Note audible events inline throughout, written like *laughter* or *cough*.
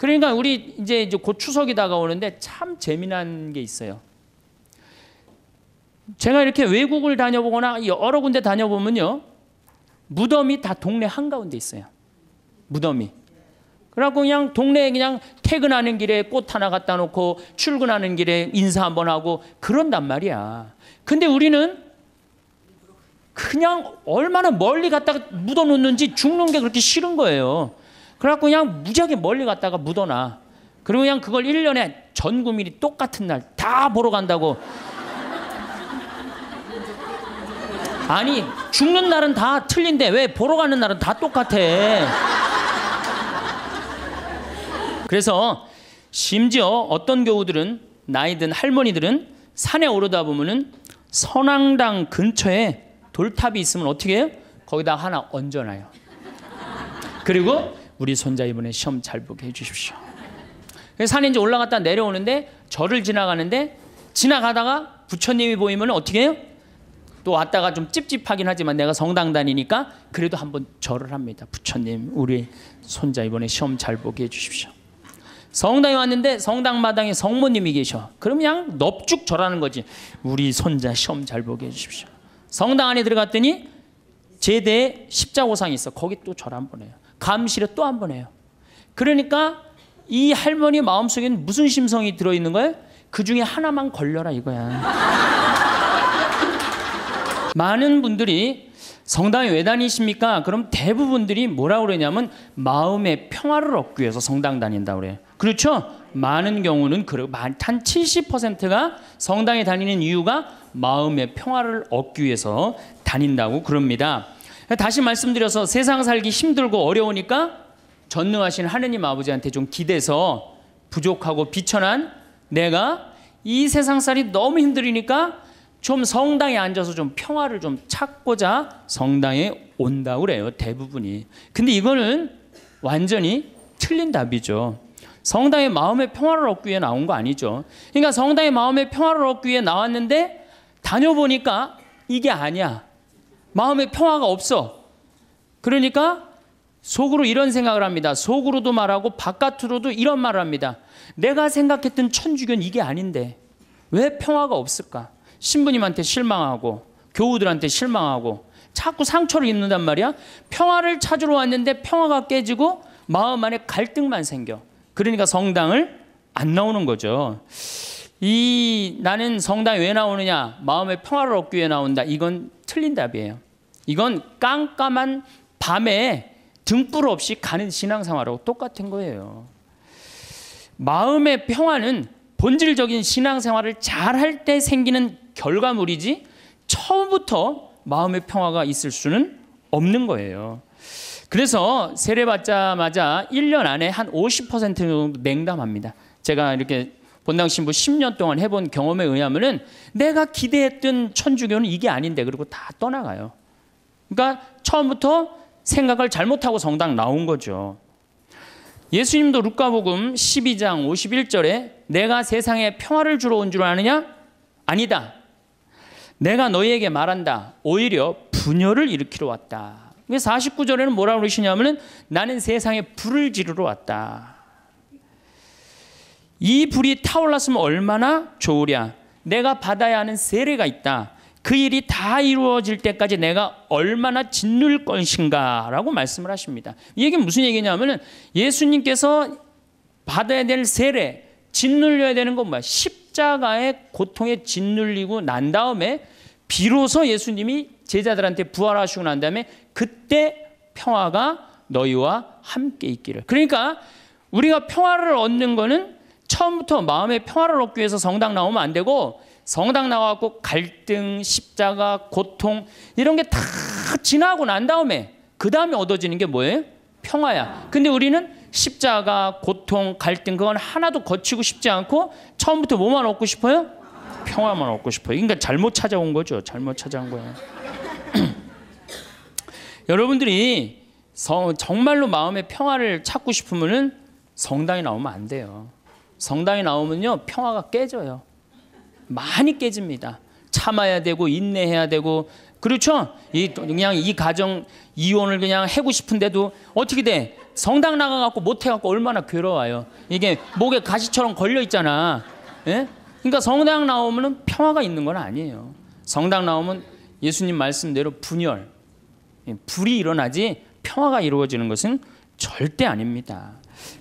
그러니까 우리 이제 이제 곧 추석이 다가오는데 참 재미난 게 있어요. 제가 이렇게 외국을 다녀보거나 여러 군데 다녀보면요. 무덤이 다 동네 한가운데 있어요. 무덤이. 그래갖고 그냥 동네에 그냥 퇴근하는 길에 꽃 하나 갖다 놓고 출근하는 길에 인사 한번 하고 그런단 말이야. 근데 우리는 그냥 얼마나 멀리 갔다가 묻어놓는지 죽는 게 그렇게 싫은 거예요. 그래갖고 그냥 무지하게 멀리 갔다가 묻어놔. 그리고 그냥 그걸 1년에 전 구민이 똑같은 날 다 보러 간다고. *laughs* 아니, 죽는 날은 다 틀린데 왜 보러 가는 날은 다 똑같아. 그래서 심지어 어떤 교우들은 나이든 할머니들은 산에 오르다 보면은 선앙당 근처에 돌탑이 있으면 어떻게 해요? 거기다 하나 얹어놔요. 그리고 우리 손자 이번에 시험 잘 보게 해주십시오. 산에 이제 올라갔다 내려오는데 절을 지나가는데 지나가다가 부처님이 보이면 어떻게 해요? 또 왔다가 좀 찝찝하긴 하지만 내가 성당 다니니까 그래도 한번 절을 합니다. 부처님, 우리 손자 이번에 시험 잘 보게 해주십시오. 성당에 왔는데 성당 마당에 성모님이 계셔. 그럼 그냥 넙죽 절하는 거지. 우리 손자 시험 잘 보게 해주십시오. 성당 안에 들어갔더니 제대 십자고상이 있어. 거기 또 절 한 번 해요. 감시를 또 한 번 해요. 그러니까 이 할머니 마음속에는 무슨 심성이 들어있는 거예요? 그 중에 하나만 걸려라 이거야. *laughs* 많은 분들이 성당에 왜 다니십니까? 그럼 대부분들이 뭐라고 그러냐면 마음의 평화를 얻기 위해서 성당 다닌다 그래요. 그렇죠? 많은 경우는 한 70%가 성당에 다니는 이유가 마음의 평화를 얻기 위해서 다닌다고 그럽니다. 다시 말씀드려서 세상 살기 힘들고 어려우니까 전능하신 하느님 아버지한테 좀 기대서 부족하고 비천한 내가 이 세상 살이 너무 힘들으니까 좀 성당에 앉아서 좀 평화를 좀 찾고자 성당에 온다 그래요 대부분이. 근데 이거는 완전히 틀린 답이죠. 성당의 마음의 평화를 얻기 위해 나온 거 아니죠. 그러니까 성당의 마음의 평화를 얻기 위해 나왔는데 다녀보니까 이게 아니야. 마음에 평화가 없어. 그러니까 속으로 이런 생각을 합니다. 속으로도 말하고 바깥으로도 이런 말을 합니다. 내가 생각했던 천주교는 이게 아닌데 왜 평화가 없을까? 신부님한테 실망하고 교우들한테 실망하고 자꾸 상처를 입는단 말이야. 평화를 찾으러 왔는데 평화가 깨지고 마음 안에 갈등만 생겨. 그러니까 성당을 안 나오는 거죠. 이 나는 성당에 왜 나오느냐? 마음의 평화를 얻기 위해 나온다. 이건 틀린 답이에요. 이건 깜깜한 밤에 등불 없이 가는 신앙생활하고 똑같은 거예요. 마음의 평화는 본질적인 신앙생활을 잘할 때 생기는 결과물이지 처음부터 마음의 평화가 있을 수는 없는 거예요. 그래서 세례받자마자 1년 안에 한 50% 정도 냉담합니다. 제가 이렇게 본당 신부 10년 동안 해본 경험에 의하면은 내가 기대했던 천주교는 이게 아닌데 그리고 다 떠나가요. 그러니까 처음부터 생각을 잘못하고 성당 나온 거죠. 예수님도 루카복음 12장 51절에 내가 세상에 평화를 주러 온 줄 아느냐? 아니다. 내가 너희에게 말한다. 오히려 분열을 일으키러 왔다. 49절에는 뭐라고 그러시냐면은 나는 세상에 불을 지르러 왔다. 이 불이 타올랐으면 얼마나 좋으랴. 내가 받아야 하는 세례가 있다. 그 일이 다 이루어질 때까지 내가 얼마나 짓눌 것인가 라고 말씀을 하십니다. 이 얘기는 무슨 얘기냐면은 예수님께서 받아야 될 세례, 짓눌려야 되는 건 뭐야? 십자가의 고통에 짓눌리고 난 다음에 비로소 예수님이 제자들한테 부활하시고 난 다음에 그때 평화가 너희와 함께 있기를. 그러니까 우리가 평화를 얻는 거는 처음부터 마음의 평화를 얻기 위해서 성당 나오면 안 되고 성당 나와갖고 갈등, 십자가, 고통 이런 게 다 지나고 난 다음에 그 다음에 얻어지는 게 뭐예요? 평화야. 근데 우리는 십자가, 고통, 갈등 그건 하나도 거치고 싶지 않고 처음부터 뭐만 얻고 싶어요? 평화만 얻고 싶어요. 그러니까 잘못 찾아온 거죠. 잘못 찾아온 거예요. *clears throat* 여러분들이 정말로 마음의 평화를 찾고 싶으면 성당에 나오면 안 돼요. 성당에 나오면요 평화가 깨져요. 많이 깨집니다. 참아야 되고 인내해야 되고 그렇죠? 이 그냥 이 가정 이혼을 그냥 하고 싶은데도 어떻게 돼? 성당 나가갖고 못 해갖고 얼마나 괴로워요. 이게 목에 가시처럼 걸려 있잖아. 예? 그러니까 성당 나오면 평화가 있는 건 아니에요. 성당 나오면 예수님 말씀대로 분열, 예, 불이 일어나지 평화가 이루어지는 것은 절대 아닙니다.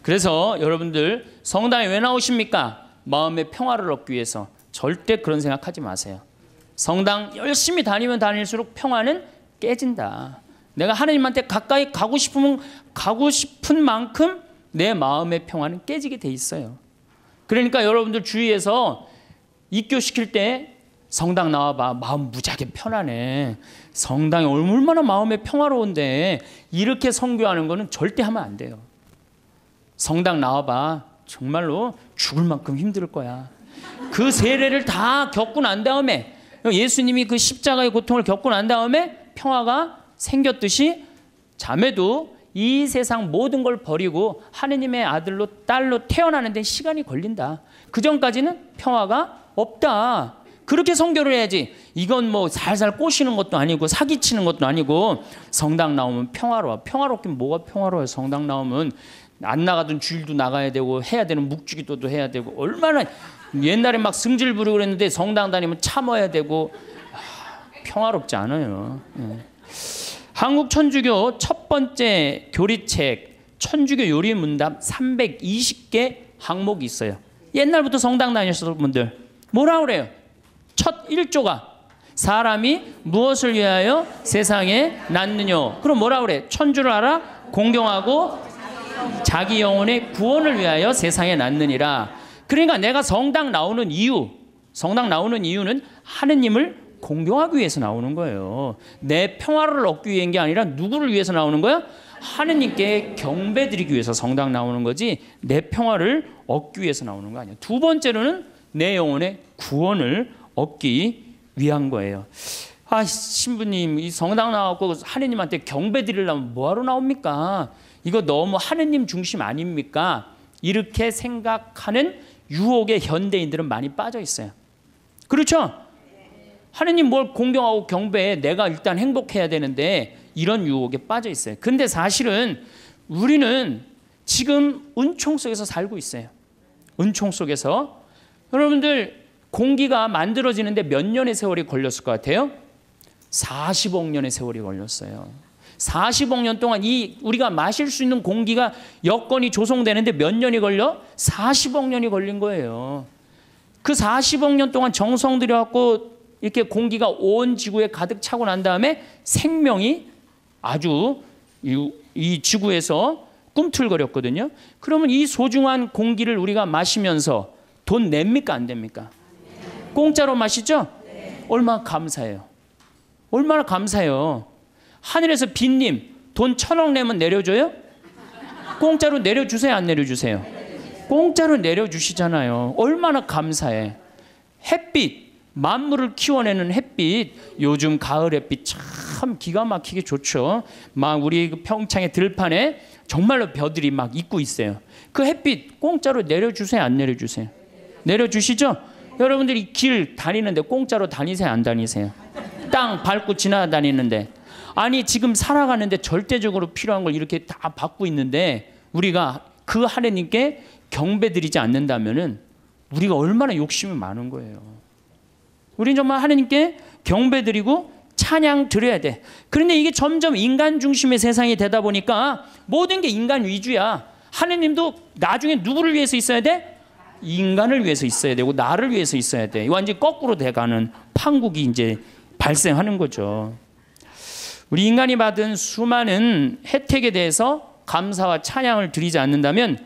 그래서 여러분들 성당에 왜 나오십니까? 마음의 평화를 얻기 위해서 절대 그런 생각하지 마세요. 성당 열심히 다니면 다닐수록 평화는 깨진다. 내가 하나님한테 가까이 가고 싶으면 가고 싶은 만큼 내 마음의 평화는 깨지게 돼 있어요. 그러니까 여러분들 주위에서 입교시킬 때 성당 나와봐. 마음 무지하게 편하네. 성당이 얼마나 마음에 평화로운데 이렇게 성교하는 거는 절대 하면 안 돼요. 성당 나와봐. 정말로 죽을 만큼 힘들 거야. 그 세례를 다 겪고 난 다음에 예수님이 그 십자가의 고통을 겪고 난 다음에 평화가 생겼듯이 자매도 이 세상 모든 걸 버리고 하느님의 아들로 딸로 태어나는 데 시간이 걸린다. 그 전까지는 평화가 없다. 그렇게 성교를 해야지. 이건 뭐 살살 꼬시는 것도 아니고 사기치는 것도 아니고 성당 나오면 평화로워. 평화롭긴 뭐가 평화로워요. 성당 나오면 안 나가던 줄도 나가야 되고 해야 되는 묵주기도도 해야 되고 얼마나 옛날에 막 승질 부리고 그랬는데 성당 다니면 참아야 되고 아, 평화롭지 않아요. 예. 한국 천주교 첫 번째 교리책 천주교 요리 문답 320개 항목이 있어요. 옛날부터 성당 다니셨던 분들 뭐라 그래요? 첫 1조가 사람이 무엇을 위하여 세상에 났느냐? 그럼 뭐라 그래? 천주를 알아? 공경하고 자기 영혼의 구원을 위하여 세상에 났느니라. 그러니까 내가 성당 나오는 이유, 성당 나오는 이유는 하느님을 공경하기 위해서 나오는 거예요. 내 평화를 얻기 위한 게 아니라 누구를 위해서 나오는 거야? 하느님께 경배드리기 위해서 성당 나오는 거지 내 평화를 얻기 위해서 나오는 거 아니야. 두 번째로는 내 영혼의 구원을 얻기 위한 거예요. 아 신부님 이 성당 나왔고 하느님한테 경배 드리려면 뭐하러 나옵니까? 이거 너무 하느님 중심 아닙니까? 이렇게 생각하는 유혹에 현대인들은 많이 빠져 있어요. 그렇죠? 하느님 뭘 공경하고 경배해 내가 일단 행복해야 되는데 이런 유혹에 빠져 있어요. 근데 사실은 우리는 지금 은총 속에서 살고 있어요. 은총 속에서 여러분들 공기가 만들어지는데 몇 년의 세월이 걸렸을 것 같아요? 40억 년의 세월이 걸렸어요. 40억 년 동안 이 우리가 마실 수 있는 공기가 여건이 조성되는데 몇 년이 걸려? 40억 년이 걸린 거예요. 그 40억 년 동안 정성 들여갖고 이렇게 공기가 온 지구에 가득 차고 난 다음에 생명이 아주 이, 이 지구에서 꿈틀거렸거든요. 그러면 이 소중한 공기를 우리가 마시면서 돈 냅니까 안 됩니까? 공짜로 마시죠? 얼마나 감사해요. 얼마나 감사해요. 하늘에서 빈님 돈 천억 내면 내려줘요? 공짜로 내려주세요 안 내려주세요? 공짜로 내려주시잖아요. 얼마나 감사해. 햇빛 만물을 키워내는 햇빛 요즘 가을 햇빛 참 기가 막히게 좋죠. 막 우리 그 평창의 들판에 정말로 벼들이 막 입고 있어요. 그 햇빛 공짜로 내려주세요 안 내려주세요? 내려주시죠? 여러분들이 길 다니는데 공짜로 다니세요 안 다니세요? 땅 밟고 지나다니는데 아니 지금 살아가는데 절대적으로 필요한 걸 이렇게 다 받고 있는데 우리가 그 하나님께 경배드리지 않는다면은 우리가 얼마나 욕심이 많은 거예요. 우린 정말 하나님께 경배드리고 찬양 드려야 돼. 그런데 이게 점점 인간 중심의 세상이 되다 보니까 모든 게 인간 위주야. 하느님도 나중에 누구를 위해서 있어야 돼? 인간을 위해서 있어야 되고 나를 위해서 있어야 돼. 완전 거꾸로 돼가는 판국이 이제 발생하는 거죠. 우리 인간이 받은 수많은 혜택에 대해서 감사와 찬양을 드리지 않는다면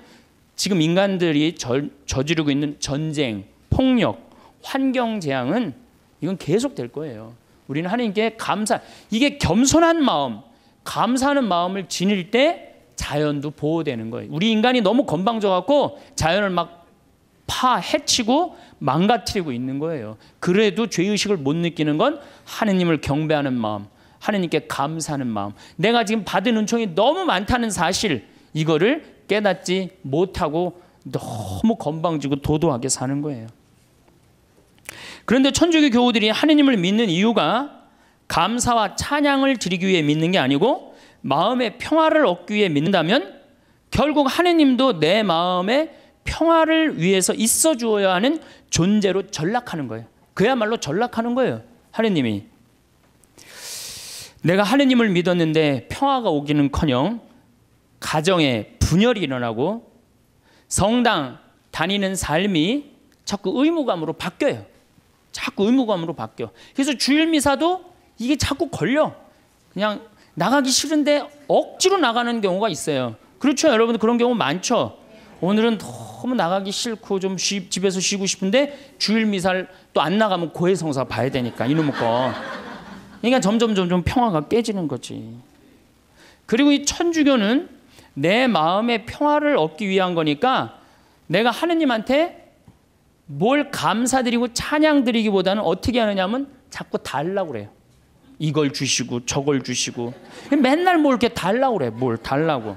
지금 인간들이 절, 저지르고 있는 전쟁, 폭력, 환경 재앙은 이건 계속 될 거예요. 우리는 하나님께 감사, 이게 겸손한 마음, 감사하는 마음을 지닐 때 자연도 보호되는 거예요. 우리 인간이 너무 건방져 갖고 자연을 막 파, 해치고 망가뜨리고 있는 거예요. 그래도 죄의식을 못 느끼는 건 하느님을 경배하는 마음, 하느님께 감사하는 마음. 내가 지금 받은 은총이 너무 많다는 사실 이거를 깨닫지 못하고 너무 건방지고 도도하게 사는 거예요. 그런데 천주교 교우들이 하느님을 믿는 이유가 감사와 찬양을 드리기 위해 믿는 게 아니고 마음의 평화를 얻기 위해 믿는다면 결국 하느님도 내 마음에 평화를 위해서 있어 주어야 하는 존재로 전락하는 거예요. 그야말로 전락하는 거예요. 하느님이 내가 하느님을 믿었는데 평화가 오기는커녕 가정에 분열이 일어나고 성당 다니는 삶이 자꾸 의무감으로 바뀌어요. 자꾸 의무감으로 바뀌어. 그래서 주일 미사도 이게 자꾸 걸려. 그냥 나가기 싫은데 억지로 나가는 경우가 있어요. 그렇죠, 여러분 그런 경우 많죠. 오늘은 너무 나가기 싫고 좀 쉬, 집에서 쉬고 싶은데 주일 미사를 또안 나가면 고해성사 봐야 되니까 이놈 거. 그러니까 점점 점점 평화가 깨지는 거지. 그리고 이 천주교는 내 마음의 평화를 얻기 위한 거니까 내가 하느님한테 뭘 감사드리고 찬양드리기보다는 어떻게 하느냐면 자꾸 달라고 그래요. 이걸 주시고 저걸 주시고 맨날 뭘 이렇게 달라고 그래. 뭘 달라고.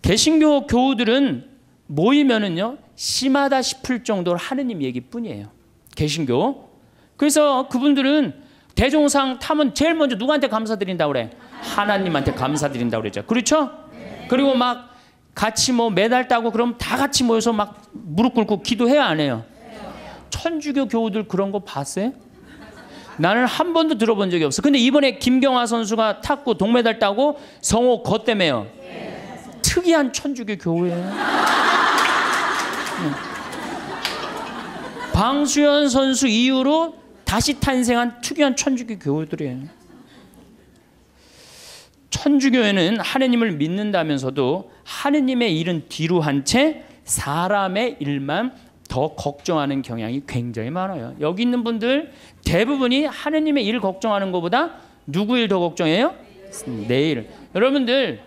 개신교 교우들은 모이면은요. 심하다 싶을 정도로 하느님 얘기뿐이에요. 개신교 그래서 그분들은 대종상 타면 제일 먼저 누구한테 감사드린다 그래? 하나님한테 감사드린다 그랬죠. 그렇죠? 그리고 막 같이 뭐 매달 따고 그럼 다 같이 모여서 막 무릎 꿇고 기도해야 안 해요. 천주교 교우들 그런 거 봤어요? 나는 한 번도 들어본 적이 없어. 근데 이번에 김경화 선수가 탁구 동메달 따고 성호 거때문요 특이한 천주교 교회예요. 네. 방수현 선수 이후로 다시 탄생한 특이한 천주교 교우들이에요. 천주교에는 하느님을 믿는다면서도 하느님의 일은 뒤로 한 채 사람의 일만 더 걱정하는 경향이 굉장히 많아요. 여기 있는 분들 대부분이 하느님의 일 걱정하는 것보다 누구 일 더 걱정해요? 내일. 여러분들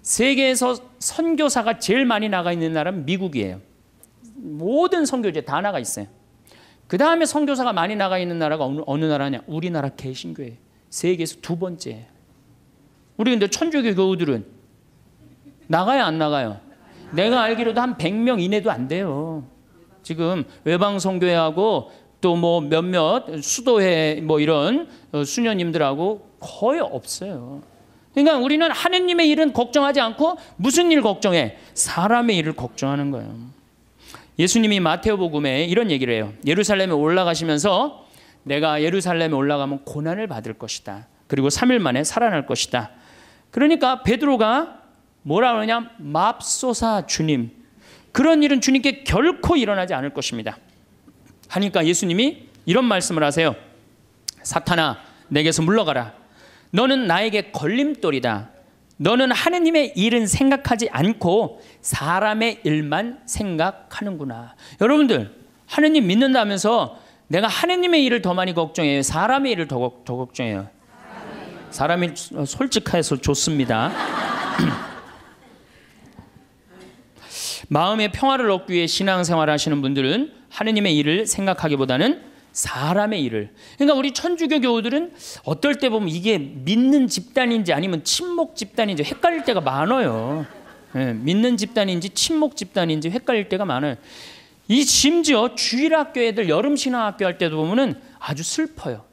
세계에서 선교사가 제일 많이 나가 있는 나라는 미국이에요. 모든 선교제 다 나가 있어요. 그 다음에 선교사가 많이 나가 있는 나라가 어느, 어느 나라냐? 우리나라 개신교회. 세계에서 두 번째. 우리 근데 천주교 교우들은 나가요, 안 나가요? 내가 알기로도 한 100명 이내도 안 돼요. 지금 외방 선교회하고 또 뭐 몇몇 수도회 뭐 이런 어, 수녀님들하고 거의 없어요. 그러니까 우리는 하느님의 일은 걱정하지 않고 무슨 일 걱정해? 사람의 일을 걱정하는 거예요. 예수님이 마태복음에 이런 얘기를 해요. 예루살렘에 올라가시면서 내가 예루살렘에 올라가면 고난을 받을 것이다. 그리고 3일 만에 살아날 것이다. 그러니까 베드로가 뭐라 그러냐? 맙소사 주님. 그런 일은 주님께 결코 일어나지 않을 것입니다. 하니까 예수님이 이런 말씀을 하세요. 사탄아, 내게서 물러가라. 너는 나에게 걸림돌이다. 너는 하느님의 일은 생각하지 않고 사람의 일만 생각하는구나. 여러분들, 하느님 믿는다면서 내가 하느님의 일을 더 많이 걱정해요? 사람의 일을 더, 더 걱정해요? 사람이 솔직해서 좋습니다. *clears throat* 마음의 평화를 얻기 위해 신앙생활 하시는 분들은 하느님의 일을 생각하기보다는 사람의 일을. 그러니까 우리 천주교 교우들은 어떨 때 보면 이게 믿는 집단인지 아니면 침묵 집단인지 헷갈릴 때가 많아요. 예, 믿는 집단인지 침묵 집단인지 헷갈릴 때가 많아요. 이 심지어 주일학교 애들 여름 신화학교 할 때도 보면은 아주 슬퍼요.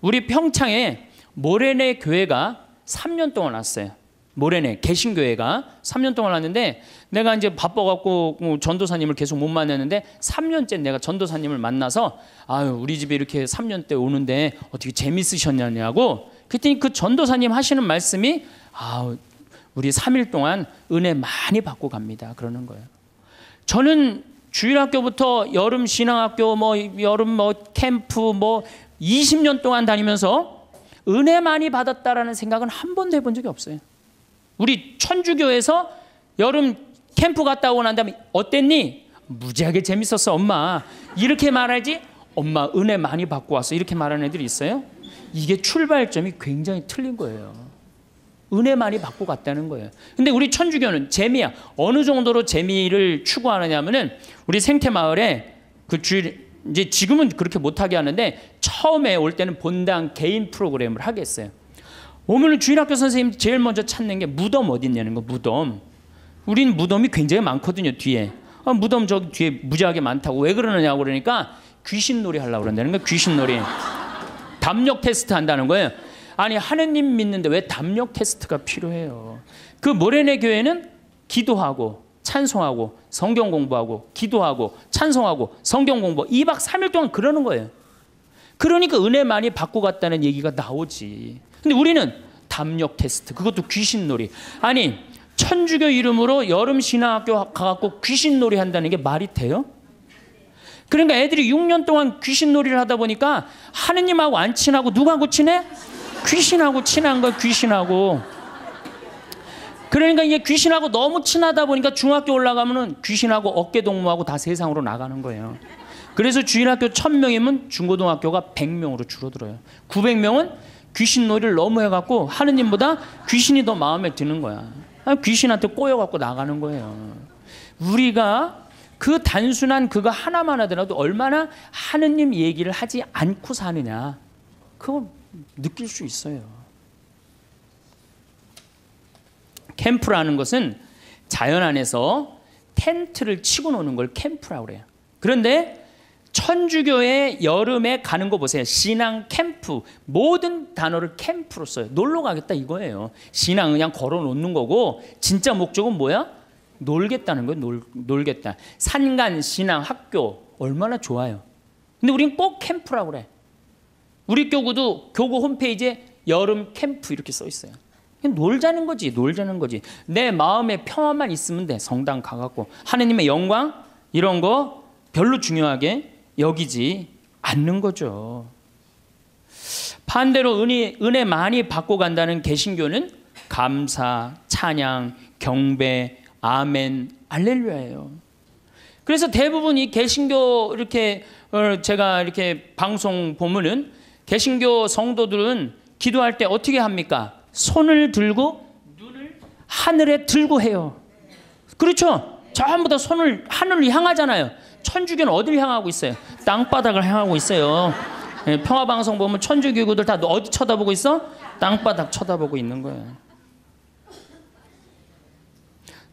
우리 평창에 모레네 교회가 3년 동안 왔어요. 모레네 개신교회가 3년 동안 왔는데 내가 이제 바빠갖고 뭐 전도사님을 계속 못만났는데 3년째 내가 전도사님을 만나서 아유 우리 집에 이렇게 3년 때 오는데 어떻게 재밌으셨냐냐고 그랬더니 그 전도사님 하시는 말씀이 아우 우리 3일 동안 은혜 많이 받고 갑니다 그러는 거예요. 저는 주일학교부터 여름 신앙학교 뭐 여름 뭐 캠프 뭐 20년 동안 다니면서 은혜 많이 받았다라는 생각은 한 번도 해본 적이 없어요. 우리 천주교에서 여름 캠프 갔다 오고 난 다음에 어땠니? 무지하게 재밌었어 엄마 이렇게 말하지 엄마 은혜 많이 받고 왔어 이렇게 말하는 애들이 있어요 이게 출발점이 굉장히 틀린 거예요 은혜 많이 받고 갔다는 거예요 근데 우리 천주교는 재미야 어느 정도로 재미를 추구하느냐면은 하 우리 생태 마을에 그 주일 이제 지금은 그렇게 못하게 하는데 처음에 올 때는 본당 개인 프로그램을 하겠어요 오면은 주일학교 선생님 제일 먼저 찾는 게 무덤 어디 있냐는 거 무덤 우린 무덤이 굉장히 많거든요 뒤에 아, 무덤 저 뒤에 무지하게 많다고 왜 그러느냐고 그러니까 귀신놀이 하려고 그런다는 거예요 귀신놀이 담력 테스트 한다는 거예요 아니 하느님 믿는데 왜 담력 테스트가 필요해요 그 모레네 교회는 기도하고 찬송하고 성경 공부하고 기도하고 찬송하고 성경 공부 2박 3일 동안 그러는 거예요 그러니까 은혜 많이 받고 갔다는 얘기가 나오지 근데 우리는 담력 테스트 그것도 귀신놀이 아니 천주교 이름으로 여름 신학교 가갖고 귀신놀이 한다는 게 말이 돼요? 그러니까 애들이 6년 동안 귀신놀이를 하다 보니까 하느님하고 안 친하고 누가하고 친해? 귀신하고 친한 거 귀신하고 그러니까 이게 귀신하고 너무 친하다 보니까 중학교 올라가면은 귀신하고 어깨 동무하고 다 세상으로 나가는 거예요. 그래서 주일학교 1000명이면 중고등학교가 100명으로 줄어들어요. 900명은 귀신놀이를 너무 해갖고 하느님보다 귀신이 더 마음에 드는 거야. 아, 귀신한테 꼬여갖고 나가는 거예요. 우리가 그 단순한 그거 하나만 하더라도 얼마나 하느님 얘기를 하지 않고 사느냐. 그거 느낄 수 있어요. 캠프라는 것은 자연 안에서 텐트를 치고 노는 걸 캠프라고 그래요. 그런데 천주교의 여름에 가는 거 보세요. 신앙 캠프. 모든 단어를 캠프로 써요. 놀러 가겠다 이거예요. 신앙 그냥 걸어 놓는 거고 진짜 목적은 뭐야? 놀겠다는 거예요. 놀, 놀겠다. 산간 신앙 학교 얼마나 좋아요. 근데 우린 꼭 캠프라고 그래. 우리 교구도 교구 홈페이지에 여름 캠프 이렇게 써 있어요. 놀자는 거지, 놀자는 거지. 내 마음에 평화만 있으면 돼. 성당 가갖고 하느님의 영광 이런 거 별로 중요하게 여기지 않는 거죠. 반대로 은혜, 은혜 많이 받고 간다는 개신교는 감사, 찬양, 경배, 아멘, 알렐루야예요. 그래서 대부분 이 개신교 이렇게 어, 제가 이렇게 방송 보면은 개신교 성도들은 기도할 때 어떻게 합니까? 손을 들고 눈을 하늘에 들고 해요. 그렇죠? 전부 다 손을 하늘을 향하잖아요. 천주교는 어딜 향하고 있어요? 땅바닥을 향하고 있어요. 예, 평화방송 보면 천주교구들 다 어디 쳐다보고 있어? 땅바닥 쳐다보고 있는 거예요.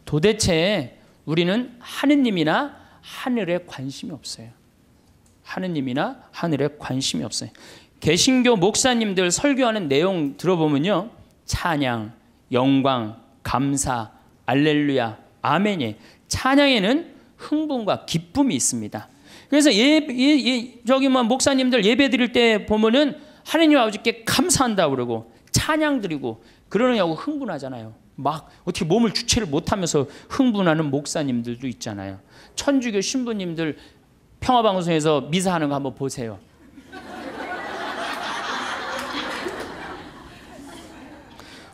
도대체 우리는 하느님이나 하늘에 관심이 없어요. 하느님이나 하늘에 관심이 없어요. 개신교 목사님들 설교하는 내용 들어보면요. 찬양, 영광, 감사, 알렐루야, 아멘이 찬양에는 흥분과 기쁨이 있습니다. 그래서 예, 예, 예 저기 뭐 목사님들 예배 드릴 때 보면은 하느님 아버지께 감사한다 그러고 찬양 드리고 그러느냐고 흥분하잖아요. 막 어떻게 몸을 주체를 못하면서 흥분하는 목사님들도 있잖아요. 천주교 신부님들 평화방송에서 미사하는 거 한번 보세요.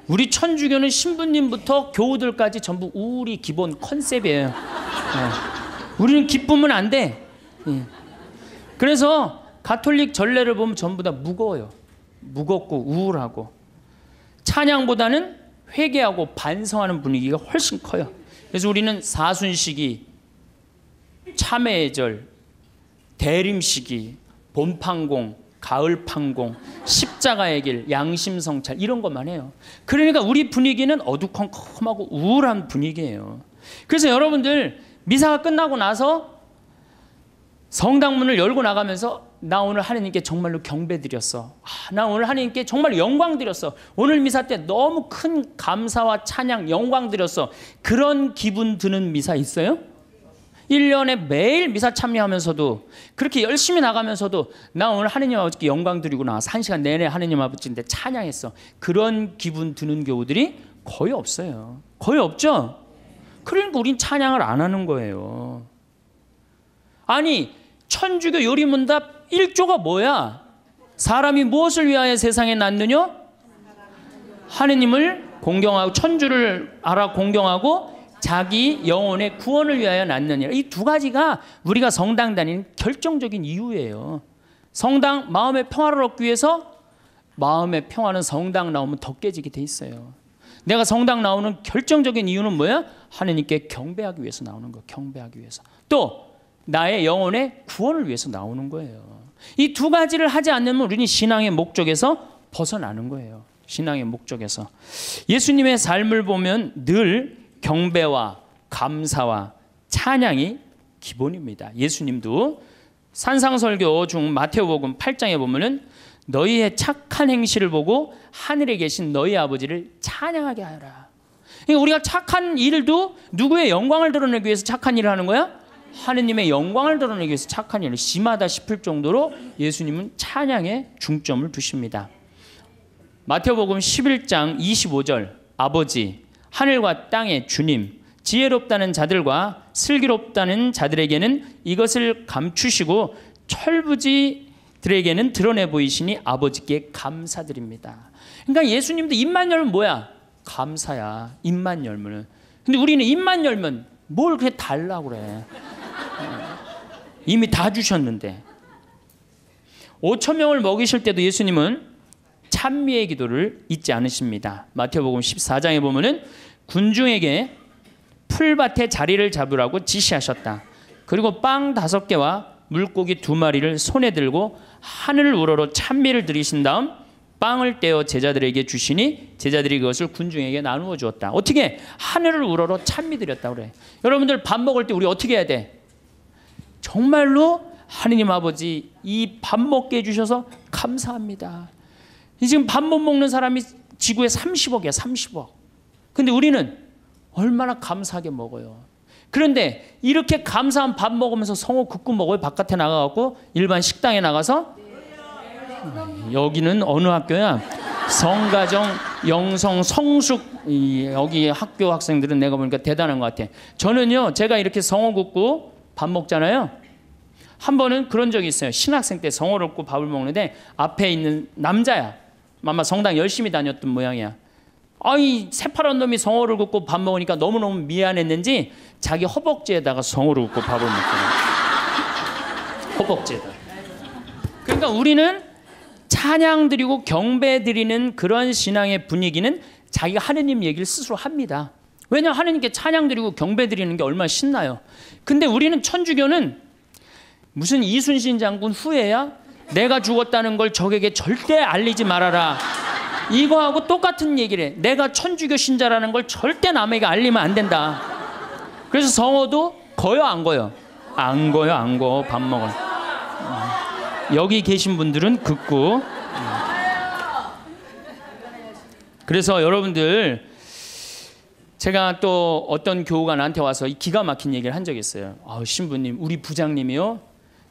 우리 천주교는 신부님부터 교우들까지 전부 우울이 기본 컨셉이에요. 네. 우리는 기쁨은 안 돼. 예. 그래서 가톨릭 전례를 보면 전부 다 무거워요. 무겁고 우울하고 찬양보다는 회개하고 반성하는 분위기가 훨씬 커요. 그래서 우리는 사순시기, 참회절, 대림시기, 봄판공, 가을판공, 십자가의 길, 양심성찰 이런 것만 해요. 그러니까 우리 분위기는 어두컴컴하고 우울한 분위기예요. 그래서 여러분들 미사가 끝나고 나서 성당문을 열고 나가면서 나 오늘 하느님께 정말로 경배드렸어. 아, 나 오늘 하나님께 정말 영광드렸어. 오늘 미사 때 너무 큰 감사와 찬양, 영광드렸어. 그런 기분 드는 미사 있어요? 1년에 매일 미사 참여하면서도 그렇게 열심히 나가면서도 나 오늘 하느님 아버지께 영광 드리고 나서 한 시간 내내 하느님 아버지인데 찬양했어. 그런 기분 드는 교우들이 거의 없어요. 거의 없죠? 그러니까 우린 찬양을 안 하는 거예요. 아니, 천주교 요리문답 1조가 뭐야? 사람이 무엇을 위하여 세상에 났느냐? 하느님을 공경하고 천주를 알아 공경하고 자기 영혼의 구원을 위하여 났느니이두 가지가 우리가 성당 다니는 결정적인 이유예요. 성당 마음의 평화를 얻기 위해서 마음의 평화는 성당 나오면 더 깨지게 돼 있어요. 내가 성당 나오는 결정적인 이유는 뭐야? 하나님께 경배하기 위해서 나오는 거, 경배하기 위해서. 또 나의 영혼의 구원을 위해서 나오는 거예요. 이 두 가지를 하지 않으면 우리는 신앙의 목적에서 벗어나는 거예요. 신앙의 목적에서. 예수님의 삶을 보면 늘 경배와 감사와 찬양이 기본입니다. 예수님도 산상설교 중 마태복음 8장에 보면은 너희의 착한 행실을 보고 하늘에 계신 너희 아버지를 찬양하게 하라. 그러니까 우리가 착한 일도 누구의 영광을 드러내기 위해서 착한 일을 하는 거야? 하느님의 영광을 드러내기 위해서 착한 일을 심하다 싶을 정도로 예수님은 찬양에 중점을 두십니다. 마태복음 11장 25절 아버지 하늘과 땅의 주님 지혜롭다는 자들과 슬기롭다는 자들에게는 이것을 감추시고 철부지 들에게는 드러내 보이시니 아버지께 감사드립니다. 그러니까 예수님도 입만 열면 뭐야? 감사야. 입만 열면. 근데 우리는 입만 열면 뭘그렇 달라고 그래. 이미 다 주셨는데. 5천 명을 먹이실 때도 예수님은 찬미의 기도를 잊지 않으십니다. 마태복음 14장에 보면은 군중에게 풀밭에 자리를 잡으라고 지시하셨다. 그리고 빵 다섯 개와 물고기 두 마리를 손에 들고 하늘을 우러러 찬미를 드리신 다음 빵을 떼어 제자들에게 주시니 제자들이 그것을 군중에게 나누어 주었다. 어떻게 하늘을 우러러 찬미 드렸다 그래. 여러분들 밥 먹을 때 우리 어떻게 해야 돼? 정말로 하느님 아버지 이 밥 먹게 해 주셔서 감사합니다. 지금 밥 못 먹는 사람이 지구에 30억이야, 30억. 근데 우리는 얼마나 감사하게 먹어요. 그런데 이렇게 감사한 밥 먹으면서 성호 국구 먹어요? 바깥에 나가갖고 일반 식당에 나가서 여기는 어느 학교야? 성가정, 영성, 성숙 여기 학교 학생들은 내가 보니까 대단한 것 같아. 저는요 제가 이렇게 성호 굽고 밥 먹잖아요. 한 번은 그런 적이 있어요. 신학생 때 성호를 굽고 밥을 먹는데 앞에 있는 남자야. 아마 성당 열심히 다녔던 모양이야. 아이 새파란 놈이 성어를 굽고 밥 먹으니까 너무너무 미안했는지 자기 허벅지에다가 성어를 굽고 밥을 먹고 허벅지에다. 그러니까 우리는 찬양 드리고 경배 드리는 그런 신앙의 분위기는 자기가 하느님 얘기를 스스로 합니다. 왜냐 하느님께 찬양 드리고 경배 드리는 게 얼마나 신나요. 근데 우리는 천주교는 무슨 이순신 장군 후에야 내가 죽었다는 걸 적에게 절대 알리지 말아라. 이거하고 똑같은 얘기를 해. 내가 천주교 신자라는 걸 절대 남에게 알리면 안 된다. 그래서 성호도 거요 안 거요? 안 거요 안 거. 밥 먹어. 음. 여기 계신 분들은 극구. 음. 그래서 여러분들 제가 또 어떤 교우가 나한테 와서 이 기가 막힌 얘기를 한 적이 있어요. 아, 신부님, 우리 부장님이요.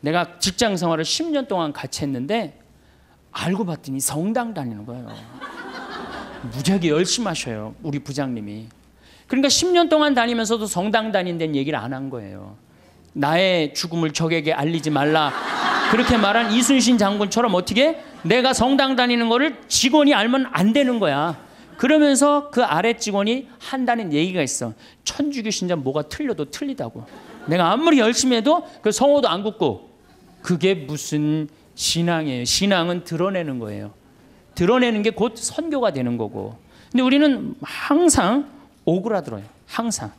내가 직장 생활을 10년 동안 같이 했는데 알고 봤더니 성당 다니는 거예요. 무지하게 열심히 하셔요. 우리 부장님이. 그러니까 10년 동안 다니면서도 성당 다닌 데는 얘기를 안 한 거예요. 나의 죽음을 적에게 알리지 말라. 그렇게 말한 이순신 장군처럼 어떻게 내가 성당 다니는 거를 직원이 알면 안 되는 거야. 그러면서 그 아래 직원이 한다는 얘기가 있어. 천주교 신자 뭐가 틀려도 틀리다고. 내가 아무리 열심히 해도 그 성호도 안 굳고 그게 무슨 신앙이에요. 신앙은 드러내는 거예요. 드러내는 게 곧 선교가 되는 거고. 근데 우리는 항상 오그라들어요. 항상.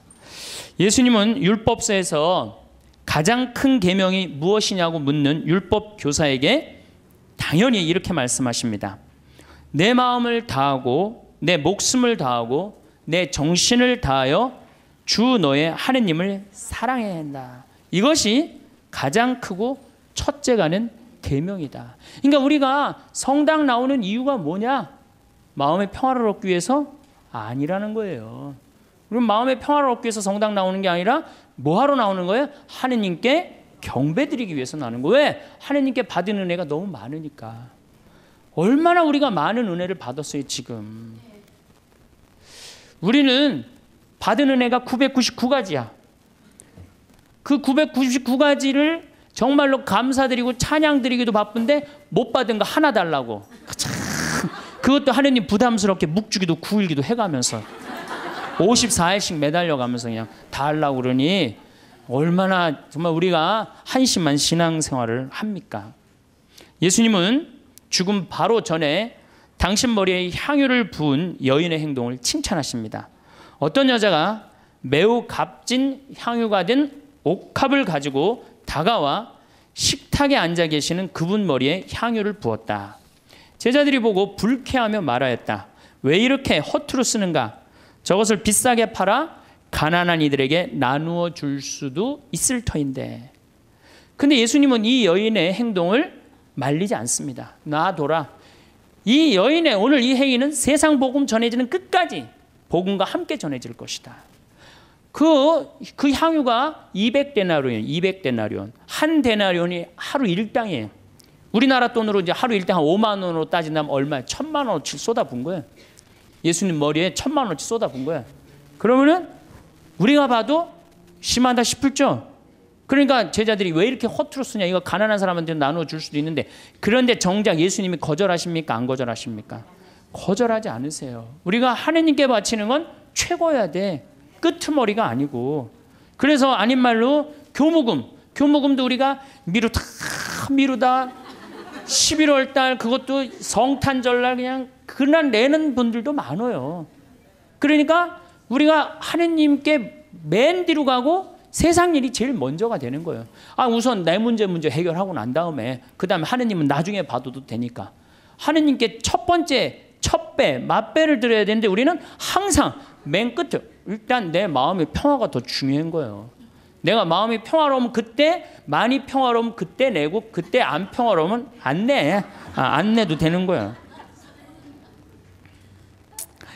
예수님은 율법서에서 가장 큰 계명이 무엇이냐고 묻는 율법 교사에게 당연히 이렇게 말씀하십니다. 내 마음을 다하고 내 목숨을 다하고 내 정신을 다하여 주 너의 하느님을 사랑해야 한다. 이것이 가장 크고 첫째가는 계명이다. 그러니까 우리가 성당 나오는 이유가 뭐냐? 마음의 평화를 얻기 위해서 아니라는 거예요. 우리 마음의 평화를 얻기 위해서 성당 나오는 게 아니라 뭐 하러 나오는 거예요? 하느님께 경배드리기 위해서 나는 거. 왜? 하느님께 받은 은혜가 너무 많으니까. 얼마나 우리가 많은 은혜를 받았어요, 지금. 우리는 받은 은혜가 999가지야. 그 999가지를 정말로 감사드리고 찬양드리기도 바쁜데 못 받은 거 하나 달라고. 그 그것도 하느님 부담스럽게 묵주기도 구일기도 해가면서 54일씩 매달려가면서 그냥 달라고 그러니 얼마나 정말 우리가 한심한 신앙생활을 합니까? 예수님은 죽음 바로 전에 당신 머리에 향유를 부은 여인의 행동을 칭찬하십니다. 어떤 여자가 매우 값진 향유가 된 옥합을 가지고 다가와 식탁에 앉아 계시는 그분 머리에 향유를 부었다. 제자들이 보고 불쾌하며 말하였다. 왜 이렇게 허투루 쓰는가? 저것을 비싸게 팔아 가난한 이들에게 나누어 줄 수도 있을 터인데. 근데 예수님은 이 여인의 행동을 말리지 않습니다. 놔둬라. 이 여인의 오늘 이 행위는 세상 복음 전해지는 끝까지 복음과 함께 전해질 것이다. 그, 그 향유가 200데나리온, 200데나리온. 한 데나리온이 하루 일당이에요. 우리나라 돈으로 이제 하루 일당 한 5만 원으로 따진다면 얼마야? 천만 원어치 쏟아부 거예요. 예수님 머리에 천만 원어치 쏟아부 거예요. 그러면은 우리가 봐도 심하다 싶을죠? 그러니까 제자들이 왜 이렇게 허투루 쓰냐? 이거 가난한 사람한테 나눠 줄 수도 있는데 그런데 정작 예수님이 거절하십니까? 안 거절하십니까? 거절하지 않으세요. 우리가 하느님께 바치는 건 최고야 돼. 끝트머리가 아니고 그래서 아닌 말로 교무금 교무금도 우리가 미루다 미루다 11월 달 그것도 성탄절 날 그냥 그날 내는 분들도 많아요. 그러니까 우리가 하느님께 맨 뒤로 가고 세상 일이 제일 먼저가 되는 거예요. 아, 우선 내 문제 문제 해결하고 난 다음에 그다음에 하느님은 나중에 봐도 되니까. 하느님께 첫 번째 첫배, 맞배를 드려야 되는데 우리는 항상 맨 끝에 일단 내 마음의 평화가 더 중요한 거예요. 내가 마음이 평화로우면 그때 많이 평화로우면 그때 내고 그때 안 평화로우면 안 내. 아, 안 내도 되는 거야.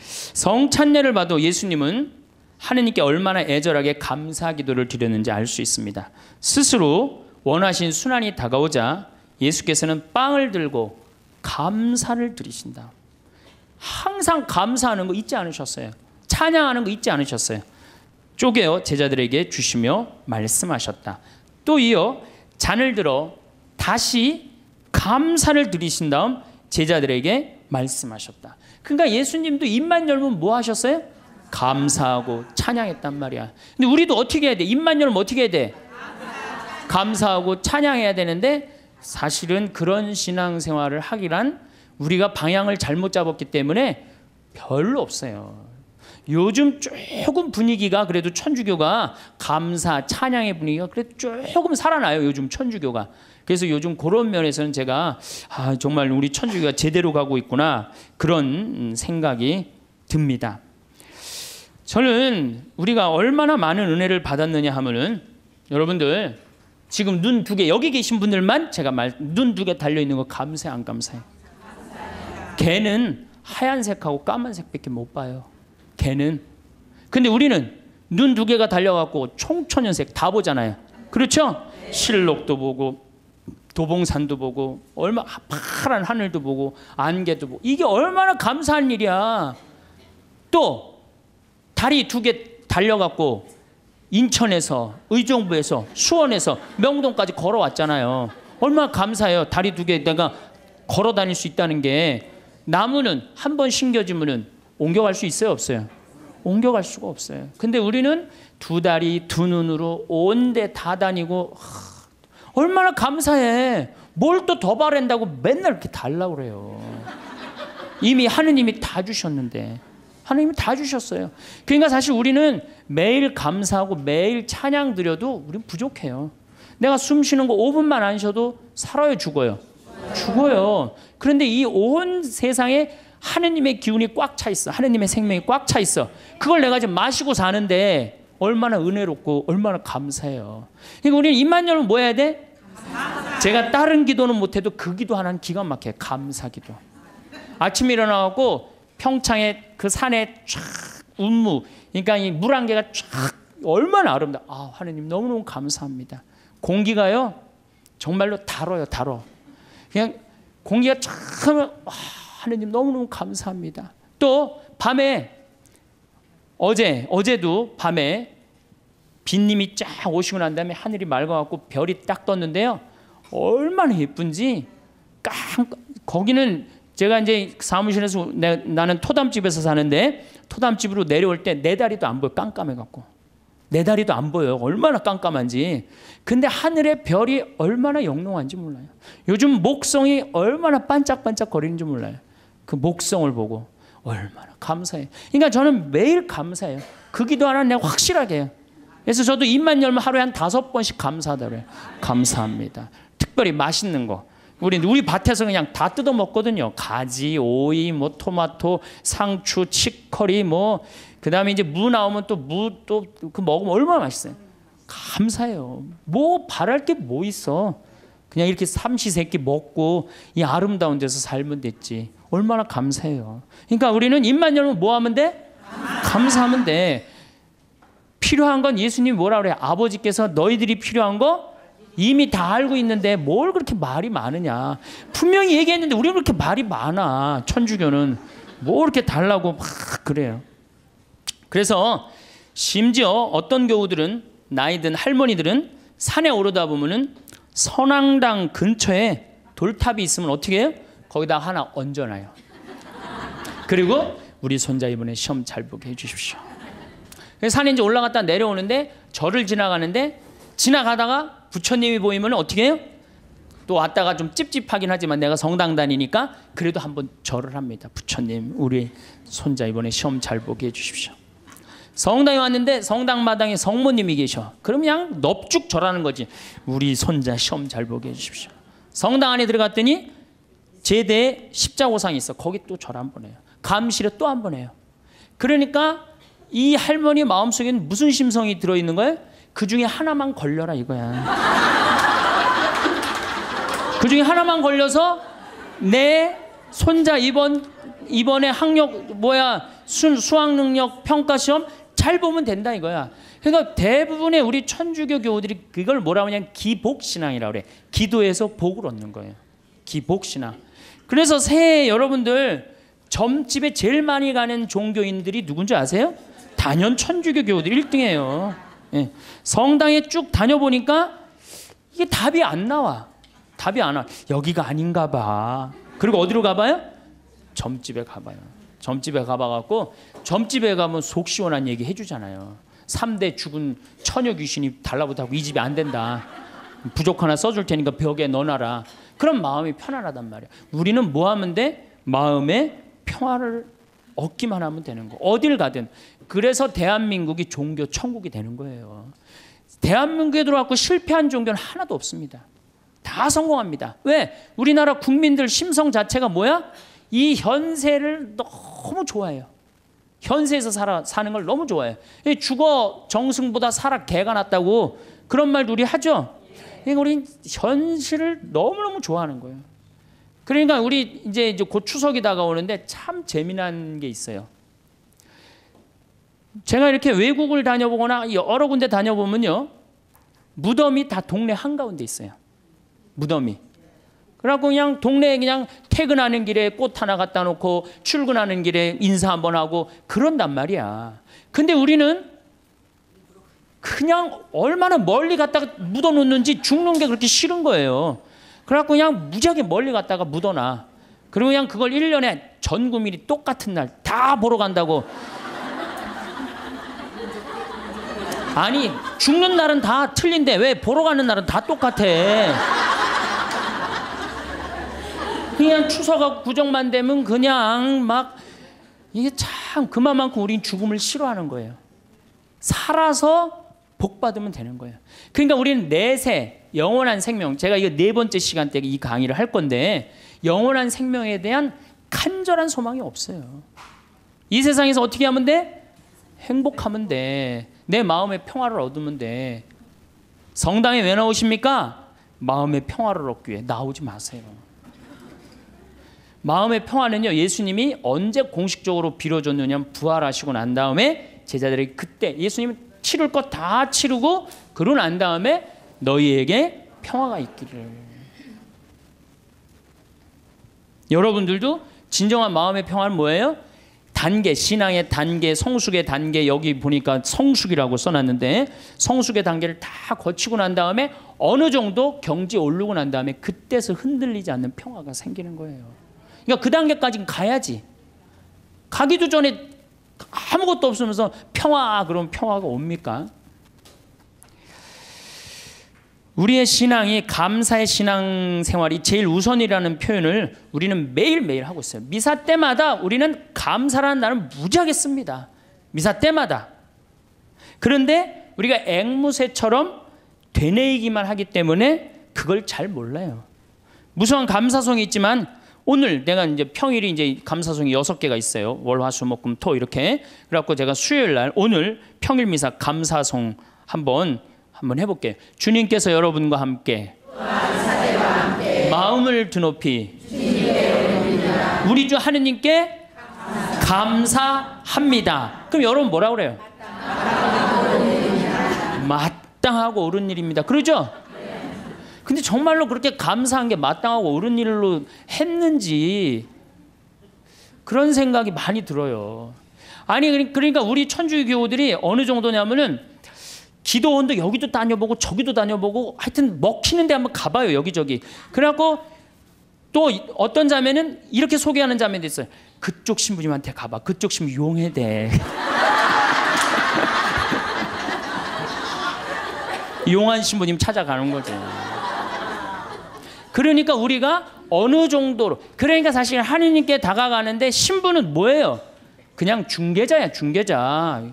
성찬례를 봐도 예수님은 하느님께 얼마나 애절하게 감사 기도를 드렸는지 알 수 있습니다. 스스로 원하신 순환이 다가오자 예수께서는 빵을 들고 감사를 드리신다. 항상 감사하는 거 잊지 않으셨어요. 찬양하는 거 잊지 않으셨어요. 쪼개어 제자들에게 주시며 말씀하셨다. 또 이어 잔을 들어 다시 감사를 드리신 다음 제자들에게 말씀하셨다. 그러니까 예수님도 입만 열면 뭐 하셨어요? 감사하고 찬양했단 말이야. 근데 우리도 어떻게 해야 돼? 입만 열면 어떻게 해야 돼? 감사하고 찬양해야 되는데 사실은 그런 신앙생활을 하기란 우리가 방향을 잘못 잡았기 때문에 별로 없어요. 요즘 조금 분위기가 그래도 천주교가 감사 찬양의 분위기가 그래도 조금 살아나요. 요즘 천주교가. 그래서 요즘 그런 면에서는 제가 아, 정말 우리 천주교가 제대로 가고 있구나 그런 생각이 듭니다. 저는 우리가 얼마나 많은 은혜를 받았느냐 하면은 여러분들 지금 눈 두 개 여기 계신 분들만 제가 말 눈 두 개 달려 있는 거감사안 감사해? 개는 하얀색하고 까만색밖에 못 봐요. 개는. 근데 우리는 눈 두 개가 달려갖고 총천연색 다 보잖아요. 그렇죠? 실록도 보고 도봉산도 보고 얼마 파란 하늘도 보고 안개도 보고 이게 얼마나 감사한 일이야. 또 다리 두 개 달려갖고 인천에서 의정부에서 수원에서 명동까지 걸어왔잖아요. 얼마나 감사해요. 다리 두 개 내가 걸어 다닐 수 있다는 게 나무는 한 번 심겨지면은 옮겨갈 수 있어요, 없어요? 옮겨갈 수가 없어요. 근데 우리는 두 다리, 두 눈으로 온 데 다 다니고 얼마나 감사해. 뭘 또 더 바란다고 맨날 이렇게 달라 그래요. 이미 하느님이 다 주셨는데 하느님이 다 주셨어요. 그러니까 사실 우리는 매일 감사하고 매일 찬양 드려도 우린 부족해요. 내가 숨 쉬는 거 5분만 안 쉬어도 살아요, 죽어요. 죽어요. 그런데 이 온 세상에 하느님의 기운이 꽉 차 있어. 하느님의 생명이 꽉 차 있어. 그걸 내가 지금 마시고 사는데 얼마나 은혜롭고 얼마나 감사해요. 그러니까 우리는 입만열면 뭐 해야 돼? 제가 다른 기도는 못해도 그 기도 하나는 기가 막혀. 감사 기도. 아침에 일어나고 평창에 그 산에 쫙 운무. 그러니까 이 물 한 개가 쫙 얼마나 아름다워. 아, 하느님 너무너무 감사합니다. 공기가요. 정말로 달어요. 달어. 그냥 공기가 쫙 하면 와, 하느님 너무너무 감사합니다. 또 밤에 어제 어제도 밤에 빈님이 쫙 오시고 난 다음에 하늘이 맑아갖고 별이 딱 떴는데요. 얼마나 예쁜지 깜 거기는 제가 이제 사무실에서 내, 나는 토담집에서 사는데 토담집으로 내려올 때 내 다리도 안 보여 깜깜해갖고 내 다리도 안 보여요 얼마나 깜깜한지 근데 하늘의 별이 얼마나 영롱한지 몰라요 요즘 목성이 얼마나 반짝반짝 거리는지 몰라요 그 목성을 보고 얼마나 감사해요. 그러니까 저는 매일 감사해요. 그 기도 하나 내가 확실하게 해요. 그래서 저도 입만 열면 하루에 한 다섯 번씩 감사하다래요. 감사합니다. 특별히 맛있는 거. 우리 우리 밭에서 그냥 다 뜯어 먹거든요. 가지, 오이, 뭐 토마토, 상추, 치커리 뭐 그다음에 이제 무 나오면 또 무 또그 먹으면 얼마나 맛있어요. 감사해요. 뭐 바랄 게 뭐 있어. 그냥 이렇게 삼시세끼 먹고 이 아름다운 데서 살면 됐지. 얼마나 감사해요. 그러니까 우리는 입만 열면 뭐 하면 돼? 감사하면 돼. 필요한 건 예수님이 뭐라 그래? 아버지께서 너희들이 필요한 거 이미 다 알고 있는데 뭘 그렇게 말이 많으냐. 분명히 얘기했는데 우리는 그렇게 말이 많아. 천주교는. 뭐 이렇게 달라고 막 그래요. 그래서 심지어 어떤 교우들은 나이든 할머니들은 산에 오르다 보면은 선앙당 근처에 돌탑이 있으면 어떻게 해요? 거기다 하나 얹어놔요. 그리고 우리 손자 이번에 시험 잘 보게 해주십시오. 산에 이제 올라갔다 내려오는데 절을 지나가는데 지나가다가 부처님이 보이면 어떻게 해요? 또 왔다가 좀 찝찝하긴 하지만 내가 성당 다니니까 그래도 한번 절을 합니다. 부처님, 우리 손자 이번에 시험 잘 보게 해주십시오. 성당에 왔는데 성당 마당에 성모님이 계셔. 그럼 그냥 넙죽 절하는 거지. 우리 손자 시험 잘 보게 해주십시오. 성당 안에 들어갔더니 제대에 십자오상이 있어. 거기 또 절한번 해요. 감시를 또 한번 해요. 그러니까 이 할머니 마음속에는 무슨 심성이 들어있는 거예요? 그 중에 하나만 걸려라 이거야. *laughs* 그 중에 하나만 걸려서 내 손자 이번 이번에 학력 뭐야 순 수학 능력 평가 시험 잘 보면 된다 이거야. 그러니까 대부분의 우리 천주교 교우들이 그걸 뭐라 하냐 면 기복 신앙이라 고 그래. 기도해서 복을 얻는 거예요. 기복 신앙. 그래서 새해 여러분들 점집에 제일 많이 가는 종교인들이 누군지 아세요? 단연 천주교 교우들 1등이에요. 예. 성당에 쭉 다녀보니까 이게 답이 안 나와. 답이 안 와. 여기가 아닌가 봐. 그리고 어디로 가봐요? 점집에 가봐요. 점집에 가봐갖고 점집에 가면 속 시원한 얘기 해주잖아요. 3대 죽은 처녀 귀신이 달라붙다고 이 집이 안 된다. 부족 하나 써줄 테니까 벽에 넣어놔라. 그런 마음이 편안하단 말이야. 우리는 뭐 하면 돼? 마음의 평화를 얻기만 하면 되는 거. 어딜 가든. 그래서 대한민국이 종교 천국이 되는 거예요. 대한민국에 들어왔고 실패한 종교는 하나도 없습니다. 다 성공합니다. 왜? 우리나라 국민들 심성 자체가 뭐야? 이 현세를 너무 좋아해요. 현세에서 살아, 사는 걸 너무 좋아해요. 죽어 정승보다 살아 개가 낫다고 그런 말 우리 하죠? 그러니까 우리 현실을 너무너무 좋아하는 거예요. 그러니까 우리 이제 이제 곧 추석이 다가오는데 참 재미난 게 있어요. 제가 이렇게 외국을 다녀보거나 여러 군데 다녀보면요. 무덤이 다 동네 한가운데 있어요. 무덤이. 그래갖고 그냥 동네에 그냥 퇴근하는 길에 꽃 하나 갖다 놓고 출근하는 길에 인사 한번 하고 그런단 말이야. 근데 우리는 그냥 얼마나 멀리 갔다가 묻어놓는지 죽는 게 그렇게 싫은 거예요. 그래갖고 그냥 무지하게 멀리 갔다가 묻어놔. 그리고 그냥 그걸 1년에 전 국민이 똑같은 날 다 보러 간다고. 아니, 죽는 날은 다 틀린데 왜 보러 가는 날은 다 똑같아. 그냥 추석하고 구정만 되면 그냥 막 이게 참 그만큼 우린 죽음을 싫어하는 거예요. 살아서 복 받으면 되는 거예요. 그러니까 우리는 내세 영원한 생명. 제가 이거 네 번째 시간 때 이 강의를 할 건데 영원한 생명에 대한 간절한 소망이 없어요. 이 세상에서 어떻게 하면 돼? 행복하면 돼. 내 마음의 평화를 얻으면 돼. 성당에 왜 나오십니까? 마음의 평화를 얻기 위해 나오지 마세요. 마음의 평화는요. 예수님이 언제 공식적으로 빌어줬느냐 부활하시고 난 다음에 제자들이 그때 예수님은 치를 것다 치르고 그러고 난 다음에 너희에게 평화가 있기를. 여러분들도 진정한 마음의 평화는 뭐예요? 단계, 신앙의 단계, 성숙의 단계 여기 보니까 성숙이라고 써놨는데 성숙의 단계를 다 거치고 난 다음에 어느 정도 경지에 오르고 난 다음에 그때서 흔들리지 않는 평화가 생기는 거예요. 그러니까 그 단계까지 가야지. 가기도 전에 아무것도 없으면서 평화 그럼 평화가 옵니까? 우리의 신앙이 감사의 신앙 생활이 제일 우선이라는 표현을 우리는 매일매일 하고 있어요. 미사 때마다 우리는 감사라는 단어 무지하게 씁니다. 미사 때마다. 그런데 우리가 앵무새처럼 되뇌이기만 하기 때문에 그걸 잘 몰라요. 무수한 감사성이 있지만 오늘 내가 이제 평일이 이제 감사송이 여섯 개가 있어요. 월, 화, 수, 목, 금, 토 이렇게. 그래갖고 제가 수요일 날 오늘 평일 미사 감사송 한번 한번 해볼게. 주님께서 여러분과 함께, 함께 마음을 드높이 우리 주 하느님께 감사합니다. 그럼 여러분 뭐라 그래요? 마땅하고 옳은 일입니다. 그러죠? 근데 정말로 그렇게 감사한 게 마땅하고 옳은 일로 했는지 그런 생각이 많이 들어요. 아니 그러니까 우리 천주교 교우들이 어느 정도냐면은 기도원도 여기도 다녀보고 저기도 다녀보고 하여튼 먹히는데 한번 가봐요 여기저기. 그래갖고 또 어떤 자매는 이렇게 소개하는 자매도 있어요. 그쪽 신부님한테 가봐. 그쪽 신부 용해대. *laughs* 용한 신부님 찾아가는 거죠. 그러니까 우리가 어느 정도로 그러니까 사실 하느님께 다가가는데 신부는 뭐예요? 그냥 중개자야 중개자.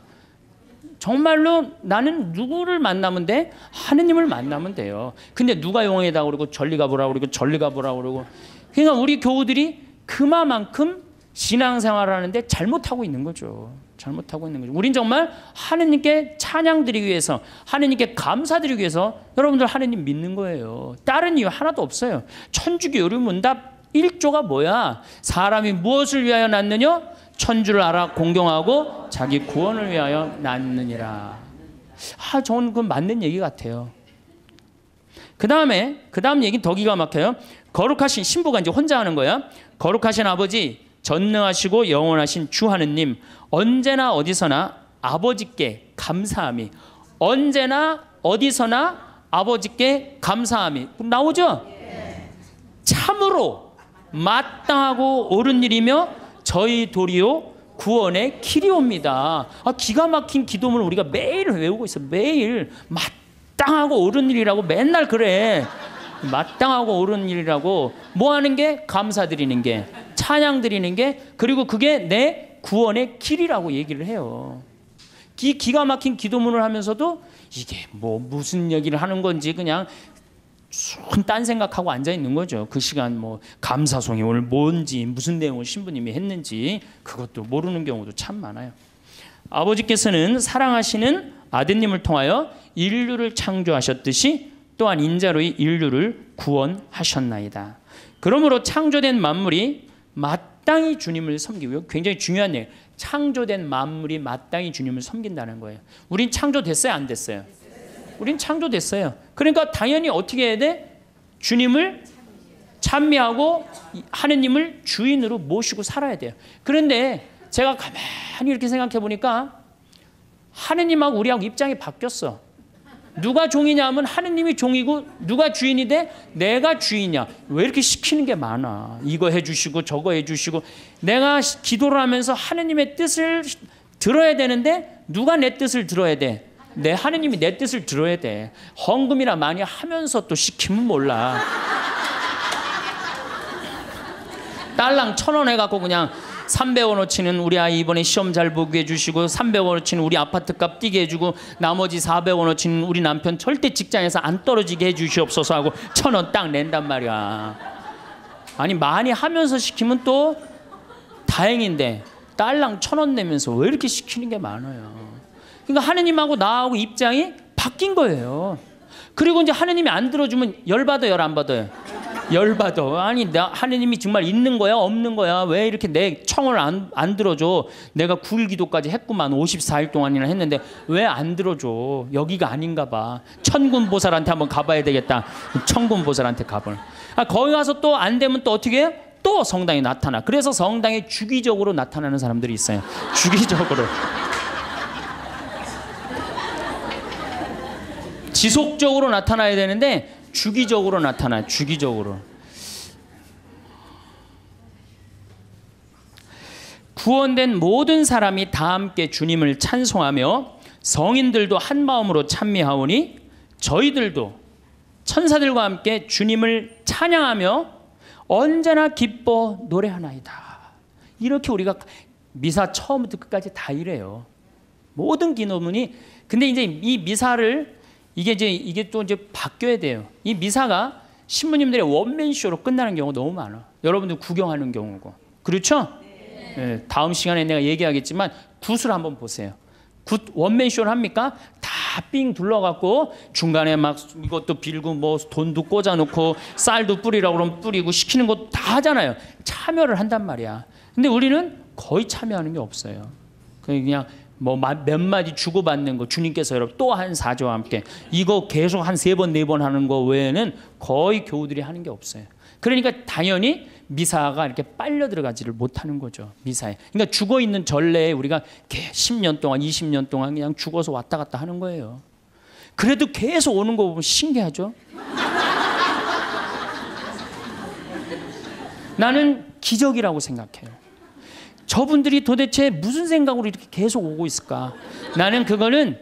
정말로 나는 누구를 만나면 돼? 하느님을 만나면 돼요. 근데 누가 용해다 그러고 전리가 보라 그러고 전리가 보라 그러고 그러니까 우리 교우들이 그만큼 신앙생활 하는데 잘못하고 있는 거죠. 잘못하고 있는 거죠. 우린 정말 하느님께 찬양드리기 위해서, 하느님께 감사드리기 위해서 여러분들 하느님 믿는 거예요. 다른 이유 하나도 없어요. 천주교 요문답 1조가 뭐야? 사람이 무엇을 위하여 났느냐? 천주를 알아 공경하고 자기 구원을 위하여 났느니라. 아, 저는 그건 맞는 얘기 같아요. 그 다음에, 그 다음 얘기 더 기가 막혀요. 거룩하신 신부가 이제 혼자 하는 거야. 거룩하신 아버지, 전능하시고 영원하신 주 하느님 언제나 어디서나 아버지께 감사함이 언제나 어디서나 아버지께 감사함이 나오죠? 참으로 마땅하고 옳은 일이며 저희 도리요 구원의 길이옵니다. 아, 기가 막힌 기도문을 우리가 매일 외우고 있어. 매일 마땅하고 옳은 일이라고 맨날 그래. 마땅하고 옳은 일이라고 뭐 하는 게 감사드리는 게 찬양 드리는 게 그리고 그게 내 구원의 길이라고 얘기를 해요. 기, 기가 막힌 기도문을 하면서도 이게 뭐 무슨 얘기를 하는 건지 그냥 순딴 생각하고 앉아 있는 거죠. 그 시간 뭐 감사송이 오늘 뭔지 무슨 내용을 신부님이 했는지 그것도 모르는 경우도 참 많아요. 아버지께서는 사랑하시는 아드님을 통하여 인류를 창조하셨듯이 또한 인자로 인류를 구원하셨나이다. 그러므로 창조된 만물이 맞 마땅히 주님을 섬기고요. 굉장히 중요한 일. 창조된 만물이 마땅히 주님을 섬긴다는 거예요. 우린 창조됐어요, 안 됐어요? 우린 창조됐어요. 그러니까 당연히 어떻게 해야 돼? 주님을 찬미하고 하느님을 주인으로 모시고 살아야 돼요. 그런데 제가 가만히 이렇게 생각해 보니까 하느님하고 우리하고 입장이 바뀌었어. 누가 종이냐 하면 하느님이 종이고 누가 주인이 돼? 내가 주인이야. 왜 이렇게 시키는 게 많아. 이거 해주시고 저거 해주시고 내가 기도를 하면서 하느님의 뜻을 들어야 되는데 누가 내 뜻을 들어야 돼? 내 하느님이 내 뜻을 들어야 돼. 헌금이나 많이 하면서 또 시키면 몰라. 딸랑 천원 해갖고 그냥 300원어치는 우리 아이 이번에 시험 잘 보게 해주시고 300원어치는 우리 아파트값 뛰게 해주고 나머지 400원어치는 우리 남편 절대 직장에서 안 떨어지게 해주시옵소서 하고 천 원 딱 낸단 말이야. 아니 많이 하면서 시키면 또 다행인데 딸랑 천원 내면서 왜 이렇게 시키는 게 많아요. 그러니까 하느님하고 나하고 입장이 바뀐 거예요. 그리고 이제 하느님이 안 들어주면 열받아 열 안 받아요. 열받어 아니, 나, 하느님이 정말 있는 거야? 없는 거야? 왜 이렇게 내 청을 안, 안 들어줘? 내가 9일 기도까지 했구만. 54일 동안이나 했는데 왜 안 들어줘? 여기가 아닌가 봐. 천군 보살한테 한번 가봐야 되겠다. 천군 보살한테 가볼. 아, 거기 가서 또 안 되면 또 어떻게 해? 또 성당에 나타나. 그래서 성당에 주기적으로 나타나는 사람들이 있어요. 주기적으로. 지속적으로 나타나야 되는데 주기적으로 나타나요. 주기적으로. 구원된 모든 사람이 다 함께 주님을 찬송하며 성인들도 한 마음으로 찬미하오니 저희들도 천사들과 함께 주님을 찬양하며 언제나 기뻐 노래하나이다. 이렇게 우리가 미사 처음부터 끝까지 다 이래요. 모든 기노문이 근데 이제 이 미사를 이게 이제 이게 또 이제 바뀌어야 돼요. 이 미사가 신부님들의 원맨쇼로 끝나는 경우 너무 많아. 여러분들 구경하는 경우고. 그렇죠? 네. 네, 다음 시간에 내가 얘기하겠지만 굿을 한번 보세요. 굿 원맨쇼를 합니까? 다 삥 둘러갖고 중간에 막 이것도 빌고 뭐 돈도 꽂아놓고 쌀도 뿌리라고 그러면 뿌리고 시키는 것도 다 하잖아요. 참여를 한단 말이야. 근데 우리는 거의 참여하는 게 없어요. 그냥 뭐몇 마디 주고받는 거 주님께서 여러분 또 한 사제와 함께 이거 계속 한 세 번 네번 네 하는 거 외에는 거의 교우들이 하는 게 없어요. 그러니까 당연히 미사가 이렇게 빨려 들어가지를 못하는 거죠. 미사에. 그러니까 죽어 있는 전례에 우리가 10년 동안 20년 동안 그냥 죽어서 왔다 갔다 하는 거예요. 그래도 계속 오는 거 보면 신기하죠. *laughs* 나는 기적이라고 생각해요. 저분들이 도대체 무슨 생각으로 이렇게 계속 오고 있을까? 나는 그거는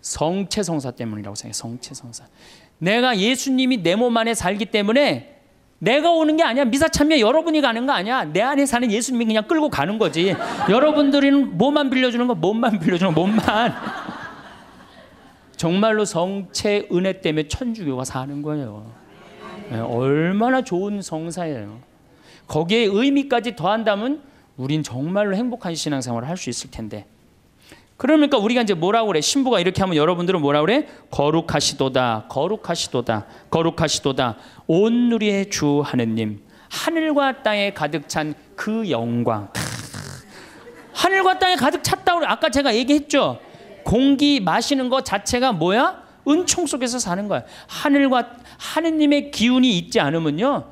성체성사 때문이라고 생각해. 성체성사. 내가 예수님이 내 몸 안에 살기 때문에 내가 오는 게 아니야. 미사 참여 여러분이 가는 거 아니야. 내 안에 사는 예수님이 그냥 끌고 가는 거지. 여러분들은 몸만 빌려주는 거, 몸만 빌려주는 거, 몸만. 정말로 성체 은혜 때문에 천주교가 사는 거예요. 네, 얼마나 좋은 성사예요. 거기에 의미까지 더한다면 우린 정말로 행복한 신앙생활을 할 수 있을 텐데. 그러니까 우리가 이제 뭐라고 그래? 신부가 이렇게 하면 여러분들은 뭐라고 그래? 거룩하시도다. 거룩하시도다. 거룩하시도다. 온 누리의 주 하느님. 하늘과 땅에 가득 찬 그 영광. 하늘과 땅에 가득 찼다고 아까 제가 얘기했죠. 공기 마시는 것 자체가 뭐야? 은총 속에서 사는 거야. 하늘과 하느님의 기운이 있지 않으면요.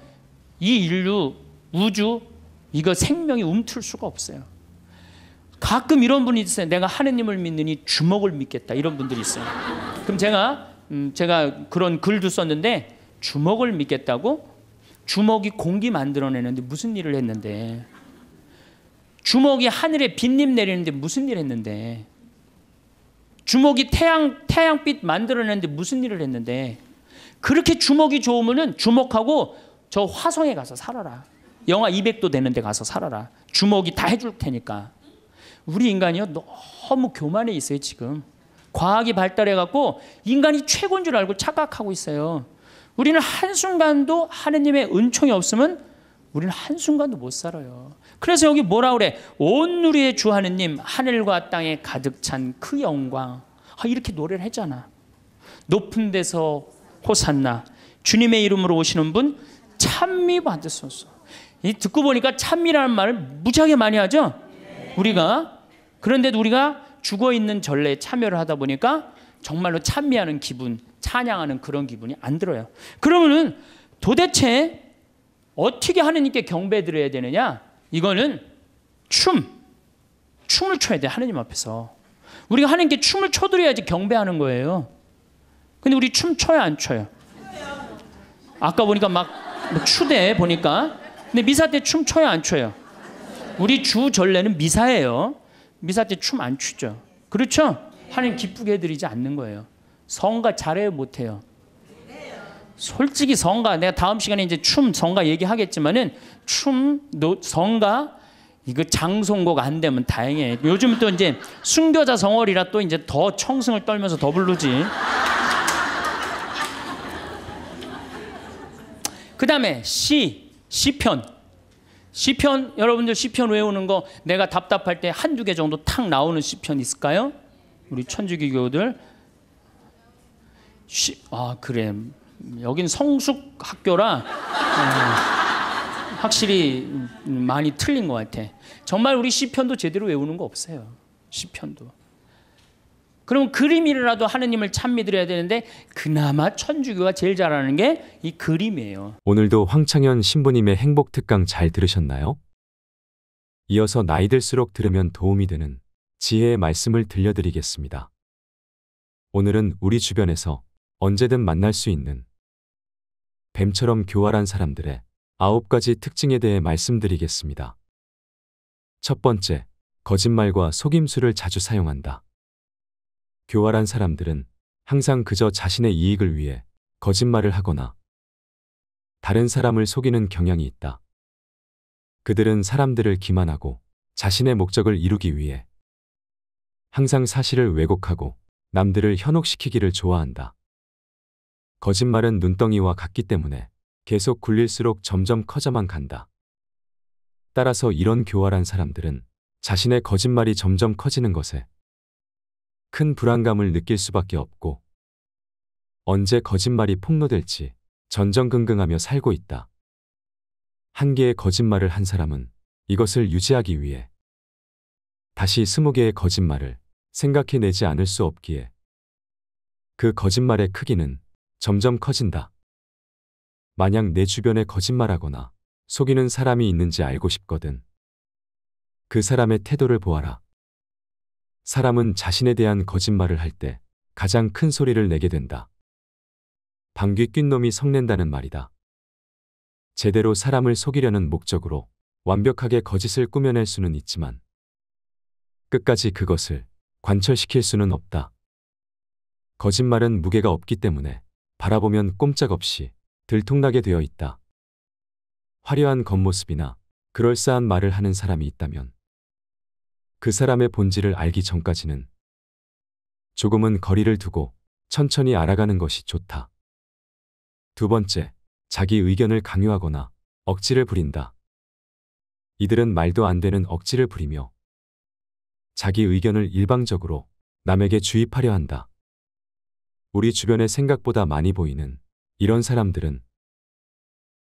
이 인류 우주 이거 생명이 움틀 수가 없어요. 가끔 이런 분이 있어요. 내가 하느님을 믿느니 주먹을 믿겠다 이런 분들이 있어요. 그럼 제가 음, 제가 그런 글도 썼는데 주먹을 믿겠다고 주먹이 공기 만들어내는데 무슨 일을 했는데 주먹이 하늘에 빗잎 내리는데 무슨 일 했는데 주먹이 태양 태양빛 만들어내는데 무슨 일을 했는데 그렇게 주먹이 좋으면 주먹하고 저 화성에 가서 살아라. 영하 200도 되는 데 가서 살아라. 주먹이 다 해줄 테니까. 우리 인간이요 너무 교만해 있어요 지금. 과학이 발달해갖고 인간이 최고인 줄 알고 착각하고 있어요. 우리는 한순간도 하느님의 은총이 없으면 우리는 한순간도 못 살아요. 그래서 여기 뭐라 그래? 온누리의주 하느님 하늘과 땅에 가득 찬 그 영광. 아, 이렇게 노래를 했잖아. 높은 데서 호산나 주님의 이름으로 오시는 분 찬미 받으소서. 이 듣고 보니까 참미라는 말을 무지하게 많이 하죠. 우리가 그런데도 우리가 죽어 있는 전례에 참여를 하다 보니까 정말로 찬미하는 기분, 찬양하는 그런 기분이 안 들어요. 그러면은 도대체 어떻게 하느님께 경배 드려야 되느냐? 이거는 춤, 춤을 춰야 돼 하느님 앞에서. 우리가 하느님께 춤을 춰드려야지 경배하는 거예요. 근데 우리 춤 춰야 안 춰요? 아까 보니까 막 추대 보니까 근데 미사 때 춤 춰요 안 춰요? 우리 주 전례는 미사예요. 미사 때 춤 안 추죠. 그렇죠? 하나님 기쁘게 해드리지 않는 거예요. 성가 잘해요 못해요? 솔직히 성가 내가 다음 시간에 이제 춤 성가 얘기하겠지만은 춤 노, 성가 이거 장송곡 안 되면 다행이에요. 요즘 또 이제 순교자 성월이라 또 이제 더 청승을 떨면서 더 부르지. 그다음에 시 시편. 시편 여러분들 시편 외우는 거 내가 답답할 때 한두 개 정도 탁 나오는 시편 있을까요? 우리 천주교교들 시, 아 그래 여긴 성숙 학교라 어, 확실히 많이 틀린 것 같아 정말 우리 시편도 제대로 외우는 거 없어요 시편도 그러면 그림이라도 하느님을 참 믿으려야 되는데 그나마 천주교가 제일 잘하는 게 이 그림이에요. 오늘도 황창현 신부님의 행복 특강 잘 들으셨나요? 이어서 나이 들수록 들으면 도움이 되는 지혜의 말씀을 들려드리겠습니다. 오늘은 우리 주변에서 언제든 만날 수 있는 뱀처럼 교활한 사람들의 아홉 가지 특징에 대해 말씀드리겠습니다. 첫 번째, 거짓말과 속임수를 자주 사용한다. 교활한 사람들은 항상 그저 자신의 이익을 위해 거짓말을 하거나 다른 사람을 속이는 경향이 있다. 그들은 사람들을 기만하고 자신의 목적을 이루기 위해 항상 사실을 왜곡하고 남들을 현혹시키기를 좋아한다. 거짓말은 눈덩이와 같기 때문에 계속 굴릴수록 점점 커져만 간다. 따라서 이런 교활한 사람들은 자신의 거짓말이 점점 커지는 것에 큰 불안감을 느낄 수밖에 없고 언제 거짓말이 폭로될지 전전긍긍하며 살고 있다. 한 개의 거짓말을 한 사람은 이것을 유지하기 위해 다시 스무 개의 거짓말을 생각해내지 않을 수 없기에 그 거짓말의 크기는 점점 커진다. 만약 내 주변에 거짓말하거나 속이는 사람이 있는지 알고 싶거든. 그 사람의 태도를 보아라. 사람은 자신에 대한 거짓말을 할 때 가장 큰 소리를 내게 된다. 방귀 낀 놈이 성낸다는 말이다. 제대로 사람을 속이려는 목적으로 완벽하게 거짓을 꾸며낼 수는 있지만 끝까지 그것을 관철시킬 수는 없다. 거짓말은 무게가 없기 때문에 바라보면 꼼짝없이 들통나게 되어 있다. 화려한 겉모습이나 그럴싸한 말을 하는 사람이 있다면 그 사람의 본질을 알기 전까지는 조금은 거리를 두고 천천히 알아가는 것이 좋다. 두 번째, 자기 의견을 강요하거나 억지를 부린다. 이들은 말도 안 되는 억지를 부리며 자기 의견을 일방적으로 남에게 주입하려 한다. 우리 주변에 생각보다 많이 보이는 이런 사람들은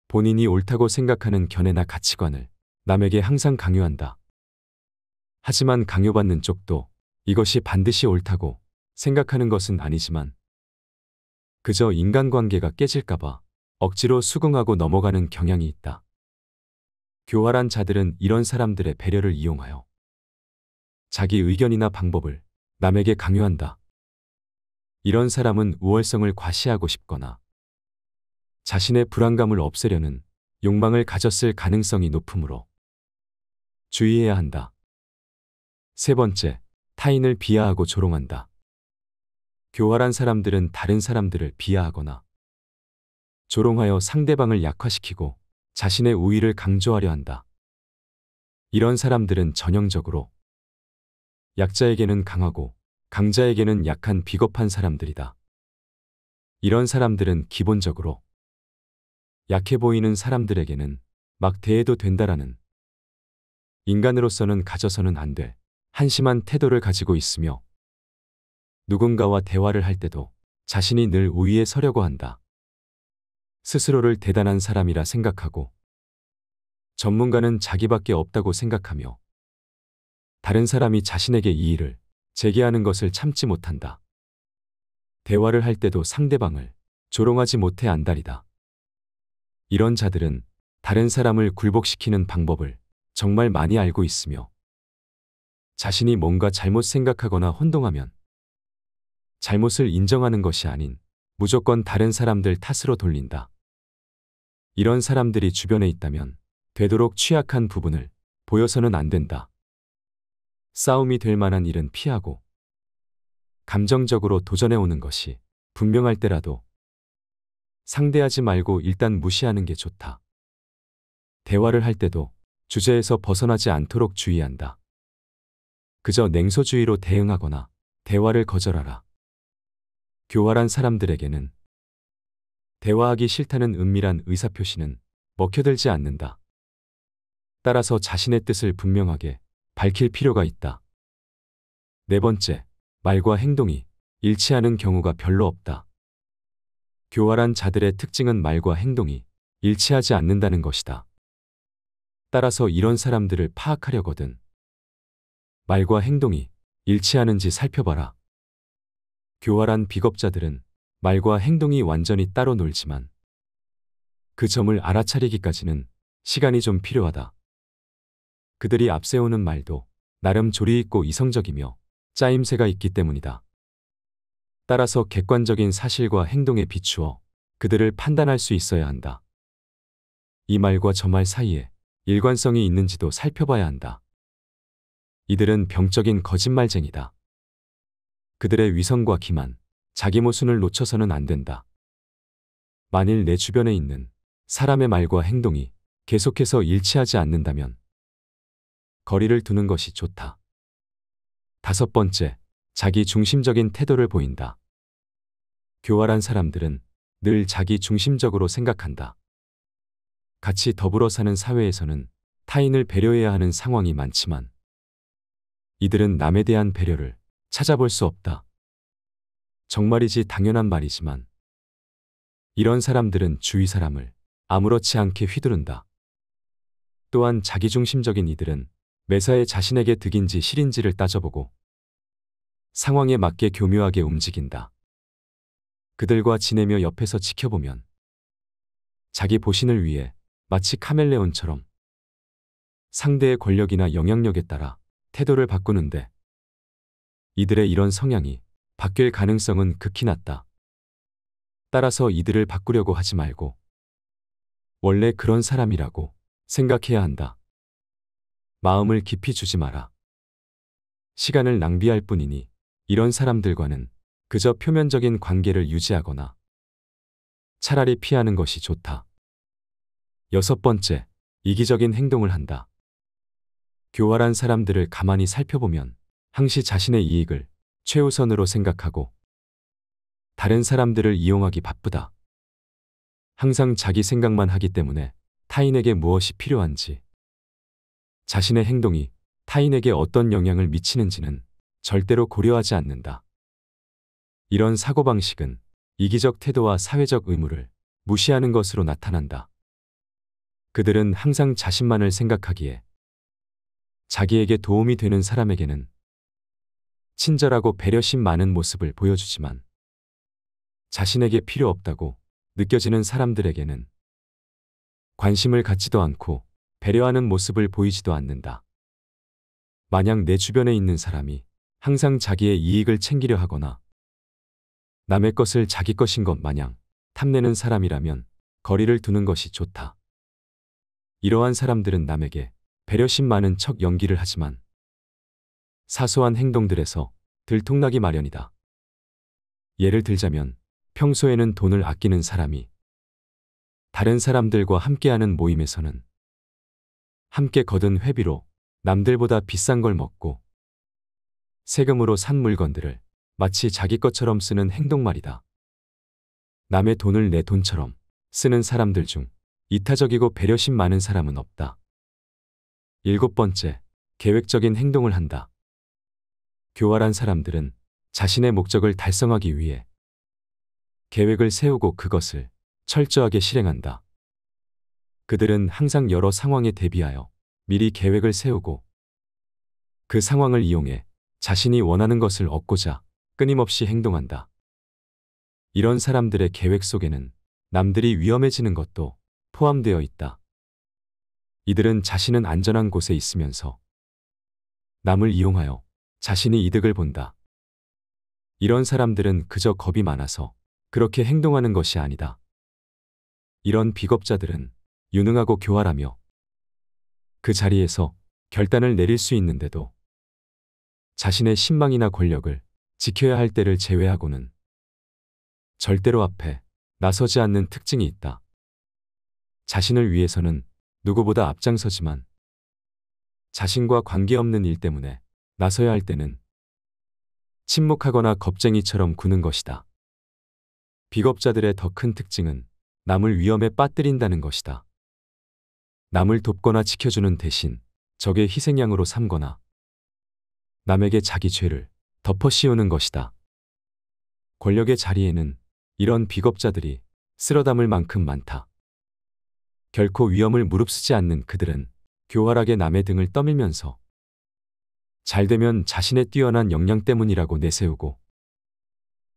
본인이 옳다고 생각하는 견해나 가치관을 남에게 항상 강요한다. 하지만 강요받는 쪽도 이것이 반드시 옳다고 생각하는 것은 아니지만 그저 인간관계가 깨질까봐 억지로 수긍하고 넘어가는 경향이 있다. 교활한 자들은 이런 사람들의 배려를 이용하여 자기 의견이나 방법을 남에게 강요한다. 이런 사람은 우월성을 과시하고 싶거나 자신의 불안감을 없애려는 욕망을 가졌을 가능성이 높으므로 주의해야 한다. 세 번째, 타인을 비하하고 조롱한다. 교활한 사람들은 다른 사람들을 비하하거나 조롱하여 상대방을 약화시키고 자신의 우위를 강조하려 한다. 이런 사람들은 전형적으로 약자에게는 강하고 강자에게는 약한 비겁한 사람들이다. 이런 사람들은 기본적으로 약해 보이는 사람들에게는 막 대해도 된다라는 인간으로서는 가져서는 안 돼. 한심한 태도를 가지고 있으며 누군가와 대화를 할 때도 자신이 늘 우위에 서려고 한다. 스스로를 대단한 사람이라 생각하고 전문가는 자기밖에 없다고 생각하며 다른 사람이 자신에게 이 일을 제기하는 것을 참지 못한다. 대화를 할 때도 상대방을 조롱하지 못해 안달이다. 이런 자들은 다른 사람을 굴복시키는 방법을 정말 많이 알고 있으며 자신이 뭔가 잘못 생각하거나 혼동하면 잘못을 인정하는 것이 아닌 무조건 다른 사람들 탓으로 돌린다. 이런 사람들이 주변에 있다면 되도록 취약한 부분을 보여서는 안 된다. 싸움이 될 만한 일은 피하고 감정적으로 도전해 오는 것이 분명할 때라도 상대하지 말고 일단 무시하는 게 좋다. 대화를 할 때도 주제에서 벗어나지 않도록 주의한다. 그저 냉소주의로 대응하거나 대화를 거절하라. 교활한 사람들에게는 대화하기 싫다는 은밀한 의사표시는 먹혀들지 않는다. 따라서 자신의 뜻을 분명하게 밝힐 필요가 있다. 네 번째, 말과 행동이 일치하는 경우가 별로 없다. 교활한 자들의 특징은 말과 행동이 일치하지 않는다는 것이다. 따라서 이런 사람들을 파악하려거든 말과 행동이 일치하는지 살펴봐라. 교활한 비겁자들은 말과 행동이 완전히 따로 놀지만 그 점을 알아차리기까지는 시간이 좀 필요하다. 그들이 앞세우는 말도 나름 조리 있고 이성적이며 짜임새가 있기 때문이다. 따라서 객관적인 사실과 행동에 비추어 그들을 판단할 수 있어야 한다. 이 말과 저 말 사이에 일관성이 있는지도 살펴봐야 한다. 이들은 병적인 거짓말쟁이다. 그들의 위선과 기만, 자기 모순을 놓쳐서는 안 된다. 만일 내 주변에 있는 사람의 말과 행동이 계속해서 일치하지 않는다면 거리를 두는 것이 좋다. 다섯 번째, 자기 중심적인 태도를 보인다. 교활한 사람들은 늘 자기 중심적으로 생각한다. 같이 더불어 사는 사회에서는 타인을 배려해야 하는 상황이 많지만 이들은 남에 대한 배려를 찾아볼 수 없다. 정말이지 당연한 말이지만 이런 사람들은 주위 사람을 아무렇지 않게 휘두른다. 또한 자기중심적인 이들은 매사에 자신에게 득인지 실인지를 따져보고 상황에 맞게 교묘하게 움직인다. 그들과 지내며 옆에서 지켜보면 자기 보신을 위해 마치 카멜레온처럼 상대의 권력이나 영향력에 따라 태도를 바꾸는데 이들의 이런 성향이 바뀔 가능성은 극히 낮다. 따라서 이들을 바꾸려고 하지 말고 원래 그런 사람이라고 생각해야 한다. 마음을 깊이 주지 마라. 시간을 낭비할 뿐이니 이런 사람들과는 그저 표면적인 관계를 유지하거나 차라리 피하는 것이 좋다. 여섯 번째, 이기적인 행동을 한다. 교활한 사람들을 가만히 살펴보면 항시 자신의 이익을 최우선으로 생각하고 다른 사람들을 이용하기 바쁘다. 항상 자기 생각만 하기 때문에 타인에게 무엇이 필요한지 자신의 행동이 타인에게 어떤 영향을 미치는지는 절대로 고려하지 않는다. 이런 사고방식은 이기적 태도와 사회적 의무를 무시하는 것으로 나타난다. 그들은 항상 자신만을 생각하기에 자기에게 도움이 되는 사람에게는 친절하고 배려심 많은 모습을 보여주지만 자신에게 필요 없다고 느껴지는 사람들에게는 관심을 갖지도 않고 배려하는 모습을 보이지도 않는다. 만약 내 주변에 있는 사람이 항상 자기의 이익을 챙기려 하거나 남의 것을 자기 것인 것 마냥 탐내는 사람이라면 거리를 두는 것이 좋다. 이러한 사람들은 남에게 배려심 많은 척 연기를 하지만 사소한 행동들에서 들통나기 마련이다. 예를 들자면 평소에는 돈을 아끼는 사람이 다른 사람들과 함께하는 모임에서는 함께 거둔 회비로 남들보다 비싼 걸 먹고 세금으로 산 물건들을 마치 자기 것처럼 쓰는 행동 말이다. 남의 돈을 내 돈처럼 쓰는 사람들 중 이타적이고 배려심 많은 사람은 없다. 일곱 번째, 계획적인 행동을 한다. 교활한 사람들은 자신의 목적을 달성하기 위해 계획을 세우고 그것을 철저하게 실행한다. 그들은 항상 여러 상황에 대비하여 미리 계획을 세우고 그 상황을 이용해 자신이 원하는 것을 얻고자 끊임없이 행동한다. 이런 사람들의 계획 속에는 남들이 위험해지는 것도 포함되어 있다. 이들은 자신은 안전한 곳에 있으면서 남을 이용하여 자신의 이득을 본다. 이런 사람들은 그저 겁이 많아서 그렇게 행동하는 것이 아니다. 이런 비겁자들은 유능하고 교활하며 그 자리에서 결단을 내릴 수 있는데도 자신의 신망이나 권력을 지켜야 할 때를 제외하고는 절대로 앞에 나서지 않는 특징이 있다. 자신을 위해서는 누구보다 앞장서지만 자신과 관계없는 일 때문에 나서야 할 때는 침묵하거나 겁쟁이처럼 구는 것이다. 비겁자들의 더 큰 특징은 남을 위험에 빠뜨린다는 것이다. 남을 돕거나 지켜주는 대신 적의 희생양으로 삼거나 남에게 자기 죄를 덮어 씌우는 것이다. 권력의 자리에는 이런 비겁자들이 쓸어담을 만큼 많다. 결코 위험을 무릅쓰지 않는 그들은 교활하게 남의 등을 떠밀면서 잘되면 자신의 뛰어난 역량 때문이라고 내세우고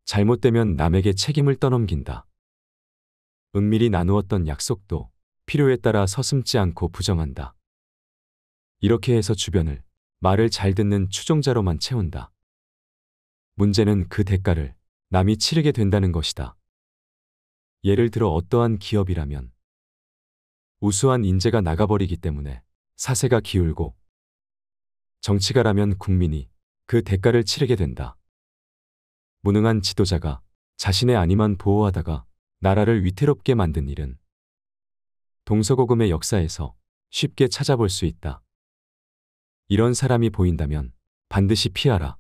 잘못되면 남에게 책임을 떠넘긴다. 은밀히 나누었던 약속도 필요에 따라 서슴지 않고 부정한다. 이렇게 해서 주변을 말을 잘 듣는 추종자로만 채운다. 문제는 그 대가를 남이 치르게 된다는 것이다. 예를 들어 어떠한 기업이라면 우수한 인재가 나가버리기 때문에 사세가 기울고 정치가라면 국민이 그 대가를 치르게 된다. 무능한 지도자가 자신의 아니만 보호하다가 나라를 위태롭게 만든 일은 동서고금의 역사에서 쉽게 찾아볼 수 있다. 이런 사람이 보인다면 반드시 피하라.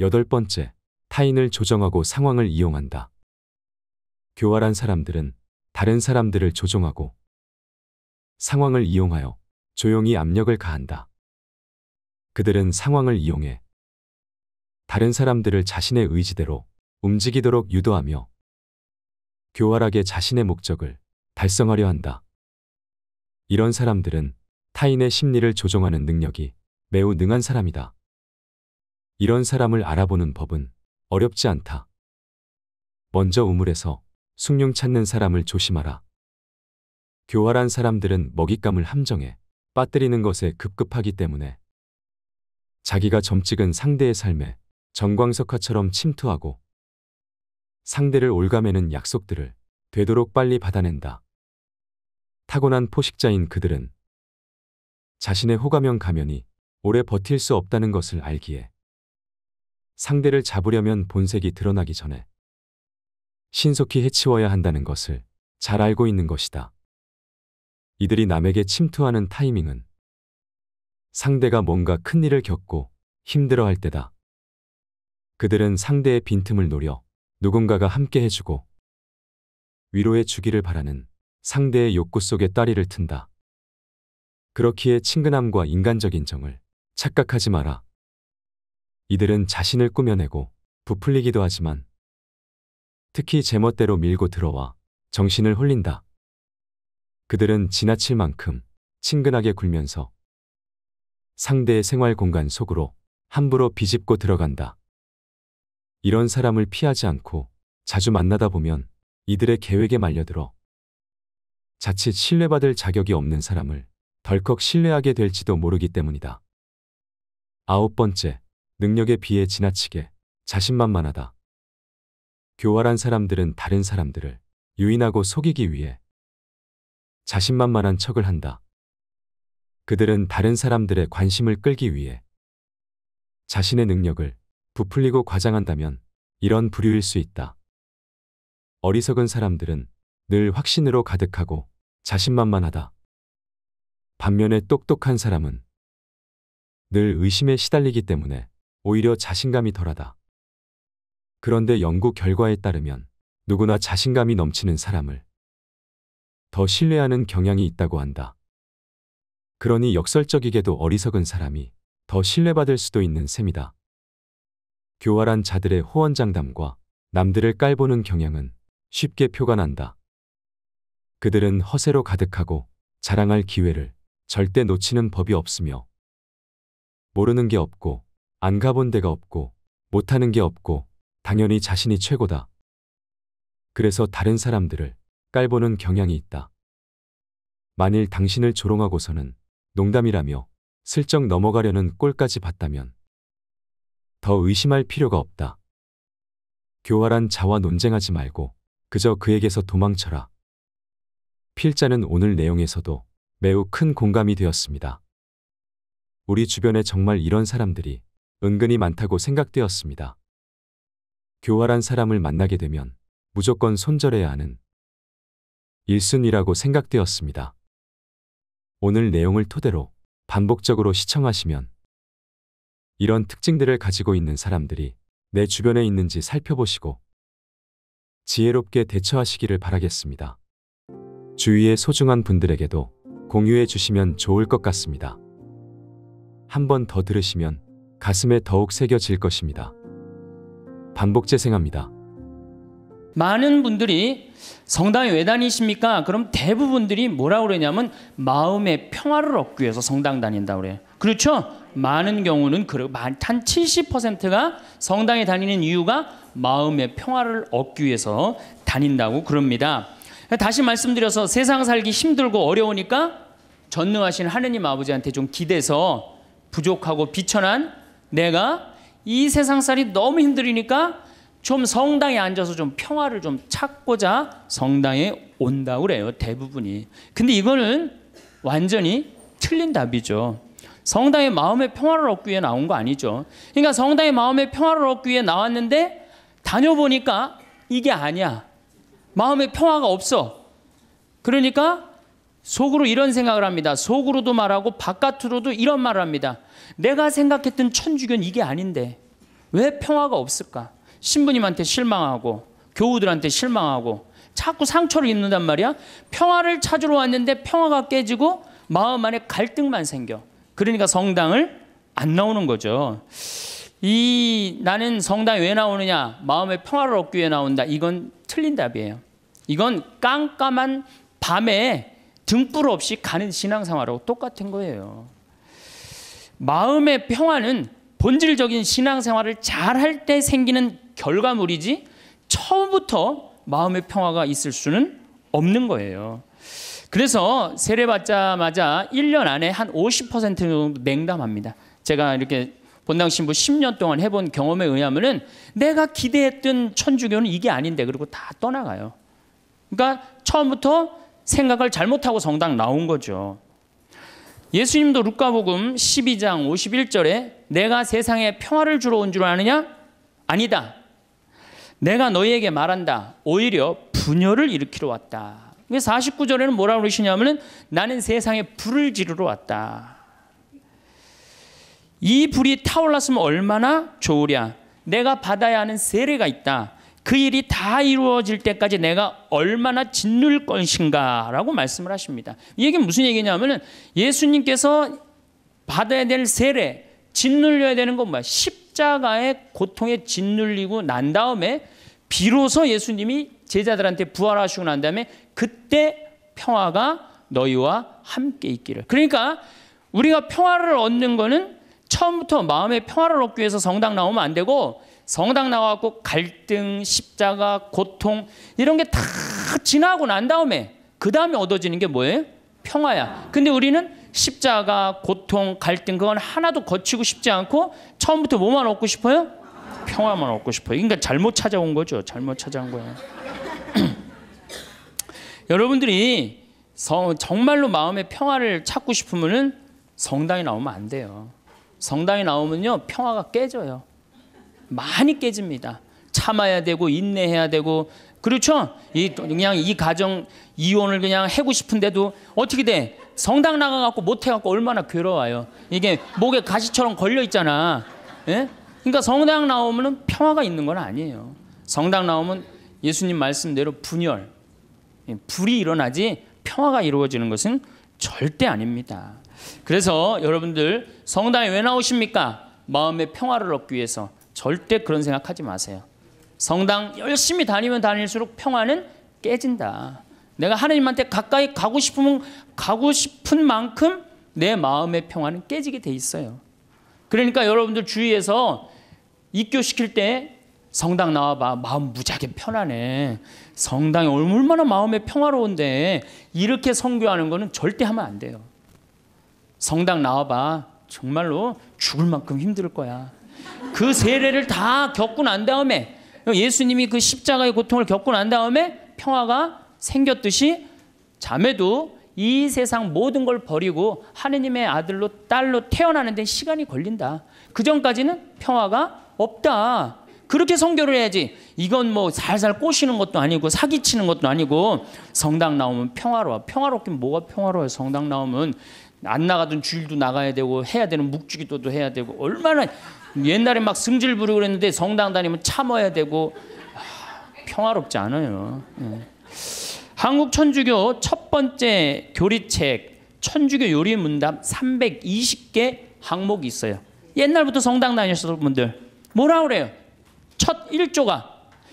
여덟 번째, 타인을 조정하고 상황을 이용한다. 교활한 사람들은 다른 사람들을 조종하고 상황을 이용하여 조용히 압력을 가한다. 그들은 상황을 이용해 다른 사람들을 자신의 의지대로 움직이도록 유도하며 교활하게 자신의 목적을 달성하려 한다. 이런 사람들은 타인의 심리를 조종하는 능력이 매우 능한 사람이다. 이런 사람을 알아보는 법은 어렵지 않다. 먼저 우물에서 숭늉 찾는 사람을 조심하라. 교활한 사람들은 먹잇감을 함정에 빠뜨리는 것에 급급하기 때문에 자기가 점찍은 상대의 삶에 전광석화처럼 침투하고 상대를 올가매는 약속들을 되도록 빨리 받아낸다. 타고난 포식자인 그들은 자신의 호감형 가면이 오래 버틸 수 없다는 것을 알기에 상대를 잡으려면 본색이 드러나기 전에 신속히 해치워야 한다는 것을 잘 알고 있는 것이다. 이들이 남에게 침투하는 타이밍은 상대가 뭔가 큰 일을 겪고 힘들어 할 때다. 그들은 상대의 빈틈을 노려 누군가가 함께 해주고 위로해 주기를 바라는 상대의 욕구 속에 따리를 튼다. 그렇기에 친근함과 인간적인 정을 착각하지 마라. 이들은 자신을 꾸며내고 부풀리기도 하지만 특히 제멋대로 밀고 들어와 정신을 홀린다. 그들은 지나칠 만큼 친근하게 굴면서 상대의 생활 공간 속으로 함부로 비집고 들어간다. 이런 사람을 피하지 않고 자주 만나다 보면 이들의 계획에 말려들어 자칫 신뢰받을 자격이 없는 사람을 덜컥 신뢰하게 될지도 모르기 때문이다. 아홉 번째, 능력에 비해 지나치게 자신만만하다. 교활한 사람들은 다른 사람들을 유인하고 속이기 위해 자신만만한 척을 한다. 그들은 다른 사람들의 관심을 끌기 위해 자신의 능력을 부풀리고 과장한다면 이런 부류일 수 있다. 어리석은 사람들은 늘 확신으로 가득하고 자신만만하다. 반면에 똑똑한 사람은 늘 의심에 시달리기 때문에 오히려 자신감이 덜하다. 그런데 연구 결과에 따르면 누구나 자신감이 넘치는 사람을 더 신뢰하는 경향이 있다고 한다. 그러니 역설적이게도 어리석은 사람이 더 신뢰받을 수도 있는 셈이다. 교활한 자들의 호언장담과 남들을 깔보는 경향은 쉽게 표가 난다. 그들은 허세로 가득하고 자랑할 기회를 절대 놓치는 법이 없으며 모르는 게 없고 안 가본 데가 없고 못하는 게 없고 당연히 자신이 최고다. 그래서 다른 사람들을 깔보는 경향이 있다. 만일 당신을 조롱하고서는 농담이라며 슬쩍 넘어가려는 꼴까지 봤다면 더 의심할 필요가 없다. 교활한 자와 논쟁하지 말고 그저 그에게서 도망쳐라. 필자는 오늘 내용에서도 매우 큰 공감이 되었습니다. 우리 주변에 정말 이런 사람들이 은근히 많다고 생각되었습니다. 교활한 사람을 만나게 되면 무조건 손절해야 하는 일순이라고 생각되었습니다. 오늘 내용을 토대로 반복적으로 시청하시면 이런 특징들을 가지고 있는 사람들이 내 주변에 있는지 살펴보시고 지혜롭게 대처하시기를 바라겠습니다. 주위의 소중한 분들에게도 공유해 주시면 좋을 것 같습니다. 한 번 더 들으시면 가슴에 더욱 새겨질 것입니다. 반복 재생합니다. 많은 분들이 성당에 왜 다니십니까? 그럼 대부분들이 뭐라고 그러냐면 마음의 평화를 얻기 위해서 성당 다닌다 그래요. 그렇죠? 많은 경우는 한 70%가 성당에 다니는 이유가 마음의 평화를 얻기 위해서 다닌다고 그럽니다. 다시 말씀드려서 세상 살기 힘들고 어려우니까 전능하신 하느님 아버지한테 좀 기대서 부족하고 비천한 내가 이 세상 살이 너무 힘들으니까 좀 성당에 앉아서 좀 평화를 좀 찾고자 성당에 온다 고 그래요. 대부분이. 근데 이거는 완전히 틀린 답이죠. 성당의 마음의 평화를 얻기 위해 나온 거 아니죠. 그러니까 성당의 마음의 평화를 얻기 위해 나왔는데 다녀보니까 이게 아니야. 마음의 평화가 없어. 그러니까 속으로 이런 생각을 합니다. 속으로도 말하고 바깥으로도 이런 말을 합니다. 내가 생각했던 천주교는 이게 아닌데 왜 평화가 없을까? 신부님한테 실망하고 교우들한테 실망하고 자꾸 상처를 입는단 말이야. 평화를 찾으러 왔는데 평화가 깨지고 마음 안에 갈등만 생겨. 그러니까 성당을 안 나오는 거죠. 이 나는 성당에 왜 나오느냐? 마음의 평화를 얻기 위해 나온다. 이건 틀린 답이에요. 이건 깜깜한 밤에 등불 없이 가는 신앙생활하고 똑같은 거예요. 마음의 평화는 본질적인 신앙생활을 잘할 때 생기는 결과물이지 처음부터 마음의 평화가 있을 수는 없는 거예요. 그래서 세례 받자마자 1년 안에 한 50% 정도 냉담합니다. 제가 이렇게 본당 신부 10년 동안 해본 경험에 의하면 내가 기대했던 천주교는 이게 아닌데 그리고 다 떠나가요. 그러니까 처음부터 생각을 잘못하고 성당 나온 거죠. 예수님도 루카복음 12장 51절에 내가 세상에 평화를 주러 온 줄 아느냐? 아니다. 내가 너희에게 말한다. 오히려 분열을 일으키러 왔다. 49절에는 뭐라고 그러시냐면 나는 세상에 불을 지르러 왔다. 이 불이 타올랐으면 얼마나 좋으랴. 내가 받아야 하는 세례가 있다. 그 일이 다 이루어질 때까지 내가 얼마나 짓눌 것인가라고 말씀을 하십니다. 이 얘기는 무슨 얘기냐면 예수님께서 받아야 될 세례, 짓눌려야 되는 건 뭐야? 십자가의 고통에 짓눌리고 난 다음에 비로소 예수님이 제자들한테 부활하시고 난 다음에 그때 평화가 너희와 함께 있기를. 그러니까 우리가 평화를 얻는 거는 처음부터 마음의 평화를 얻기 위해서 성당 나오면 안 되고 성당 나와갖고 갈등, 십자가, 고통 이런 게 다 지나고 난 다음에 그 다음에 얻어지는 게 뭐예요? 평화야. 근데 우리는 십자가, 고통, 갈등 그건 하나도 거치고 싶지 않고 처음부터 뭐만 얻고 싶어요? 평화만 얻고 싶어요. 그러니까 잘못 찾아온 거죠. 잘못 찾아온 거예요. *clears throat* 여러분들이 정말로 마음의 평화를 찾고 싶으면 성당에 나오면 안 돼요. 성당에 나오면요 평화가 깨져요. 많이 깨집니다. 참아야 되고 인내해야 되고 그렇죠? 이 그냥 이 가정 이혼을 그냥 하고 싶은데도 어떻게 돼? 성당 나가갖고 못해갖고 얼마나 괴로워요. 이게 목에 가시처럼 걸려 있잖아. 예? 그러니까 성당 나오면 평화가 있는 건 아니에요. 성당 나오면 예수님 말씀대로 분열, 예, 불이 일어나지 평화가 이루어지는 것은 절대 아닙니다. 그래서 여러분들 성당에 왜 나오십니까? 마음의 평화를 얻기 위해서 절대 그런 생각하지 마세요. 성당 열심히 다니면 다닐수록 평화는 깨진다. 내가 하나님한테 가까이 가고 싶으면 가고 싶은 만큼 내 마음의 평화는 깨지게 돼 있어요. 그러니까 여러분들 주위에서 입교시킬 때 성당 나와봐. 마음 무지하게 편하네. 성당이 얼마나 마음에 평화로운데 이렇게 성교하는 거는 절대 하면 안 돼요. 성당 나와봐. 정말로 죽을 만큼 힘들 거야. 그 세례를 다 겪고 난 다음에 예수님이 그 십자가의 고통을 겪고 난 다음에 평화가 생겼듯이 자매도 이 세상 모든 걸 버리고 하느님의 아들로 딸로 태어나는 데 시간이 걸린다. 그 전까지는 평화가 없다. 그렇게 성교를 해야지. 이건 뭐 살살 꼬시는 것도 아니고 사기치는 것도 아니고 성당 나오면 평화로워. 평화롭긴 뭐가 평화로워 성당 나오면 안 나가던 주일도 나가야 되고 해야 되는 묵주기도도 해야 되고 얼마나 옛날에 막 승질 부리고 그랬는데 성당 다니면 참아야 되고 아, 평화롭지 않아요. 예. 한국 천주교 첫 번째 교리책 천주교 요리 문답 320개 항목이 있어요. 옛날부터 성당 다니셨던 분들 뭐라 그래요? 첫 1조가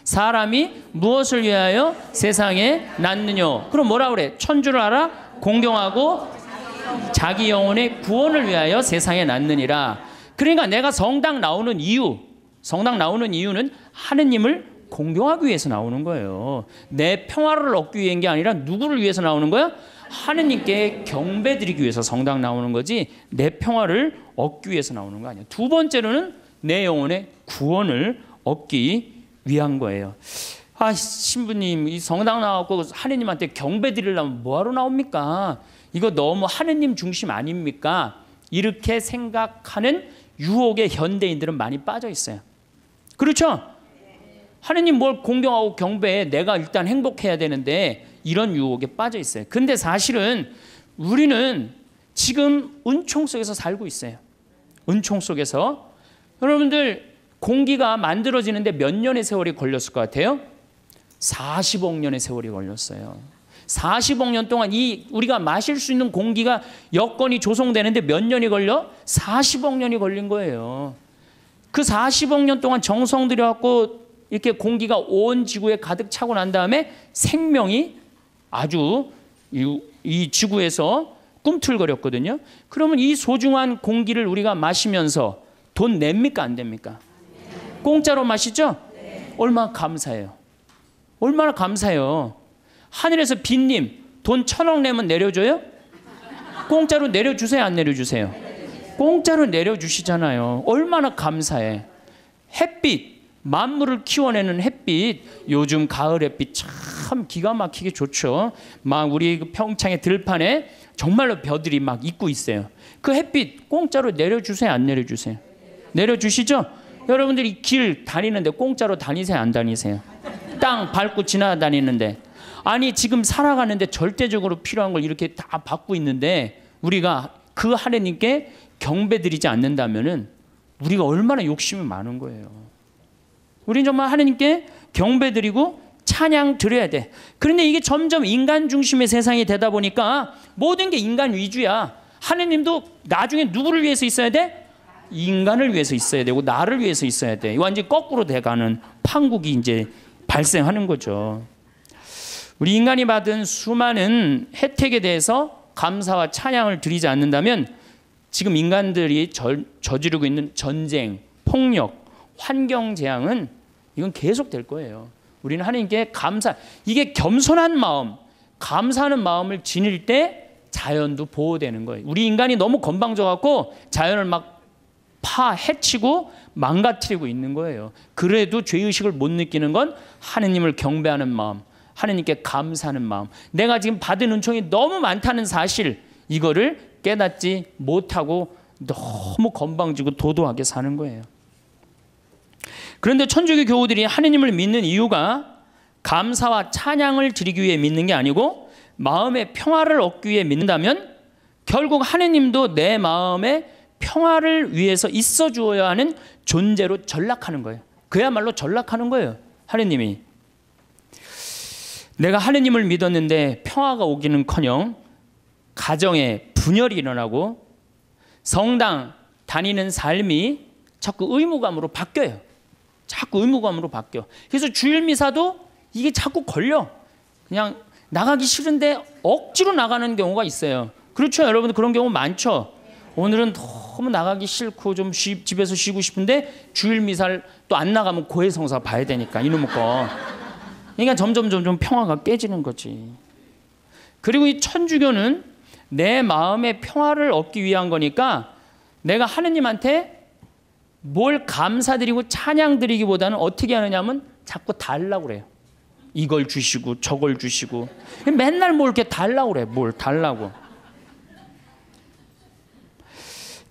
사람이 무엇을 위하여 세상에 났느냐. 그럼 뭐라 그래? 천주를 알아? 공경하고 자기 영혼의 구원을 위하여 세상에 났느니라. 그러니까 내가 성당 나오는 이유, 성당 나오는 이유는 하느님을 공경하기 위해서 나오는 거예요. 내 평화를 얻기 위한 게 아니라 누구를 위해서 나오는 거야? 하느님께 경배드리기 위해서 성당 나오는 거지 내 평화를 얻기 위해서 나오는 거 아니야. 두 번째로는 내 영혼의 구원을 얻기 위한 거예요. 아 신부님 이 성당 나왔고 하느님한테 경배 드리려면 뭐하러 나옵니까? 이거 너무 하느님 중심 아닙니까? 이렇게 생각하는 유혹에 현대인들은 많이 빠져 있어요. 그렇죠? 하느님 뭘 공경하고 경배해 내가 일단 행복해야 되는데 이런 유혹에 빠져 있어요. 근데 사실은 우리는 지금 은총 속에서 살고 있어요. 은총 속에서 여러분들 공기가 만들어지는데 몇 년의 세월이 걸렸을 것 같아요? 40억 년의 세월이 걸렸어요. 40억 년 동안 이 우리가 마실 수 있는 공기가 여건이 조성되는데 몇 년이 걸려? 40억 년이 걸린 거예요. 그 40억 년 동안 정성 들여갖고 이렇게 공기가 온 지구에 가득 차고 난 다음에 생명이 아주 이, 이 지구에서 꿈틀거렸거든요. 그러면 이 소중한 공기를 우리가 마시면서 돈 냅니까 안 됩니까? 네. 공짜로 마시죠? 네. 얼마나 감사해요. 얼마나 감사해요. 하늘에서 빈님 돈 천억 내면 내려줘요? 공짜로 내려주세요 안 내려주세요? 공짜로 내려주시잖아요. 얼마나 감사해. 햇빛 만물을 키워내는 햇빛 요즘 가을 햇빛 참 기가 막히게 좋죠. 막 우리 그 평창의 들판에 정말로 벼들이 막 입고 있어요. 그 햇빛 공짜로 내려주세요 안 내려주세요? 내려주시죠? 여러분들이 길 다니는데 공짜로 다니세요 안 다니세요? 땅 밟고 지나다니는데 아니 지금 살아가는데 절대적으로 필요한 걸 이렇게 다 받고 있는데 우리가 그 하나님께 경배드리지 않는다면 우리가 얼마나 욕심이 많은 거예요. 우린 정말 하느님께 경배드리고 찬양 드려야 돼. 그런데 이게 점점 인간 중심의 세상이 되다 보니까 모든 게 인간 위주야. 하느님도 나중에 누구를 위해서 있어야 돼? 인간을 위해서 있어야 되고 나를 위해서 있어야 돼. 완전히 거꾸로 돼가는 판국이 이제 발생하는 거죠. 우리 인간이 받은 수많은 혜택에 대해서 감사와 찬양을 드리지 않는다면 지금 인간들이 저, 저지르고 있는 전쟁, 폭력, 환경 재앙은 이건 계속 될 거예요. 우리는 하나님께 감사, 이게 겸손한 마음, 감사하는 마음을 지닐 때 자연도 보호되는 거예요. 우리 인간이 너무 건방져갖고 자연을 막 파, 해치고 망가뜨리고 있는 거예요. 그래도 죄의식을 못 느끼는 건 하느님을 경배하는 마음, 하느님께 감사하는 마음, 내가 지금 받은 은총이 너무 많다는 사실, 이거를 깨닫지 못하고 너무 건방지고 도도하게 사는 거예요. 그런데 천주교 교우들이 하느님을 믿는 이유가 감사와 찬양을 드리기 위해 믿는 게 아니고 마음의 평화를 얻기 위해 믿는다면 결국 하느님도 내 마음의 평화를 위해서 있어 주어야 하는 존재로 전락하는 거예요. 그야말로 전락하는 거예요. 하느님이 내가 하느님을 믿었는데 평화가 오기는커녕 가정에 분열이 일어나고 성당 다니는 삶이 자꾸 의무감으로 바뀌어요. 자꾸 의무감으로 바뀌어. 그래서 주일 미사도 이게 자꾸 걸려. 그냥 나가기 싫은데 억지로 나가는 경우가 있어요. 그렇죠, 여러분 그런 경우 많죠. 오늘은 너무 나가기 싫고 좀 쉬, 집에서 쉬고 싶은데 주일 미사를 또안 나가면 고해성사 봐야 되니까 이놈 거. 그러니까 점점 점점 평화가 깨지는 거지. 그리고 이 천주교는 내 마음의 평화를 얻기 위한 거니까 내가 하느님한테 뭘 감사드리고 찬양드리기보다는 어떻게 하느냐면 자꾸 달라고 그래요. 이걸 주시고 저걸 주시고 맨날 뭘 이렇게 달라고 그래. 뭘 달라고.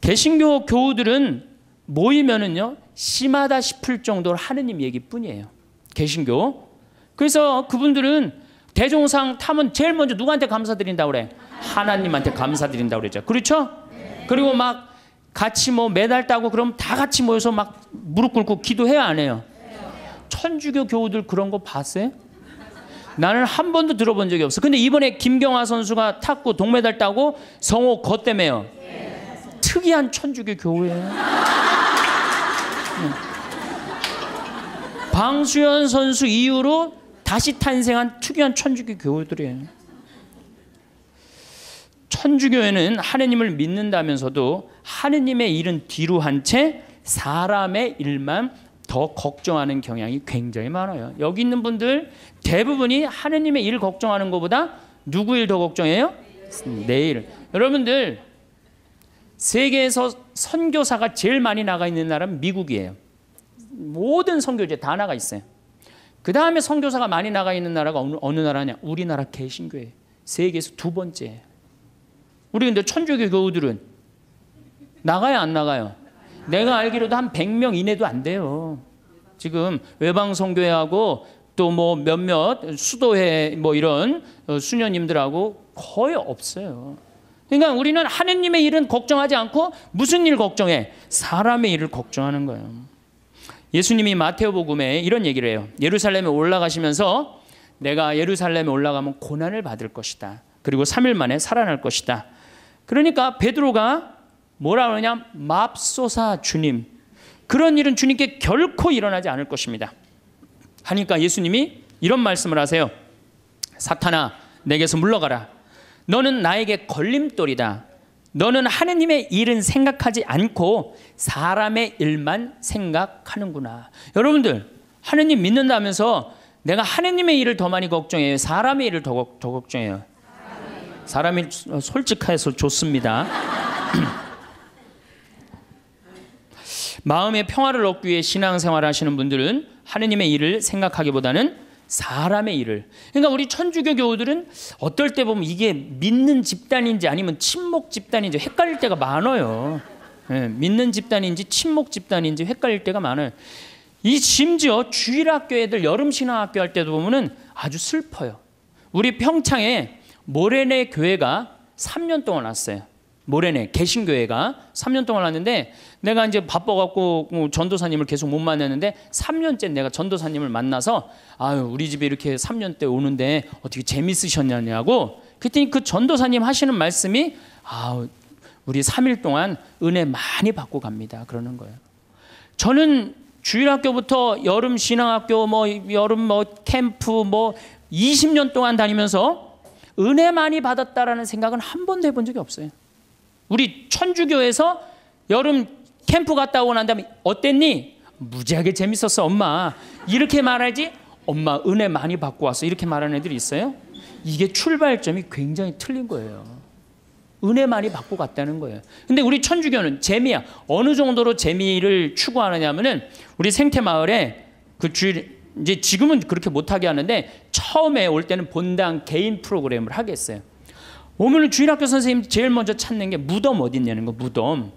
개신교 교우들은 모이면은요. 심하다 싶을 정도로 하느님 얘기뿐이에요. 개신교. 그래서 그분들은 대종상 타면 제일 먼저 누구한테 감사드린다 그래? 하나님한테 감사드린다 그랬죠. 그렇죠? 그리고 막 같이 뭐 메달 따고 그럼 다 같이 모여서 막 무릎 꿇고 기도해야 안 해요? 천주교 교우들 그런 거 봤어요? 나는 한 번도 들어본 적이 없어. 근데 이번에 김경화 선수가 탁구 동메달 따고 성호 거땜에요. 특이한 천주교 교우예요. 네. 방수현 선수 이후로 다시 탄생한 특이한 천주교 교우들이에요. 천주교에는 하느님을 믿는다면서도 하느님의 일은 뒤로 한 채 사람의 일만 더 걱정하는 경향이 굉장히 많아요. 여기 있는 분들 대부분이 하느님의 일 걱정하는 것보다 누구 일 더 걱정해요? 내일. 여러분들 세계에서 선교사가 제일 많이 나가 있는 나라는 미국이에요. 모든 선교제 다 나가 있어요. 그 다음에 선교사가 많이 나가 있는 나라가 어느, 어느 나라냐? 우리나라 개신교예요. 세계에서 두 번째예요. 우리 근데 천주교교우들은 나가요 안 나가요? 내가 알기로도 한 100명 이내도 안 돼요. 지금 외방 선교회하고 또 뭐 몇몇 수도회 뭐 이런 어, 수녀님들하고 거의 없어요. 그러니까 우리는 하느님의 일은 걱정하지 않고 무슨 일 걱정해? 사람의 일을 걱정하는 거예요. 예수님이 마태복음에 이런 얘기를 해요. 예루살렘에 올라가시면서 내가 예루살렘에 올라가면 고난을 받을 것이다. 그리고 3일 만에 살아날 것이다. 그러니까 베드로가 뭐라 그러냐? 맙소사 주님. 그런 일은 주님께 결코 일어나지 않을 것입니다. 하니까 예수님이 이런 말씀을 하세요. 사탄아, 내게서 물러가라. 너는 나에게 걸림돌이다. 너는 하느님의 일은 생각하지 않고 사람의 일만 생각하는구나. 여러분들, 하느님 믿는다면서 내가 하느님의 일을 더 많이 걱정해요. 사람의 일을 더, 더 걱정해요. 사람이 솔직해서 좋습니다. 마음의 평화를 얻기 위해 신앙생활 하시는 분들은 하느님의 일을 생각하기보다는 사람의 일을. 그러니까 우리 천주교 교우들은 어떨 때 보면 이게 믿는 집단인지 아니면 침묵 집단인지 헷갈릴 때가 많아요. 예, 믿는 집단인지 침묵 집단인지 헷갈릴 때가 많아요. 이 심지어 주일학교 애들 여름 신앙학교 할 때도 보면은 아주 슬퍼요. 우리 평창에 모레네 교회가 3년 동안 왔어요. 모레네 개신교회가 3년 동안 왔는데 내가 이제 바빠갖고 뭐 전도사님을 계속 못 만났는데 3년째 내가 전도사님을 만나서 아유 우리 집에 이렇게 3년 때 오는데 어떻게 재밌으셨냐냐고 그랬더니 그 전도사님 하시는 말씀이 아 우리 3일 동안 은혜 많이 받고 갑니다 그러는 거예요. 저는 주일학교부터 여름 신앙학교 뭐 여름 뭐 캠프 뭐 20년 동안 다니면서 은혜 많이 받았다라는 생각은 한 번도 해본 적이 없어요. 우리 천주교에서 여름 캠프 갔다 오고 난 다음에 어땠니? 무지하게 재밌었어 엄마. 이렇게 말하지 엄마 은혜 많이 받고 왔어 이렇게 말하는 애들이 있어요. 이게 출발점이 굉장히 틀린 거예요. 은혜 많이 받고 갔다는 거예요. 근데 우리 천주교는 재미야. 어느 정도로 재미를 추구하느냐면은 우리 생태 마을에 그 주일 이제 지금은 그렇게 못하게 하는데 처음에 올 때는 본당 개인 프로그램을 하겠어요. 오면 주일학교 선생님 제일 먼저 찾는 게 무덤 어디 있냐는 거 무덤.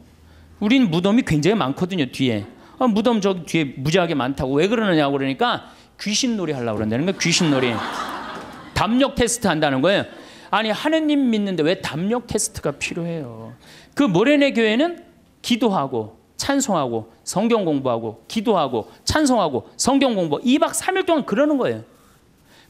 우린 무덤이 굉장히 많거든요 뒤에. 아, 무덤 저 뒤에 무지하게 많다고 왜 그러느냐고 그러니까 귀신놀이 하려고 그런다는 거 귀신놀이. 담력 테스트 한다는 거예요. 아니 하느님 믿는데 왜 담력 테스트가 필요해요? 그 모래내 교회는 기도하고 찬송하고 성경 공부하고 기도하고 찬송하고 성경 공부 2박 3일 동안 그러는 거예요.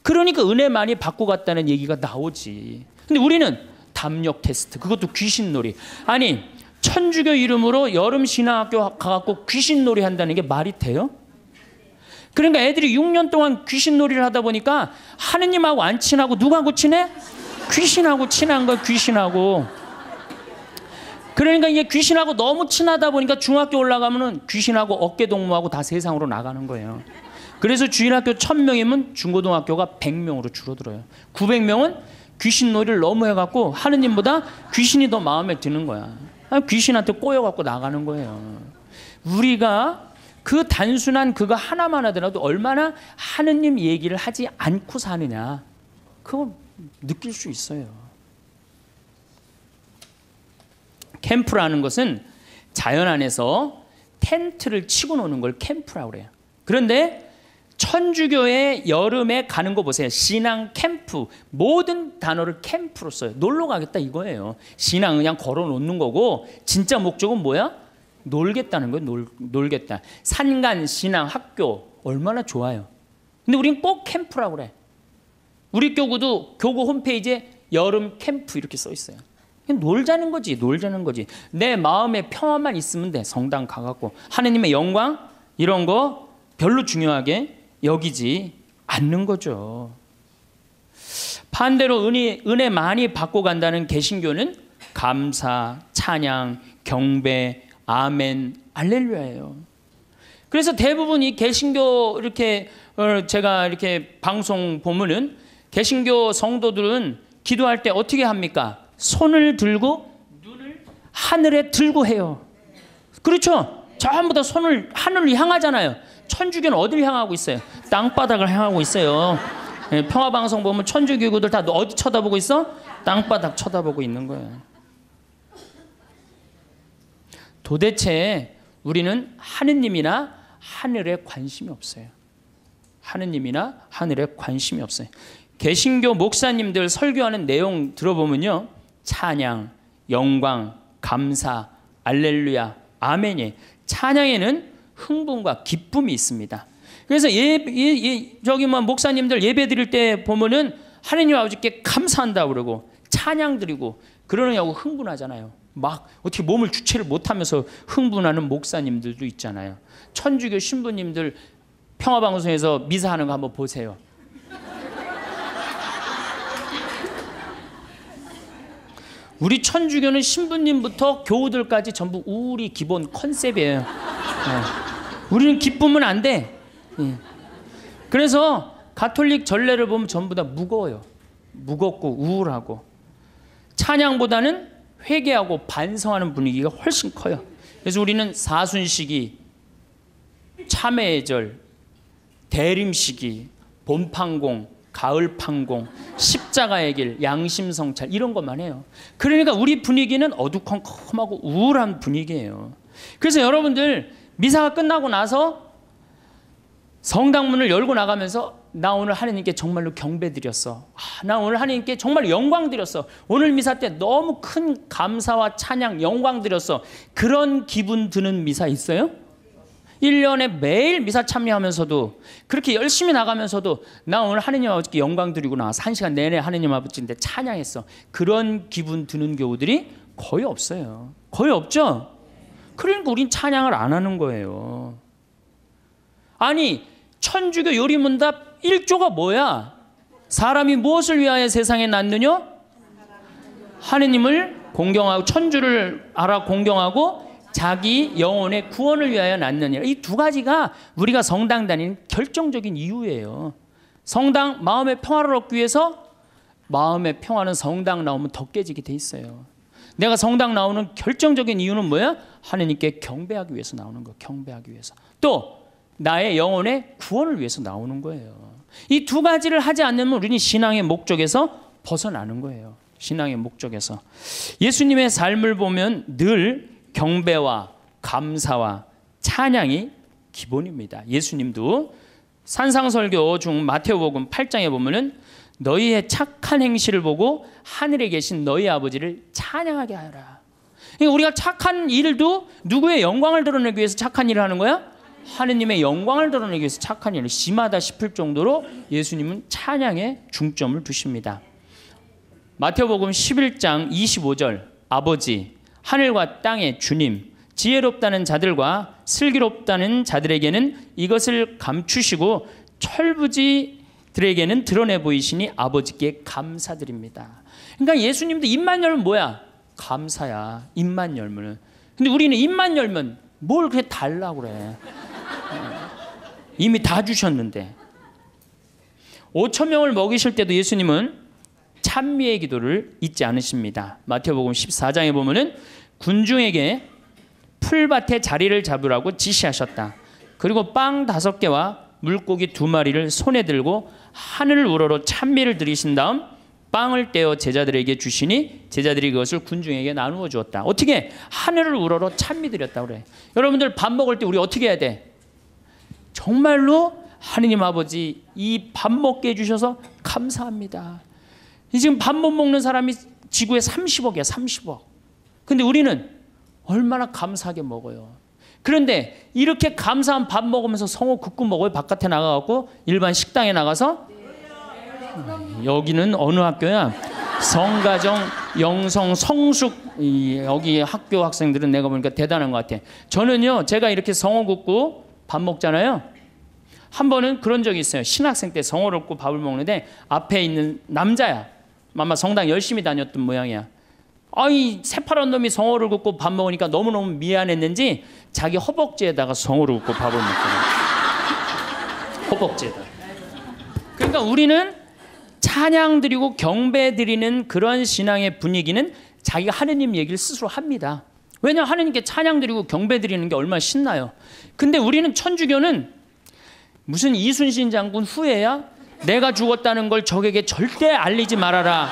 그러니까 은혜 많이 받고 갔다는 얘기가 나오지. 근데 우리는 담력 테스트 그것도 귀신놀이. 아니 천주교 이름으로 여름 신학교 가갖고 귀신놀이 한다는 게 말이 돼요? 그러니까 애들이 6년 동안 귀신놀이를 하다 보니까 하느님하고 안 친하고 누가하고 친해? 귀신하고 친한 거 귀신하고. 그러니까 이게 귀신하고 너무 친하다 보니까 중학교 올라가면은 귀신하고 어깨 동무하고 다 세상으로 나가는 거예요. 그래서 주일학교 1000명이면 중고등학교가 100명으로 줄어들어요. 900명은 귀신놀이를 너무 해갖고 하느님보다 귀신이 더 마음에 드는 거야. 아, 귀신한테 꼬여갖고 나가는 거예요. 우리가 그 단순한 그거 하나만 하더라도 얼마나 하느님 얘기를 하지 않고 사느냐. 그거 느낄 수 있어요. 캠프라는 것은 자연 안에서 텐트를 치고 노는 걸 캠프라고 그래요. 그런데 천주교의 여름에 가는 거 보세요. 신앙 캠프. 모든 단어를 캠프로 써요. 놀러 가겠다 이거예요. 신앙 그냥 걸어 놓는 거고 진짜 목적은 뭐야? 놀겠다는 거예요. 놀, 놀겠다. 산간 신앙 학교 얼마나 좋아요. 근데 우린 꼭 캠프라고 그래. 우리 교구도 교구 홈페이지에 여름 캠프 이렇게 써 있어요. 놀자는 거지, 놀자는 거지. 내 마음에 평화만 있으면 돼. 성당 가갖고 하느님의 영광 이런 거 별로 중요하게 여기지 않는 거죠. 반대로 은혜, 은혜 많이 받고 간다는 개신교는 감사, 찬양, 경배, 아멘, 알렐루야예요. 그래서 대부분 이 개신교 이렇게 어, 제가 이렇게 방송 보면은 개신교 성도들은 기도할 때 어떻게 합니까? 손을 들고 눈을 하늘에 들고 해요. 그렇죠? 전부 다 손을 하늘을 향하잖아요. 천주교는 어디를 향하고 있어요? 땅바닥을 향하고 있어요. 예, 평화방송 보면 천주교구들 다 어디 쳐다보고 있어? 땅바닥 쳐다보고 있는 거예요. 도대체 우리는 하느님이나 하늘에 관심이 없어요. 하느님이나 하늘에 관심이 없어요. 개신교 목사님들 설교하는 내용 들어보면요. 찬양, 영광, 감사, 알렐루야, 아멘이 찬양에는 흥분과 기쁨이 있습니다. 그래서 예, 예, 예 저기 뭐 목사님들 예배 드릴 때 보면은 하나님 아버지께 감사한다 그러고 찬양 드리고 그러느냐고 흥분하잖아요. 막 어떻게 몸을 주체를 못하면서 흥분하는 목사님들도 있잖아요. 천주교 신부님들 평화방송에서 미사하는 거 한번 보세요. 우리 천주교는 신부님부터 교우들까지 전부 우리 기본 컨셉이에요. 예. 우리는 기쁨은 안 돼. 예. 그래서 가톨릭 전례를 보면 전부 다 무거워요. 무겁고 우울하고 찬양보다는 회개하고 반성하는 분위기가 훨씬 커요. 그래서 우리는 사순시기, 참회절, 대림시기, 봄판공 가을 판공, 십자가의 길, 양심 성찰 이런 것만 해요. 그러니까 우리 분위기는 어두컴컴하고 우울한 분위기예요. 그래서 여러분들 미사가 끝나고 나서 성당문을 열고 나가면서 나 오늘 하나님께 정말로 경배드렸어. 아, 나 오늘 하나님께 정말 영광드렸어. 오늘 미사 때 너무 큰 감사와 찬양 영광드렸어. 그런 기분 드는 미사 있어요? 1년에 매일 미사 참여하면서도 그렇게 열심히 나가면서도 나 오늘 하느님 아버지께 영광 드리고 나와서 시간 내내 하느님 아버지인데 찬양했어. 그런 기분 드는 경우들이 거의 없어요. 거의 없죠? 그러니까 우린 찬양을 안 하는 거예요. 아니 천주교 요리문답 1조가 뭐야? 사람이 무엇을 위하여 세상에 났느냐? 하느님을 공경하고 천주를 알아 공경하고 자기 영혼의 구원을 위하여 낳느니라. 이 두 가지가 우리가 성당 다니는 결정적인 이유예요. 성당 마음의 평화를 얻기 위해서 마음의 평화는 성당 나오면 더 깨지게 돼 있어요. 내가 성당 나오는 결정적인 이유는 뭐야? 하느님께 경배하기 위해서 나오는 거. 경배하기 위해서. 또 나의 영혼의 구원을 위해서 나오는 거예요. 이 두 가지를 하지 않으면 우리는 신앙의 목적에서 벗어나는 거예요. 신앙의 목적에서. 예수님의 삶을 보면 늘 경배와 감사와 찬양이 기본입니다. 예수님도 산상설교 중 마태복음 8장에 보면은 너희의 착한 행실을 보고 하늘에 계신 너희 아버지를 찬양하게 하라. 우리가 착한 일도 누구의 영광을 드러내기 위해서 착한 일을 하는 거야? 하느님의 영광을 드러내기 위해서 착한 일을 심하다 싶을 정도로 예수님은 찬양에 중점을 두십니다. 마태복음 11장 25절 아버지 하늘과 땅의 주님 지혜롭다는 자들과 슬기롭다는 자들에게는 이것을 감추시고 철부지들에게는 드러내 보이시니 아버지께 감사드립니다. 그러니까 예수님도 입만 열면 뭐야? 감사야. 입만 열면은. 근데 우리는 입만 열면 뭘그게 달라고 그래. 이미 다 주셨는데. 5천 명을 먹이실 때도 예수님은 찬미의 기도를 잊지 않으십니다. 마태복음 14장에 보면은 군중에게 풀밭에 자리를 잡으라고 지시하셨다. 그리고 빵 다섯 개와 물고기 두 마리를 손에 들고 하늘 우러러 찬미를 드리신 다음 빵을 떼어 제자들에게 주시니 제자들이 그것을 군중에게 나누어 주었다. 어떻게 하늘을 우러러 찬미 드렸다 그래. 여러분들 밥 먹을 때 우리 어떻게 해야 돼? 정말로 하느님 아버지 이 밥 먹게 해 주셔서 감사합니다. 지금 밥 못 먹는 사람이 지구에 30억이야, 30억. 근데 우리는 얼마나 감사하게 먹어요. 그런데 이렇게 감사한 밥 먹으면서 성호 굽고 먹어요. 바깥에 나가갖고 일반 식당에 나가서 여기는 어느 학교야? 성가정, 영성, 성숙 여기 학교 학생들은 내가 보니까 대단한 것 같아. 저는요, 제가 이렇게 성호 굽고 밥 먹잖아요. 한 번은 그런 적이 있어요. 신학생 때 성호를 굽고 밥을 먹는데 앞에 있는 남자야. 아마 성당 열심히 다녔던 모양이야. 아이 새파란 놈이 성어를 굽고 밥 먹으니까 너무너무 미안했는지 자기 허벅지에다가 성어를 굽고 밥을 먹고 허벅지에다. 그러니까 우리는 찬양 드리고 경배 드리는 그런 신앙의 분위기는 자기가 하느님 얘기를 스스로 합니다. 왜냐 하느님께 찬양 드리고 경배 드리는 게 얼마나 신나요. 근데 우리는 천주교는 무슨 이순신 장군 후에야 내가 죽었다는 걸 적에게 절대 알리지 말아라.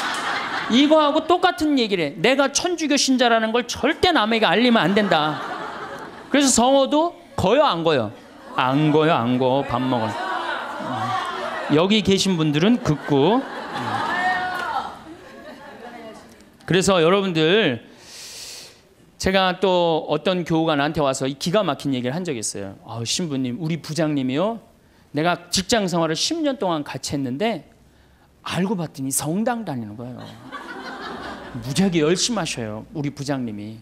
이거하고 똑같은 얘기를 해. 내가 천주교 신자라는 걸 절대 남에게 알리면 안 된다. 그래서 성호도 거요 안 거요? 안 거요 안 거. 밥 먹어. 여기 계신 분들은 극구. 그래서 여러분들 제가 또 어떤 교우가 나한테 와서 기가 막힌 얘기를 한 적이 있어요. 아, 신부님, 우리 부장님이요. 내가 직장 생활을 10년 동안 같이 했는데 알고 봤더니 성당 다니는 거예요. 무지하게 열심히 하셔요. 우리 부장님이.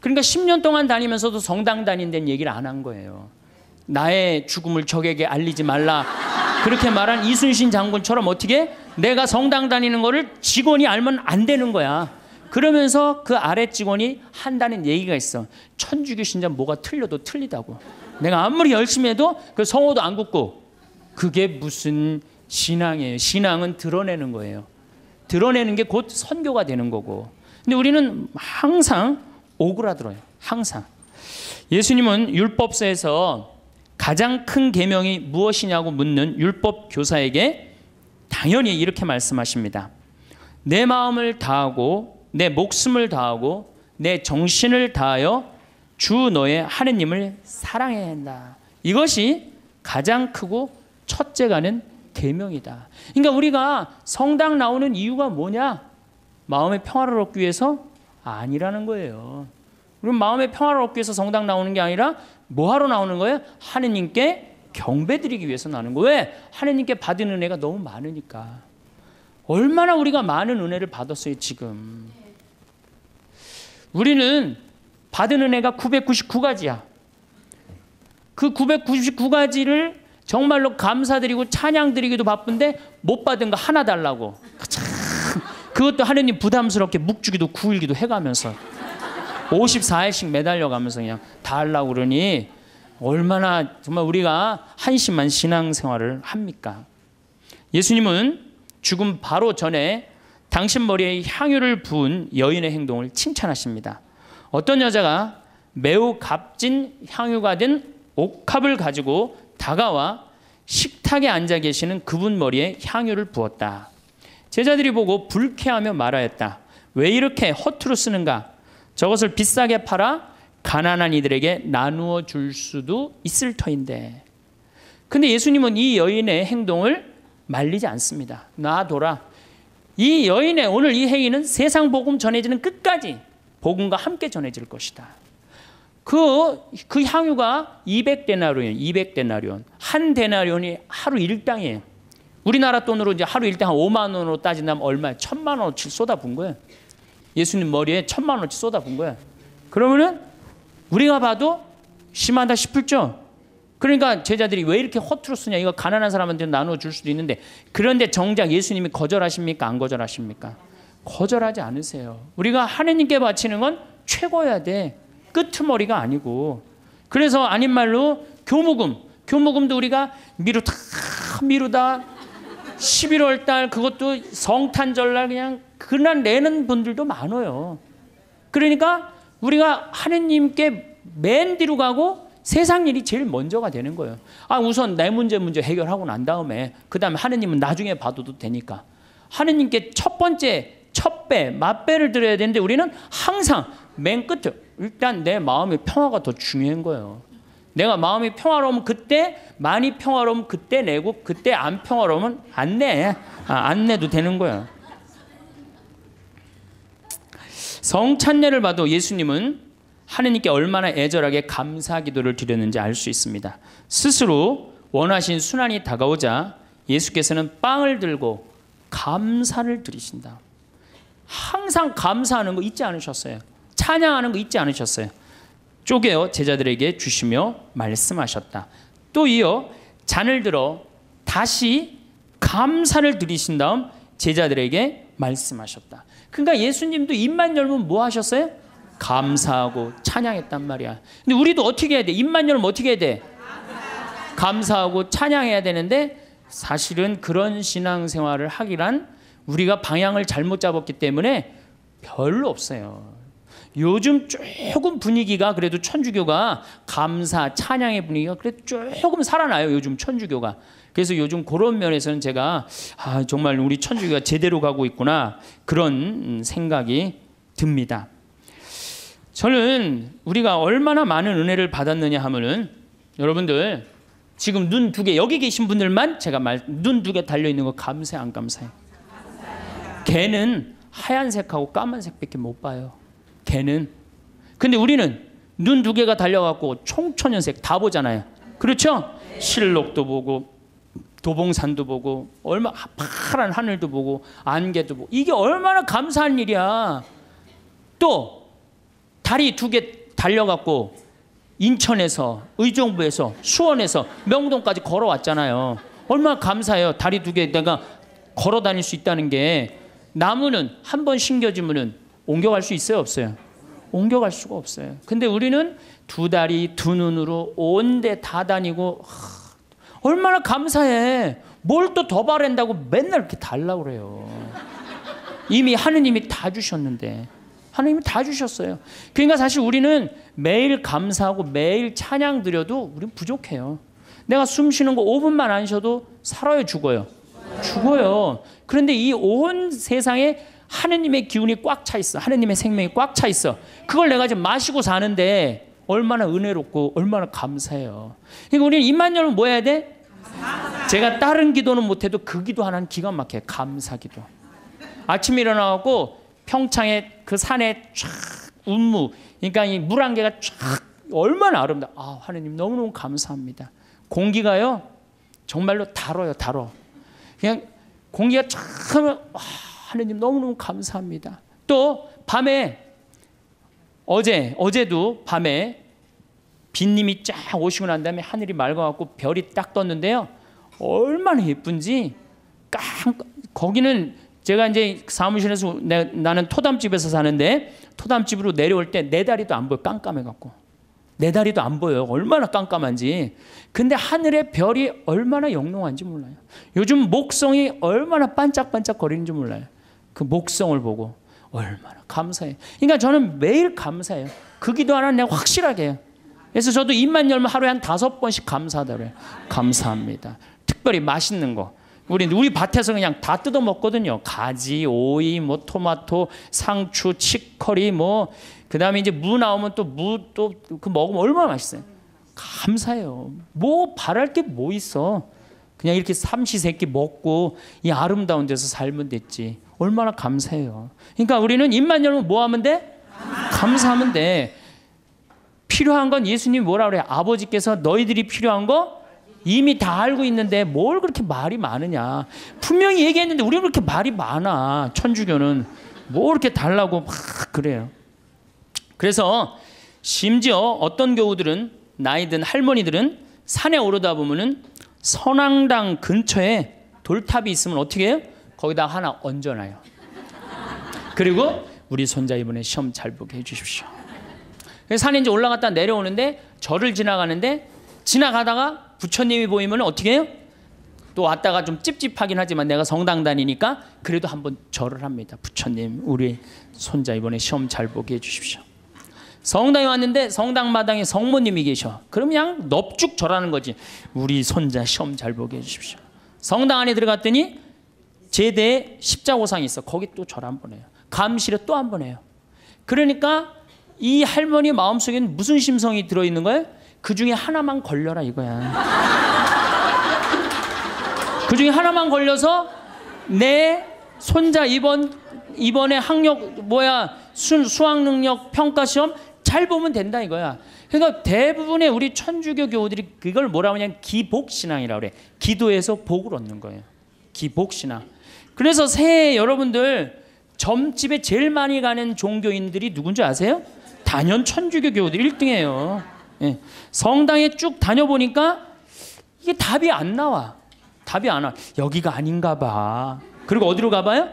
그러니까 10년 동안 다니면서도 성당 다닌데는 얘기를 안 한 거예요. 나의 죽음을 적에게 알리지 말라. 그렇게 말한 이순신 장군처럼 어떻게 내가 성당 다니는 거를 직원이 알면 안 되는 거야. 그러면서 그 아래 직원이 한다는 얘기가 있어. 천주교 신자 뭐가 틀려도 틀리다고. 내가 아무리 열심히 해도 그 성호도 안굽고 그게 무슨 신앙이에요. 신앙은 드러내는 거예요. 드러내는 게 곧 선교가 되는 거고. 근데 우리는 항상 오그라들어요. 항상. 예수님은 율법서에서 가장 큰 계명이 무엇이냐고 묻는 율법 교사에게 당연히 이렇게 말씀하십니다. 내 마음을 다하고 내 목숨을 다하고 내 정신을 다하여 주 너의 하느님을 사랑해야 한다. 이것이 가장 크고 첫째가는 계명이다. 그러니까 우리가 성당 나오는 이유가 뭐냐? 마음의 평화를 얻기 위해서 아니라는 거예요. 우리 마음의 평화를 얻기 위해서 성당 나오는 게 아니라 뭐 하러 나오는 거예요? 하느님께 경배드리기 위해서 나는 거. 왜? 하느님께 받은 은혜가 너무 많으니까. 얼마나 우리가 많은 은혜를 받았어요, 지금. 우리는 받은 은혜가 999가지야. 그 999가지를 정말로 감사드리고 찬양드리기도 바쁜데 못 받은 거 하나 달라고. 그 그것도 하느님 부담스럽게 묵주기도 구일기도 해가면서 54일씩 매달려가면서 그냥 달라고 그러니 얼마나 정말 우리가 한심한 신앙생활을 합니까? 예수님은 죽음 바로 전에 당신 머리에 향유를 부은 여인의 행동을 칭찬하십니다. 어떤 여자가 매우 값진 향유가 된 옥합을 가지고 다가와 식탁에 앉아 계시는 그분 머리에 향유를 부었다. 제자들이 보고 불쾌하며 말하였다. 왜 이렇게 허투루 쓰는가? 저것을 비싸게 팔아 가난한 이들에게 나누어 줄 수도 있을 터인데. 근데 예수님은 이 여인의 행동을 말리지 않습니다. 놔둬라. 이 여인의 오늘 이 행위는 세상 복음 전해지는 끝까지 복음과 함께 전해질 것이다. 그, 그 향유가 200데나리온, 200데나리온. 한 데나리온이 하루 일당이에요. 우리나라 돈으로 이제 하루 일당 한 5만 원으로 따진다면 얼마야? 천만 원어치 쏟아부 거예요. 예수님 머리에 천만 원어치 쏟아부 거예요. 그러면은 우리가 봐도 심하다 싶을죠? 그러니까 제자들이 왜 이렇게 허투루 쓰냐? 이거 가난한 사람한테 나눠 줄 수도 있는데 그런데 정작 예수님이 거절하십니까? 안 거절하십니까? 거절하지 않으세요. 우리가 하느님께 바치는 건최고야 돼. 끝트머리가 아니고 그래서 아닌 말로 교무금 교무금도 우리가 미루다 미루다 11월 달 그것도 성탄절날 그냥 그날 내는 분들도 많아요. 그러니까 우리가 하느님께 맨 뒤로 가고 세상 일이 제일 먼저가 되는 거예요. 아 우선 내 문제 문제 해결하고 난 다음에 그 다음에 하느님은 나중에 봐도 되니까 하느님께 첫 번째 첫배, 맞배를 드려야 되는데 우리는 항상 맨 끝에 일단 내 마음의 평화가 더 중요한 거예요. 내가 마음이 평화로우면 그때 많이 평화로우면 그때 내고 그때 안 평화로우면 안 내. 아, 안 내도 되는 거야. 성찬례를 봐도 예수님은 하느님께 얼마나 애절하게 감사 기도를 드렸는지 알 수 있습니다. 스스로 원하신 순환이 다가오자 예수께서는 빵을 들고 감사를 드리신다. 항상 감사하는 거 잊지 않으셨어요. 찬양하는 거 잊지 않으셨어요. 쪼개어 제자들에게 주시며 말씀하셨다. 또 이어 잔을 들어 다시 감사를 드리신 다음 제자들에게 말씀하셨다. 그러니까 예수님도 입만 열면 뭐 하셨어요? 감사하고 찬양했단 말이야. 근데 우리도 어떻게 해야 돼? 입만 열면 어떻게 해야 돼? 감사하고 찬양해야 되는데 사실은 그런 신앙생활을 하기란 우리가 방향을 잘못 잡았기 때문에 별로 없어요. 요즘 조금 분위기가 그래도 천주교가 감사 찬양의 분위기가 그래도 조금 살아나요. 요즘 천주교가. 그래서 요즘 그런 면에서는 제가 아, 정말 우리 천주교가 제대로 가고 있구나 그런 생각이 듭니다. 저는 우리가 얼마나 많은 은혜를 받았느냐 하면은 여러분들 지금 눈 두 개 여기 계신 분들만 제가 눈 두 개 달려 있는 거감사안 감사해? 개는 하얀색하고 까만색밖에 못 봐요. 개는. 근데 우리는 눈 두 개가 달려갖고 총천연색 다 보잖아요. 그렇죠? 실록도 보고 도봉산도 보고 얼마 파란 하늘도 보고 안개도 보고 이게 얼마나 감사한 일이야. 또 다리 두 개 달려갖고 인천에서 의정부에서 수원에서 명동까지 걸어왔잖아요. 얼마나 감사해요. 다리 두 개 내가 걸어 다닐 수 있다는 게 나무는 한 번 심겨지면은 옮겨갈 수 있어요, 없어요? 옮겨갈 수가 없어요. 근데 우리는 두 다리, 두 눈으로 온 데 다 다니고 얼마나 감사해. 뭘 또 더 바란다고 맨날 이렇게 달라고 그래요. 이미 하느님이 다 주셨는데. 하느님이 다 주셨어요. 그러니까 사실 우리는 매일 감사하고 매일 찬양 드려도 우린 부족해요. 내가 숨 쉬는 거 5분만 안 쉬어도 살아요, 죽어요? 죽어요. 그런데 이 온 세상에 하느님의 기운이 꽉 차 있어. 하느님의 생명이 꽉 차 있어. 그걸 내가 지금 마시고 사는데 얼마나 은혜롭고 얼마나 감사해요. 그러니까 우리는 입만 열면 뭐 해야 돼? 제가 다른 기도는 못해도 그 기도 하나는 기가 막혀. 감사 기도. 아침에 일어나고 평창에 그 산에 쫙 운무. 그러니까 이 물 한 개가 쫙 얼마나 아름다워. 아, 하느님 너무너무 감사합니다. 공기가요. 정말로 달어요. 달어. 그냥 공기가 쫙 하면 와, 하느님 너무너무 감사합니다. 또 밤에 어제 어제도 밤에 빈님이 쫙 오시고 난 다음에 하늘이 맑아갖고 별이 딱 떴는데요. 얼마나 예쁜지 깜 거기는 제가 이제 사무실에서 내, 나는 토담집에서 사는데 토담집으로 내려올 때 내 다리도 안 보여 깜깜해갖고 내 다리도 안 보여요 얼마나 깜깜한지 근데 하늘의 별이 얼마나 영롱한지 몰라요 요즘 목성이 얼마나 반짝반짝 거리는지 몰라요 그 목성을 보고 얼마나 감사해. 그러니까 저는 매일 감사해요. 그 기도 하나 내가 확실하게 해요. 그래서 저도 입만 열면 하루에 한 다섯 번씩 감사하더요 감사합니다. 특별히 맛있는 거. 우리 우리 밭에서 그냥 다 뜯어 먹거든요. 가지, 오이, 뭐 토마토, 상추, 치커리 뭐 그다음에 이제 무 나오면 또 무 또그 먹으면 얼마나 맛있어요. 감사해요. 뭐 바랄 게 뭐 있어. 그냥 이렇게 삼시세끼 먹고 이 아름다운 데서 살면 됐지. 얼마나 감사해요. 그러니까 우리는 입만 열면 뭐 하면 돼? 감사하면 돼. 필요한 건 예수님이 뭐라 그래? 아버지께서 너희들이 필요한 거 이미 다 알고 있는데 뭘 그렇게 말이 많으냐. 분명히 얘기했는데 우리는 그렇게 말이 많아. 천주교는. 뭐 이렇게 달라고 막 그래요. 그래서 심지어 어떤 교우들은 나이든 할머니들은 산에 오르다 보면은 선앙당 근처에 돌탑이 있으면 어떻게 해요? 거기다 하나 얹어놔요. 그리고 우리 손자 이번에 시험 잘 보게 해주십시오. 산에 이제 올라갔다 내려오는데 절을 지나가는데 지나가다가 부처님이 보이면 어떻게 해요? 또 왔다가 좀 찝찝하긴 하지만 내가 성당 다니니까 그래도 한번 절을 합니다. 부처님, 우리 손자 이번에 시험 잘 보게 해주십시오. 성당에 왔는데 성당 마당에 성모님이 계셔. 그럼 그냥 넙죽 절하는 거지. 우리 손자 시험 잘 보게 해주십시오. 성당 안에 들어갔더니 제대에 십자오상이 있어. 거기 또 절 한 번 해요. 감시를 또 한 번 해요. 그러니까 이 할머니 마음속에는 무슨 심성이 들어있는 거예요? 그 중에 하나만 걸려라 이거야. *laughs* 그 중에 하나만 걸려서 내 손자 이번 이번에 학력 뭐야 순 수학 능력 평가 시험 잘 보면 된다 이거야. 그러니까 대부분의 우리 천주교 교우들이 그걸 뭐라 하냐면 기복 신앙이라고 그래. 기도해서 복을 얻는 거예요. 기복 신앙. 그래서 새해 여러분들 점집에 제일 많이 가는 종교인들이 누군지 아세요? 단연 천주교 교우들 1등이에요. 예. 성당에 쭉 다녀보니까 이게 답이 안 나와. 답이 안 와. 여기가 아닌가 봐. 그리고 어디로 가봐요?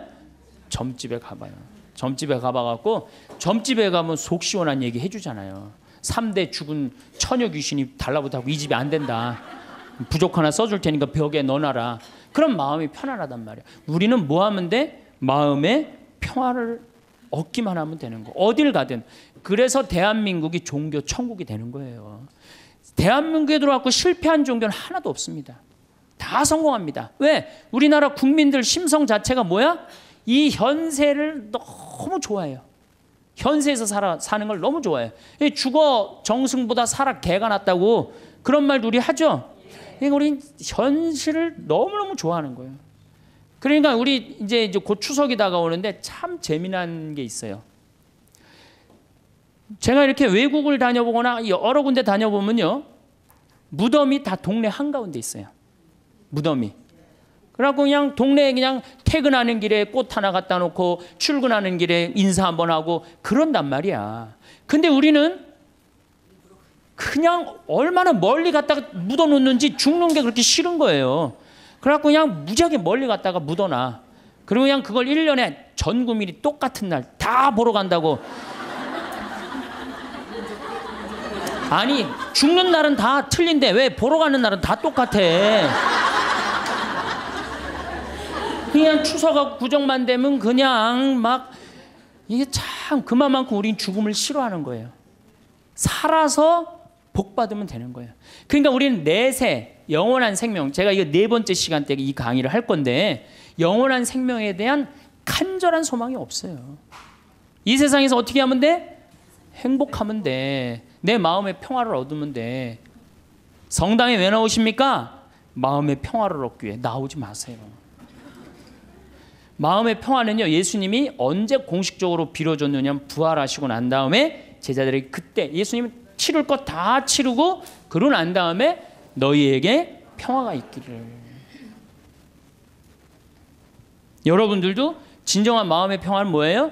점집에 가봐요. 점집에 가봐갖고 점집에 가면 속 시원한 얘기 해주잖아요. 3대 죽은 처녀 귀신이 달라붙다고 이 집이 안 된다. 부족 하나 써줄 테니까 벽에 넣어놔라. 그런 마음이 편안하단 말이야. 우리는 뭐 하면 돼? 마음의 평화를 얻기만 하면 되는 거. 어딜 가든. 그래서 대한민국이 종교 천국이 되는 거예요. 대한민국에 들어왔고 실패한 종교는 하나도 없습니다. 다 성공합니다. 왜? 우리나라 국민들 심성 자체가 뭐야? 이 현세를 너무 좋아해요. 현세에서 살아, 사는 걸 너무 좋아해요. 죽어 정승보다 살아 개가 낫다고 그런 말 우리 하죠? 그러니까 우린 현실을 너무너무 좋아하는 거예요. 그러니까 우리 이제 이제 곧 추석이 다가오는데 참 재미난 게 있어요. 제가 이렇게 외국을 다녀보거나 여러 군데 다녀보면요. 무덤이 다 동네 한가운데 있어요. 무덤이. 그래갖고 그냥 동네에 그냥 퇴근하는 길에 꽃 하나 갖다 놓고 출근하는 길에 인사 한번 하고 그런단 말이야. 근데 우리는 그냥 얼마나 멀리 갔다가 묻어놓는지 죽는 게 그렇게 싫은 거예요. 그래갖고 그냥 무지하게 멀리 갔다가 묻어놔. 그리고 그냥 그걸 1년에 전 국민이 똑같은 날 다 보러 간다고. 아니, 죽는 날은 다 틀린데 왜 보러 가는 날은 다 똑같아. 그냥 추석하고 구정만 되면 그냥 막 이게 참 그만큼 우린 죽음을 싫어하는 거예요. 살아서 복 받으면 되는 거예요. 그러니까 우리는 내세 영원한 생명. 제가 이거 네 번째 시간 때 이 강의를 할 건데 영원한 생명에 대한 간절한 소망이 없어요. 이 세상에서 어떻게 하면 돼? 행복하면 돼. 내 마음의 평화를 얻으면 돼. 성당에 왜 나오십니까? 마음의 평화를 얻기 위해 나오지 마세요. 마음의 평화는요. 예수님이 언제 공식적으로 빌어줬느냐 부활하시고 난 다음에 제자들이 그때 예수님은 치를 것다 치르고 그러고 난 다음에 너희에게 평화가 있기를. 여러분들도 진정한 마음의 평화는 뭐예요?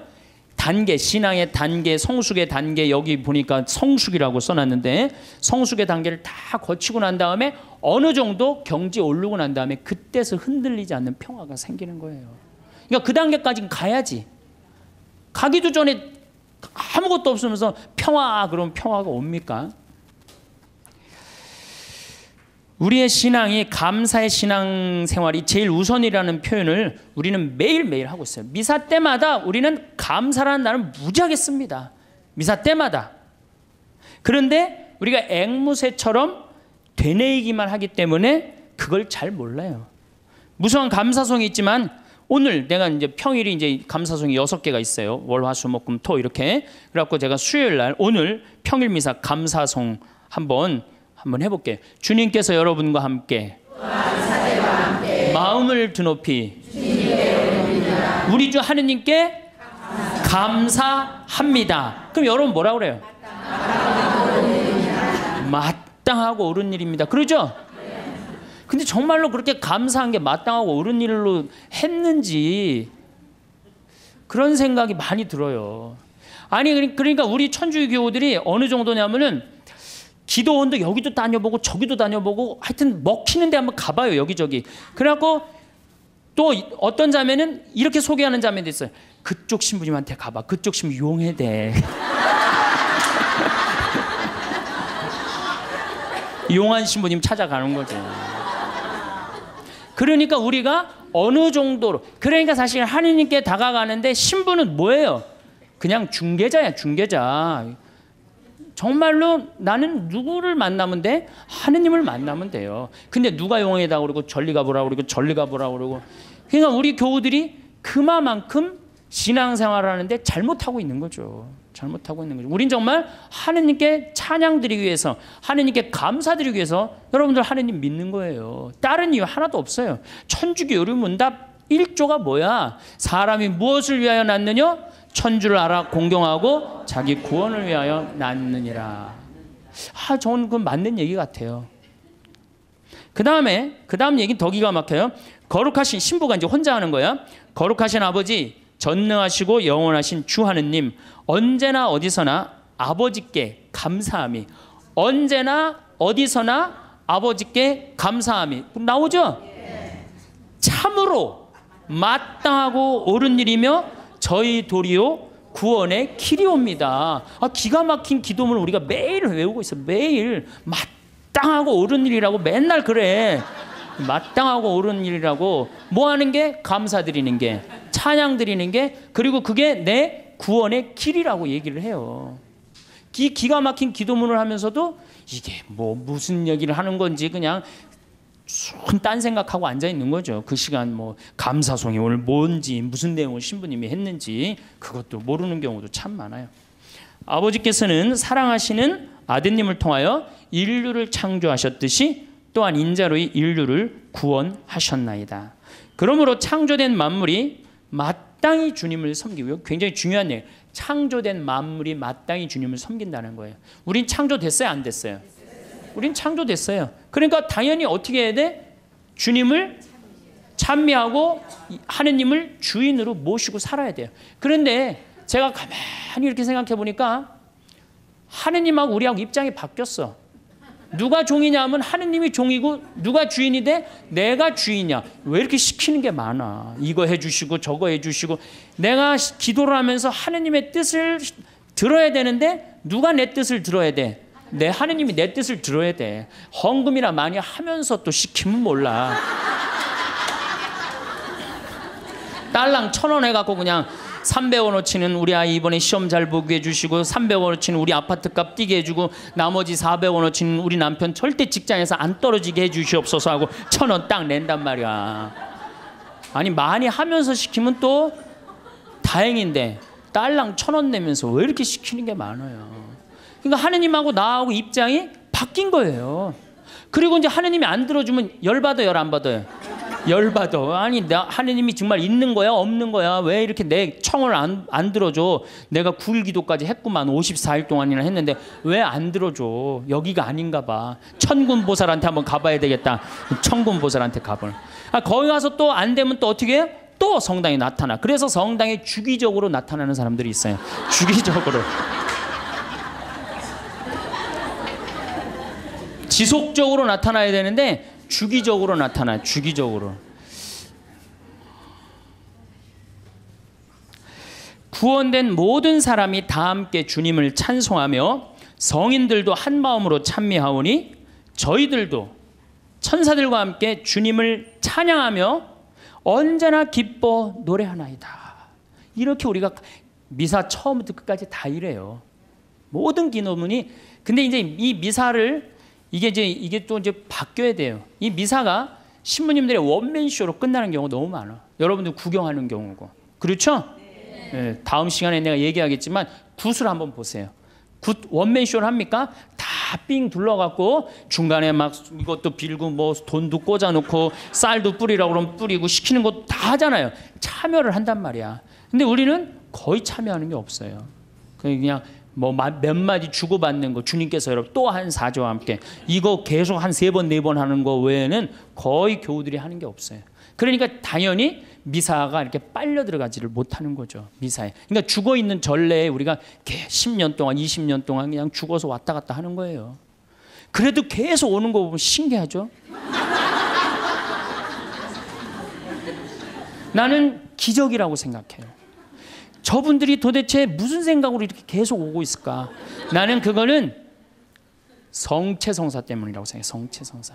단계, 신앙의 단계, 성숙의 단계 여기 보니까 성숙이라고 써놨는데 성숙의 단계를 다 거치고 난 다음에 어느 정도 경지에 오르고 난 다음에 그때서 흔들리지 않는 평화가 생기는 거예요. 그러니까 그 단계까지 가야지. 가기도 전에 아무것도 없으면서 평화 그럼 평화가 옵니까? 우리의 신앙이 감사의 신앙 생활이 제일 우선이라는 표현을 우리는 매일매일 하고 있어요. 미사 때마다 우리는 감사라는 단어 무지하게 씁니다. 미사 때마다. 그런데 우리가 앵무새처럼 되뇌이기만 하기 때문에 그걸 잘 몰라요. 무수한 감사성이 있지만 오늘 내가 이제 평일이 이제 감사송이 여섯 개가 있어요. 월, 화, 수, 목, 금, 토 이렇게. 그래갖고 제가 수요일 날 오늘 평일 미사 감사송 한번 한번 해볼게. 주님께서 여러분과 함께, 함께 마음을 드높이 우리 주 하느님께 감사합니다. 그럼 여러분 뭐라 그래요? 마땅하고 옳은 일입니다. 그러죠? 근데 정말로 그렇게 감사한 게 마땅하고 옳은 일로 했는지 그런 생각이 많이 들어요. 아니 그러니까 우리 천주교 교우들이 어느 정도냐면은 기도원도 여기도 다녀보고 저기도 다녀보고 하여튼 먹히는 데 한번 가봐요 여기저기. 그래갖고 또 어떤 자매는 이렇게 소개하는 자매도 있어요. 그쪽 신부님한테 가봐. 그쪽 신부 용해대. *laughs* 용한 신부님 찾아가는 거죠. 그러니까 우리가 어느 정도로 그러니까 사실 하느님께 다가가는데 신부는 뭐예요? 그냥 중개자야 중개자. 정말로 나는 누구를 만나면 돼? 하느님을 만나면 돼요. 근데 누가 용해다 그러고 전리가 보라 그러고 전리가 보라 그러고 그러니까 우리 교우들이 그만큼 신앙생활 하는데 잘못하고 있는 거죠. 잘못하고 있는 거죠. 우린 정말 하느님께 찬양드리기 위해서, 하느님께 감사드리기 위해서 여러분들 하느님 믿는 거예요. 다른 이유 하나도 없어요. 천주교 요리문답 1조가 뭐야? 사람이 무엇을 위하여 낳느냐? 천주를 알아 공경하고 자기 구원을 위하여 낳느니라. 아, 저는 그건 맞는 얘기 같아요. 그 다음에, 그 다음 얘기 더 기가 막혀요. 거룩하신, 신부가 이제 혼자 하는 거야. 거룩하신 아버지, 전능하시고 영원하신 주 하느님, 언제나 어디서나 아버지께 감사함이 언제나 어디서나 아버지께 감사함이 나오죠? 참으로 마땅하고 옳은 일이며 저희 도리요 구원의 길이옵니다. 아, 기가 막힌 기도문을 우리가 매일 외우고 있어. 매일 마땅하고 옳은 일이라고 맨날 그래. 마땅하고 옳은 일이라고 뭐 하는 게 감사드리는 게 찬양 드리는 게 그리고 그게 내 구원의 길이라고 얘기를 해요. 기, 기가 막힌 기도문을 하면서도 이게 뭐 무슨 얘기를 하는 건지 그냥 순딴 생각하고 앉아 있는 거죠. 그 시간 뭐 감사송이 오늘 뭔지 무슨 내용을 신부님이 했는지 그것도 모르는 경우도 참 많아요. 아버지께서는 사랑하시는 아드님을 통하여 인류를 창조하셨듯이 또한 인자로 인류를 구원하셨나이다. 그러므로 창조된 만물이 맞 마땅히 주님을 섬기고요. 굉장히 중요한 일. 창조된 만물이 마땅히 주님을 섬긴다는 거예요. 우린 창조됐어요, 안 됐어요? 우린 창조됐어요. 그러니까 당연히 어떻게 해야 돼? 주님을 찬미하고 하느님을 주인으로 모시고 살아야 돼요. 그런데 제가 가만히 이렇게 생각해 보니까 하느님하고 우리하고 입장이 바뀌었어. 누가 종이냐 하면 하느님이 종이고 누가 주인이 돼? 내가 주인이야. 왜 이렇게 시키는 게 많아. 이거 해주시고 저거 해주시고 내가 기도를 하면서 하느님의 뜻을 들어야 되는데 누가 내 뜻을 들어야 돼? 내 하느님이 내 뜻을 들어야 돼. 헌금이나 많이 하면서 또 시키면 몰라. 딸랑 천 원 해갖고 그냥 300원어치는 우리 아이 이번에 시험 잘 보게 해주시고 300원어치는 우리 아파트값 뛰게 해주고 나머지 400원어치는 우리 남편 절대 직장에서 안 떨어지게 해주시옵소서 하고 천 원 딱 낸단 말이야. 아니 많이 하면서 시키면 또 다행인데 딸랑 천 원 내면서 왜 이렇게 시키는 게 많아요. 그러니까 하느님하고 나하고 입장이 바뀐 거예요. 그리고 이제 하느님이 안 들어주면 열받아 열 안 받아요. 열받어 아니, 나, 하느님이 정말 있는 거야? 없는 거야? 왜 이렇게 내 청을 안, 안 들어줘? 내가 9일 기도까지 했구만. 54일 동안이나 했는데 왜 안 들어줘? 여기가 아닌가 봐. 천군 보살한테 한번 가봐야 되겠다. 천군 보살한테 가볼. 아, 거기 가서 또 안 되면 또 어떻게 해? 또 성당에 나타나. 그래서 성당에 주기적으로 나타나는 사람들이 있어요. 주기적으로. 지속적으로 나타나야 되는데 주기적으로 나타나 주기적으로. 구원된 모든 사람이 다 함께 주님을 찬송하며 성인들도 한 마음으로 찬미하오니 저희들도 천사들과 함께 주님을 찬양하며 언제나 기뻐 노래하나이다. 이렇게 우리가 미사 처음부터 끝까지 다 이래요. 모든 기노문이 근데 이제 이 미사를 이게 이제 이게 또 이제 바뀌어야 돼요. 이 미사가 신부님들의 원맨 쇼로 끝나는 경우 너무 많아. 여러분들 구경하는 경우고. 그렇죠? 네. 네, 다음 시간에 내가 얘기하겠지만 굿을 한번 보세요. 굿 원맨 쇼를 합니까? 다 삥 둘러갖고 중간에 막 이것도 빌고 뭐 돈도 꽂아놓고 쌀도 뿌리라고 그러면 뿌리고 시키는 것도 다 하잖아요. 참여를 한단 말이야. 근데 우리는 거의 참여하는 게 없어요. 그냥 뭐몇 마디 주고받는 거 주님께서 여러분 또 한 사제와 함께 이거 계속 한 세 번 네번 네 하는 거 외에는 거의 교우들이 하는 게 없어요. 그러니까 당연히 미사가 이렇게 빨려 들어가지를 못하는 거죠. 미사에. 그러니까 죽어 있는 전례에 우리가 10년 동안 20년 동안 그냥 죽어서 왔다 갔다 하는 거예요. 그래도 계속 오는 거 보면 신기하죠. *laughs* 나는 기적이라고 생각해요. 저분들이 도대체 무슨 생각으로 이렇게 계속 오고 있을까? 나는 그거는 성체성사 때문이라고 생각해. 성체성사.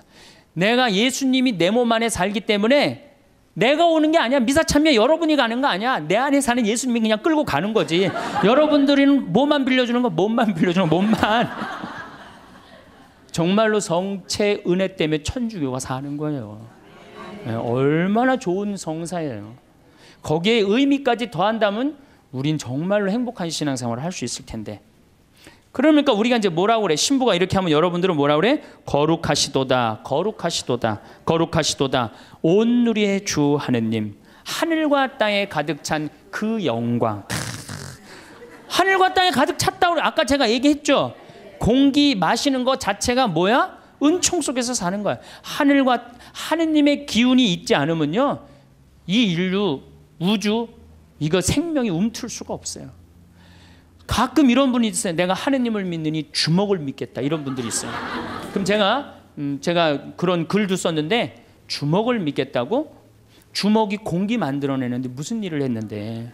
내가 예수님이 내 몸 안에 살기 때문에 내가 오는 게 아니야. 미사 참여 여러분이 가는 거 아니야. 내 안에 사는 예수님이 그냥 끌고 가는 거지. 여러분들은 몸만 빌려주는 거, 몸만 빌려주는 거, 몸만. 정말로 성체 은혜 때문에 천주교가 사는 거예요. 네, 얼마나 좋은 성사예요. 거기에 의미까지 더한다면 우린 정말로 행복한 신앙생활을 할 수 있을 텐데. 그러니까 우리가 이제 뭐라고 그래? 신부가 이렇게 하면 여러분들은 뭐라고 그래? 거룩하시도다. 거룩하시도다. 거룩하시도다. 온 누리의 주 하느님. 하늘과 땅에 가득 찬 그 영광. 하늘과 땅에 가득 찼다고 아까 제가 얘기했죠. 공기 마시는 것 자체가 뭐야? 은총 속에서 사는 거야. 하늘과 하느님의 기운이 있지 않으면요. 이 인류 우주 이거 생명이 움틀 수가 없어요. 가끔 이런 분이 있어요. 내가 하느님을 믿느니 주먹을 믿겠다. 이런 분들이 있어요. 그럼 제가 음, 제가 그런 글도 썼는데 주먹을 믿겠다고 주먹이 공기 만들어내는데 무슨 일을 했는데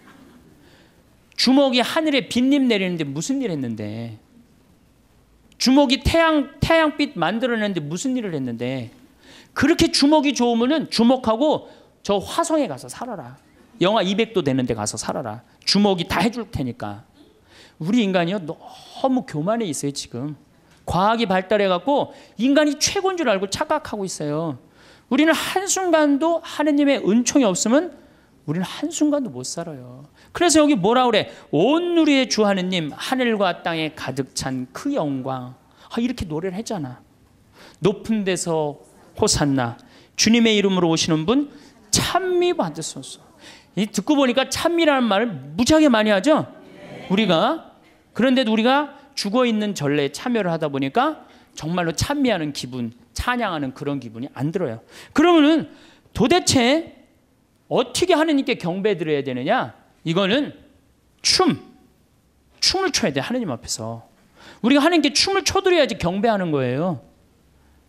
주먹이 하늘에 빗잎 내리는데 무슨 일 했는데 주먹이 태양 태양빛 만들어내는데 무슨 일을 했는데 그렇게 주먹이 좋으면은 주먹하고 저 화성에 가서 살아라. 영하 200도 되는 데 가서 살아라. 주먹이 다 해줄 테니까. 우리 인간이요 너무 교만해 있어요 지금. 과학이 발달해갖고 인간이 최고인 줄 알고 착각하고 있어요. 우리는 한순간도 하느님의 은총이 없으면 우리는 한순간도 못 살아요. 그래서 여기 뭐라 그래? 온 누리의 주 하느님, 하늘과 땅에 가득 찬 그 영광. 아, 이렇게 노래를 했잖아. 높은 데서 호산나. 주님의 이름으로 오시는 분, 찬미 받으소서. 이 듣고 보니까 참미라는 말을 무지하게 많이 하죠. 우리가 그런데도 우리가 죽어 있는 전례에 참여를 하다 보니까 정말로 찬미하는 기분, 찬양하는 그런 기분이 안 들어요. 그러면은 도대체 어떻게 하느님께 경배 드려야 되느냐? 이거는 춤, 춤을 춰야 돼 하느님 앞에서. 우리가 하느님께 춤을 춰드려야지 경배하는 거예요.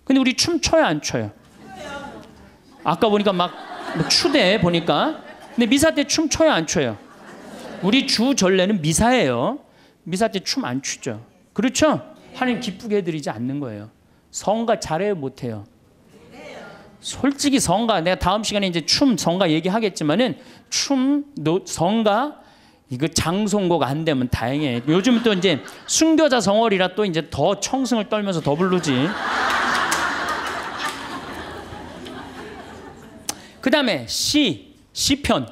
근데 우리 춤 춰야 안 춰요? 아까 보니까 막 추대 보니까 근데 미사 때 춤 춰요 안 춰요? 우리 주 전례는 미사예요. 미사 때 춤 안 추죠. 그렇죠? 하나님 기쁘게 해드리지 않는 거예요. 성가 잘해요 못해요? 솔직히 성가 내가 다음 시간에 이제 춤 성가 얘기하겠지만은 춤 노, 성가 이거 장송곡 안 되면 다행이에요. 요즘 또 이제 순교자 성월이라 또 이제 더 청승을 떨면서 더 부르지. 그다음에 시 시편.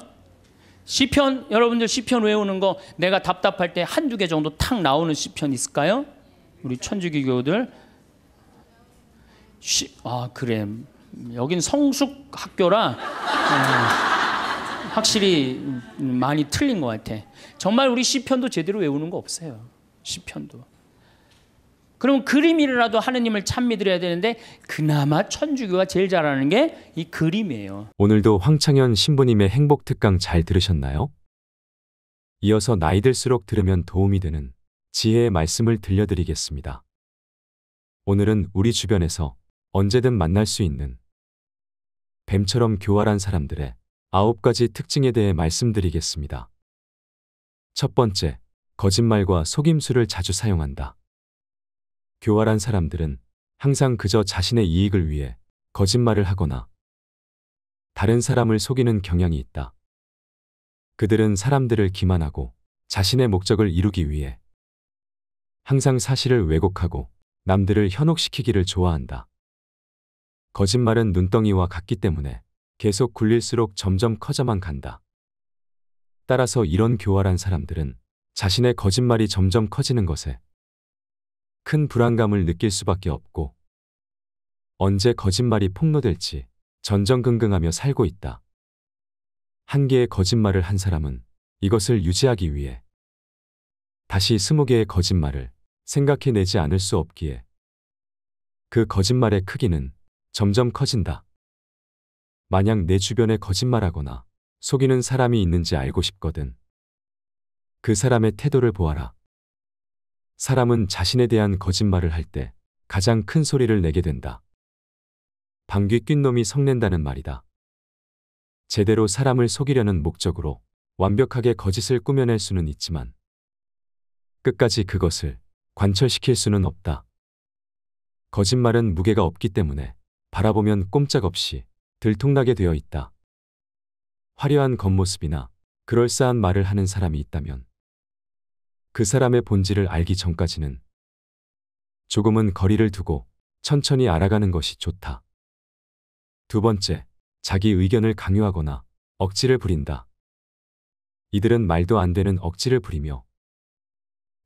시편 여러분들 시편 외우는 거 내가 답답할 때 한두 개 정도 탁 나오는 시편 있을까요? 우리 천주교교들 시, 아 그래 여긴 성숙 학교라 어, 확실히 많이 틀린 것 같아 정말 우리 시편도 제대로 외우는 거 없어요 시편도 그럼 그림이라도 하느님을 참 믿으려야 되는데 그나마 천주교가 제일 잘하는 게 이 그림이에요. 오늘도 황창현 신부님의 행복 특강 잘 들으셨나요? 이어서 나이 들수록 들으면 도움이 되는 지혜의 말씀을 들려드리겠습니다. 오늘은 우리 주변에서 언제든 만날 수 있는 뱀처럼 교활한 사람들의 아홉 가지 특징에 대해 말씀드리겠습니다. 첫 번째, 거짓말과 속임수를 자주 사용한다. 교활한 사람들은 항상 그저 자신의 이익을 위해 거짓말을 하거나 다른 사람을 속이는 경향이 있다. 그들은 사람들을 기만하고 자신의 목적을 이루기 위해 항상 사실을 왜곡하고 남들을 현혹시키기를 좋아한다. 거짓말은 눈덩이와 같기 때문에 계속 굴릴수록 점점 커져만 간다. 따라서 이런 교활한 사람들은 자신의 거짓말이 점점 커지는 것에 큰 불안감을 느낄 수밖에 없고 언제 거짓말이 폭로될지 전전긍긍하며 살고 있다. 한 개의 거짓말을 한 사람은 이것을 유지하기 위해 다시 스무 개의 거짓말을 생각해내지 않을 수 없기에 그 거짓말의 크기는 점점 커진다. 만약 내 주변에 거짓말하거나 속이는 사람이 있는지 알고 싶거든. 그 사람의 태도를 보아라. 사람은 자신에 대한 거짓말을 할 때 가장 큰 소리를 내게 된다. 방귀 뀐 놈이 성낸다는 말이다. 제대로 사람을 속이려는 목적으로 완벽하게 거짓을 꾸며낼 수는 있지만 끝까지 그것을 관철시킬 수는 없다. 거짓말은 무게가 없기 때문에 바라보면 꼼짝없이 들통나게 되어 있다. 화려한 겉모습이나 그럴싸한 말을 하는 사람이 있다면 그 사람의 본질을 알기 전까지는 조금은 거리를 두고 천천히 알아가는 것이 좋다. 두 번째, 자기 의견을 강요하거나 억지를 부린다. 이들은 말도 안 되는 억지를 부리며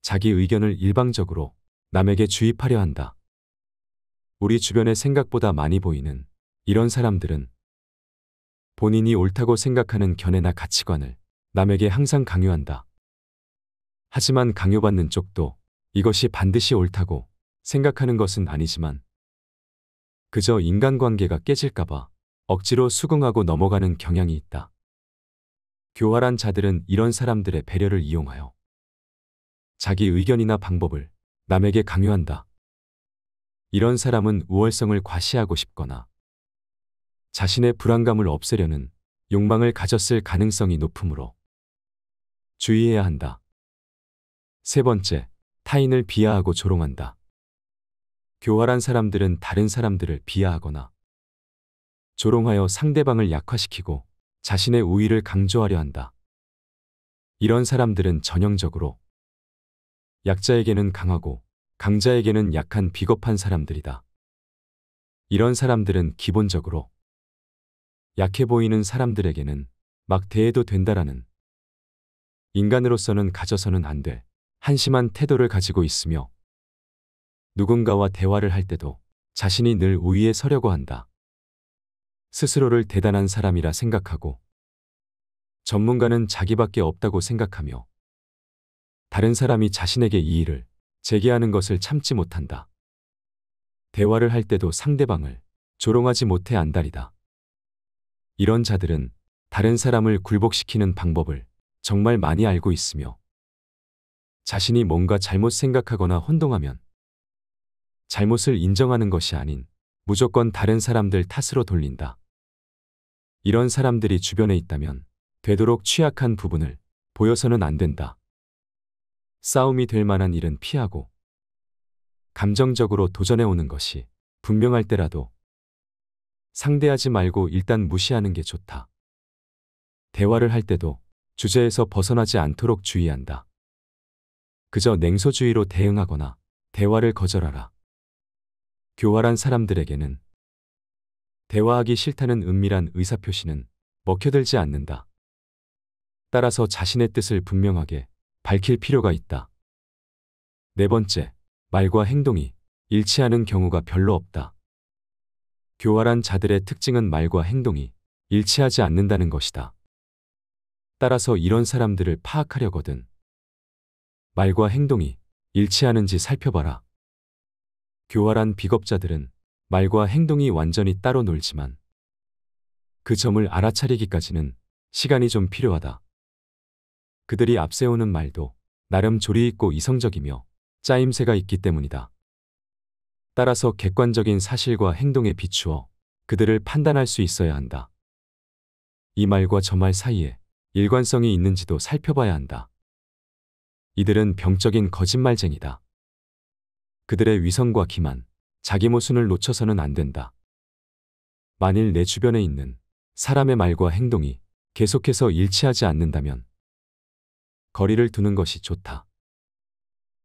자기 의견을 일방적으로 남에게 주입하려 한다. 우리 주변에 생각보다 많이 보이는 이런 사람들은 본인이 옳다고 생각하는 견해나 가치관을 남에게 항상 강요한다. 하지만 강요받는 쪽도 이것이 반드시 옳다고 생각하는 것은 아니지만 그저 인간관계가 깨질까봐 억지로 수긍하고 넘어가는 경향이 있다. 교활한 자들은 이런 사람들의 배려를 이용하여 자기 의견이나 방법을 남에게 강요한다. 이런 사람은 우월성을 과시하고 싶거나 자신의 불안감을 없애려는 욕망을 가졌을 가능성이 높으므로 주의해야 한다. 세 번째, 타인을 비하하고 조롱한다. 교활한 사람들은 다른 사람들을 비하하거나 조롱하여 상대방을 약화시키고 자신의 우위를 강조하려 한다. 이런 사람들은 전형적으로 약자에게는 강하고 강자에게는 약한 비겁한 사람들이다. 이런 사람들은 기본적으로 약해 보이는 사람들에게는 막 대해도 된다라는 인간으로서는 가져서는 안 돼. 한심한 태도를 가지고 있으며 누군가와 대화를 할 때도 자신이 늘 우위에 서려고 한다. 스스로를 대단한 사람이라 생각하고 전문가는 자기밖에 없다고 생각하며 다른 사람이 자신에게 이 일을 재개하는 것을 참지 못한다. 대화를 할 때도 상대방을 조롱하지 못해 안달이다. 이런 자들은 다른 사람을 굴복시키는 방법을 정말 많이 알고 있으며 자신이 뭔가 잘못 생각하거나 혼동하면 잘못을 인정하는 것이 아닌 무조건 다른 사람들 탓으로 돌린다. 이런 사람들이 주변에 있다면 되도록 취약한 부분을 보여서는 안 된다. 싸움이 될 만한 일은 피하고 감정적으로 도전해 오는 것이 분명할 때라도 상대하지 말고 일단 무시하는 게 좋다. 대화를 할 때도 주제에서 벗어나지 않도록 주의한다. 그저 냉소주의로 대응하거나 대화를 거절하라. 교활한 사람들에게는 대화하기 싫다는 은밀한 의사표시는 먹혀들지 않는다. 따라서 자신의 뜻을 분명하게 밝힐 필요가 있다. 네 번째, 말과 행동이 일치하는 경우가 별로 없다. 교활한 자들의 특징은 말과 행동이 일치하지 않는다는 것이다. 따라서 이런 사람들을 파악하려거든 말과 행동이 일치하는지 살펴봐라. 교활한 비겁자들은 말과 행동이 완전히 따로 놀지만 그 점을 알아차리기까지는 시간이 좀 필요하다. 그들이 앞세우는 말도 나름 조리 있고 이성적이며 짜임새가 있기 때문이다. 따라서 객관적인 사실과 행동에 비추어 그들을 판단할 수 있어야 한다. 이 말과 저 말 사이에 일관성이 있는지도 살펴봐야 한다. 이들은 병적인 거짓말쟁이다. 그들의 위선과 기만, 자기 모순을 놓쳐서는 안 된다. 만일 내 주변에 있는 사람의 말과 행동이 계속해서 일치하지 않는다면 거리를 두는 것이 좋다.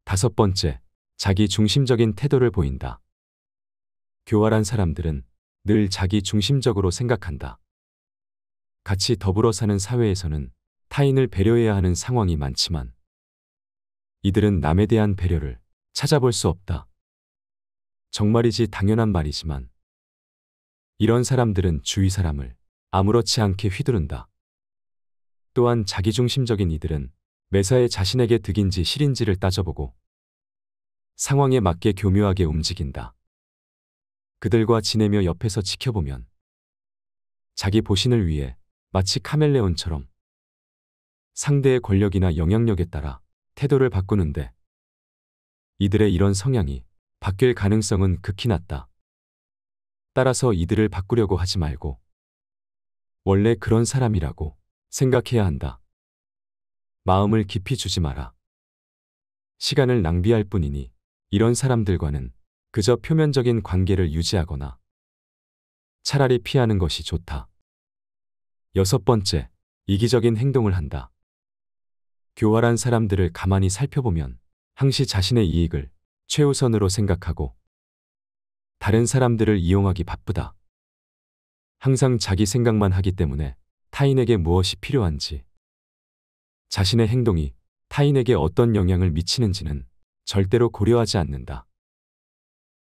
다섯 번째, 자기 중심적인 태도를 보인다. 교활한 사람들은 늘 자기 중심적으로 생각한다. 같이 더불어 사는 사회에서는 타인을 배려해야 하는 상황이 많지만 이들은 남에 대한 배려를 찾아볼 수 없다. 정말이지 당연한 말이지만 이런 사람들은 주위 사람을 아무렇지 않게 휘두른다. 또한 자기중심적인 이들은 매사에 자신에게 득인지 실인지를 따져보고 상황에 맞게 교묘하게 움직인다. 그들과 지내며 옆에서 지켜보면 자기 보신을 위해 마치 카멜레온처럼 상대의 권력이나 영향력에 따라 태도를 바꾸는데 이들의 이런 성향이 바뀔 가능성은 극히 낮다. 따라서 이들을 바꾸려고 하지 말고 원래 그런 사람이라고 생각해야 한다. 마음을 깊이 주지 마라. 시간을 낭비할 뿐이니 이런 사람들과는 그저 표면적인 관계를 유지하거나 차라리 피하는 것이 좋다. 여섯 번째, 이기적인 행동을 한다. 교활한 사람들을 가만히 살펴보면 항시 자신의 이익을 최우선으로 생각하고 다른 사람들을 이용하기 바쁘다. 항상 자기 생각만 하기 때문에 타인에게 무엇이 필요한지 자신의 행동이 타인에게 어떤 영향을 미치는지는 절대로 고려하지 않는다.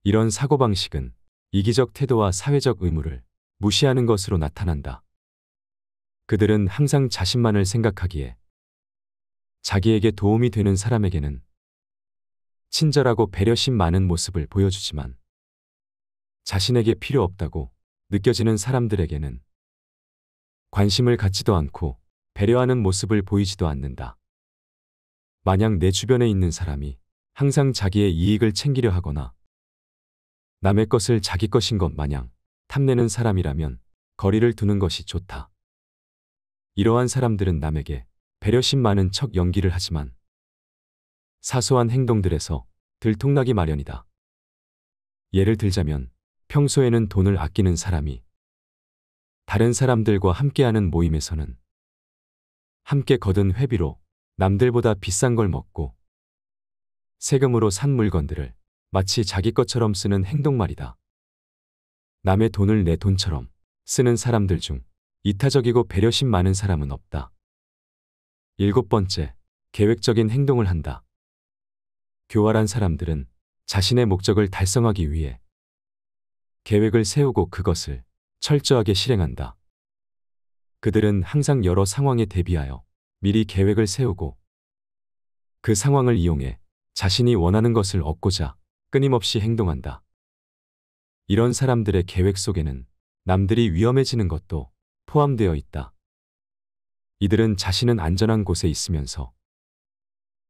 이런 사고방식은 이기적 태도와 사회적 의무를 무시하는 것으로 나타난다. 그들은 항상 자신만을 생각하기에 자기에게 도움이 되는 사람에게는 친절하고 배려심 많은 모습을 보여주지만 자신에게 필요 없다고 느껴지는 사람들에게는 관심을 갖지도 않고 배려하는 모습을 보이지도 않는다. 만약 내 주변에 있는 사람이 항상 자기의 이익을 챙기려 하거나 남의 것을 자기 것인 것 마냥 탐내는 사람이라면 거리를 두는 것이 좋다. 이러한 사람들은 남에게 배려심 많은 척 연기를 하지만 사소한 행동들에서 들통나기 마련이다. 예를 들자면 평소에는 돈을 아끼는 사람이 다른 사람들과 함께하는 모임에서는 함께 거둔 회비로 남들보다 비싼 걸 먹고 세금으로 산 물건들을 마치 자기 것처럼 쓰는 행동 말이다. 남의 돈을 내 돈처럼 쓰는 사람들 중 이타적이고 배려심 많은 사람은 없다. 일곱 번째, 계획적인 행동을 한다. 교활한 사람들은 자신의 목적을 달성하기 위해 계획을 세우고 그것을 철저하게 실행한다. 그들은 항상 여러 상황에 대비하여 미리 계획을 세우고 그 상황을 이용해 자신이 원하는 것을 얻고자 끊임없이 행동한다. 이런 사람들의 계획 속에는 남들이 위험해지는 것도 포함되어 있다. 이들은 자신은 안전한 곳에 있으면서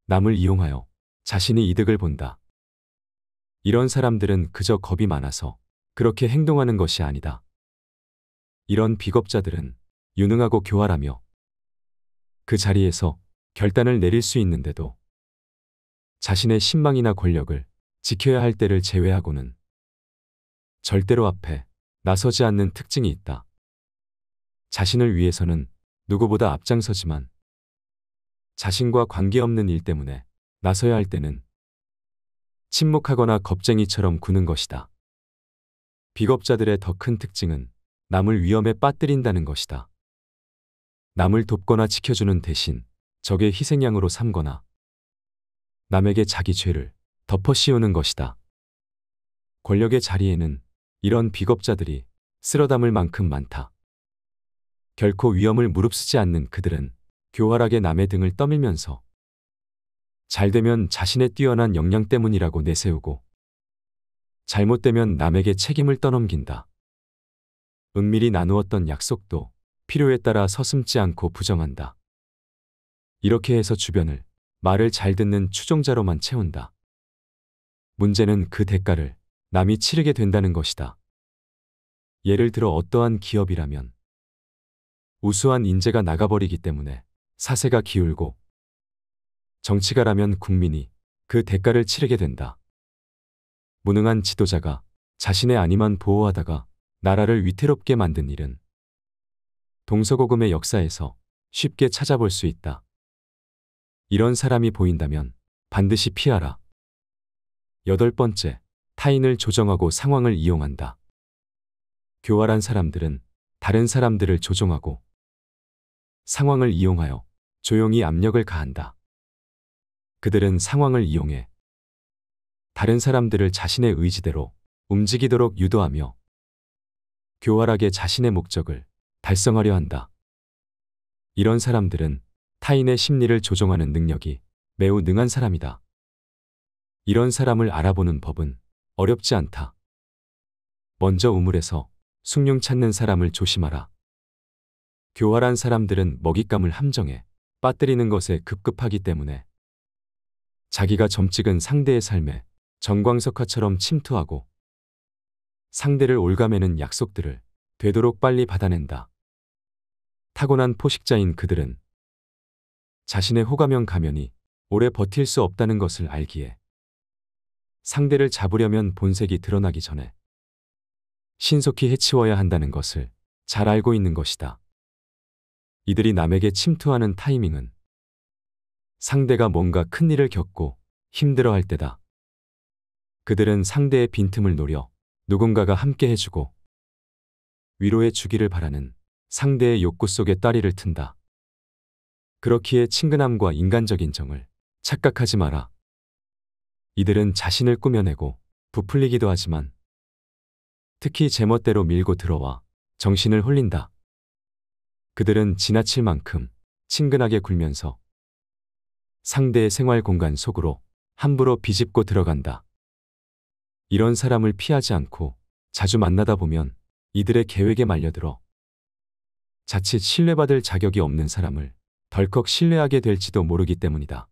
남을 이용하여 자신이 이득을 본다. 이런 사람들은 그저 겁이 많아서 그렇게 행동하는 것이 아니다. 이런 비겁자들은 유능하고 교활하며 그 자리에서 결단을 내릴 수 있는데도 자신의 신망이나 권력을 지켜야 할 때를 제외하고는 절대로 앞에 나서지 않는 특징이 있다. 자신을 위해서는 누구보다 앞장서지만 자신과 관계없는 일 때문에 나서야 할 때는 침묵하거나 겁쟁이처럼 구는 것이다. 비겁자들의 더 큰 특징은 남을 위험에 빠뜨린다는 것이다. 남을 돕거나 지켜주는 대신 적의 희생양으로 삼거나 남에게 자기 죄를 덮어 씌우는 것이다. 권력의 자리에는 이런 비겁자들이 쓸어담을 만큼 많다. 결코 위험을 무릅쓰지 않는 그들은 교활하게 남의 등을 떠밀면서 잘되면 자신의 뛰어난 역량 때문이라고 내세우고 잘못되면 남에게 책임을 떠넘긴다. 은밀히 나누었던 약속도 필요에 따라 서슴지 않고 부정한다. 이렇게 해서 주변을 말을 잘 듣는 추종자로만 채운다. 문제는 그 대가를 남이 치르게 된다는 것이다. 예를 들어 어떠한 기업이라면 우수한 인재가 나가버리기 때문에 사세가 기울고 정치가라면 국민이 그 대가를 치르게 된다. 무능한 지도자가 자신의 아니만 보호하다가 나라를 위태롭게 만든 일은 동서고금의 역사에서 쉽게 찾아볼 수 있다. 이런 사람이 보인다면 반드시 피하라. 여덟 번째, 타인을 조정하고 상황을 이용한다. 교활한 사람들은 다른 사람들을 조종하고 상황을 이용하여 조용히 압력을 가한다. 그들은 상황을 이용해 다른 사람들을 자신의 의지대로 움직이도록 유도하며 교활하게 자신의 목적을 달성하려 한다. 이런 사람들은 타인의 심리를 조종하는 능력이 매우 능한 사람이다. 이런 사람을 알아보는 법은 어렵지 않다. 먼저 우물에서 숭늉 찾는 사람을 조심하라. 교활한 사람들은 먹잇감을 함정에 빠뜨리는 것에 급급하기 때문에 자기가 점찍은 상대의 삶에 전광석화처럼 침투하고 상대를 올가매는 약속들을 되도록 빨리 받아낸다. 타고난 포식자인 그들은 자신의 호감형 가면이 오래 버틸 수 없다는 것을 알기에 상대를 잡으려면 본색이 드러나기 전에 신속히 해치워야 한다는 것을 잘 알고 있는 것이다. 이들이 남에게 침투하는 타이밍은 상대가 뭔가 큰 일을 겪고 힘들어 할 때다. 그들은 상대의 빈틈을 노려 누군가가 함께 해주고 위로해 주기를 바라는 상대의 욕구 속에 따리를 튼다. 그렇기에 친근함과 인간적인 정을 착각하지 마라. 이들은 자신을 꾸며내고 부풀리기도 하지만 특히 제멋대로 밀고 들어와 정신을 홀린다. 그들은 지나칠 만큼 친근하게 굴면서 상대의 생활 공간 속으로 함부로 비집고 들어간다. 이런 사람을 피하지 않고 자주 만나다 보면 이들의 계획에 말려들어 자칫 신뢰받을 자격이 없는 사람을 덜컥 신뢰하게 될지도 모르기 때문이다.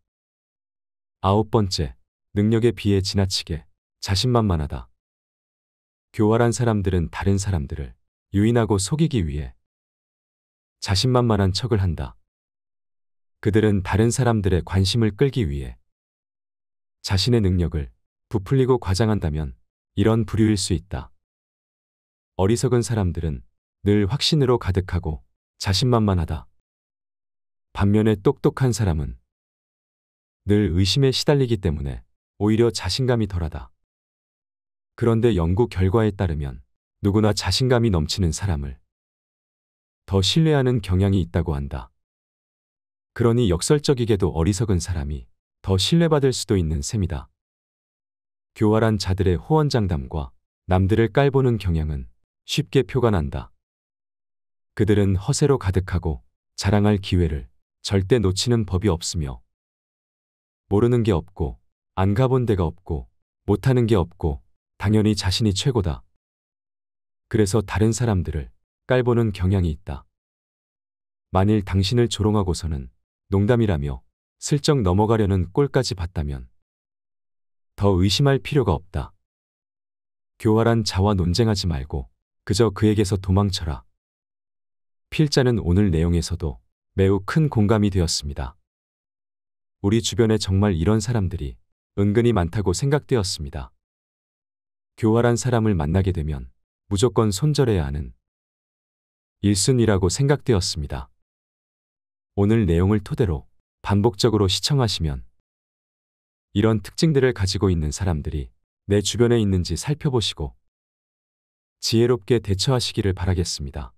아홉 번째, 능력에 비해 지나치게 자신만만하다. 교활한 사람들은 다른 사람들을 유인하고 속이기 위해 자신만만한 척을 한다. 그들은 다른 사람들의 관심을 끌기 위해 자신의 능력을 부풀리고 과장한다면 이런 부류일 수 있다. 어리석은 사람들은 늘 확신으로 가득하고 자신만만하다. 반면에 똑똑한 사람은 늘 의심에 시달리기 때문에 오히려 자신감이 덜하다. 그런데 연구 결과에 따르면 누구나 자신감이 넘치는 사람을 더 신뢰하는 경향이 있다고 한다. 그러니 역설적이게도 어리석은 사람이 더 신뢰받을 수도 있는 셈이다. 교활한 자들의 호언장담과 남들을 깔보는 경향은 쉽게 표가 난다. 그들은 허세로 가득하고 자랑할 기회를 절대 놓치는 법이 없으며 모르는 게 없고 안 가본 데가 없고 못하는 게 없고 당연히 자신이 최고다. 그래서 다른 사람들을 깔보는 경향이 있다. 만일 당신을 조롱하고서는 농담이라며 슬쩍 넘어가려는 꼴까지 봤다면 더 의심할 필요가 없다. 교활한 자와 논쟁하지 말고 그저 그에게서 도망쳐라. 필자는 오늘 내용에서도 매우 큰 공감이 되었습니다. 우리 주변에 정말 이런 사람들이 은근히 많다고 생각되었습니다. 교활한 사람을 만나게 되면 무조건 손절해야 하는 일순이라고 생각되었습니다. 오늘 내용을 토대로 반복적으로 시청하시면 이런 특징들을 가지고 있는 사람들이 내 주변에 있는지 살펴보시고 지혜롭게 대처하시기를 바라겠습니다.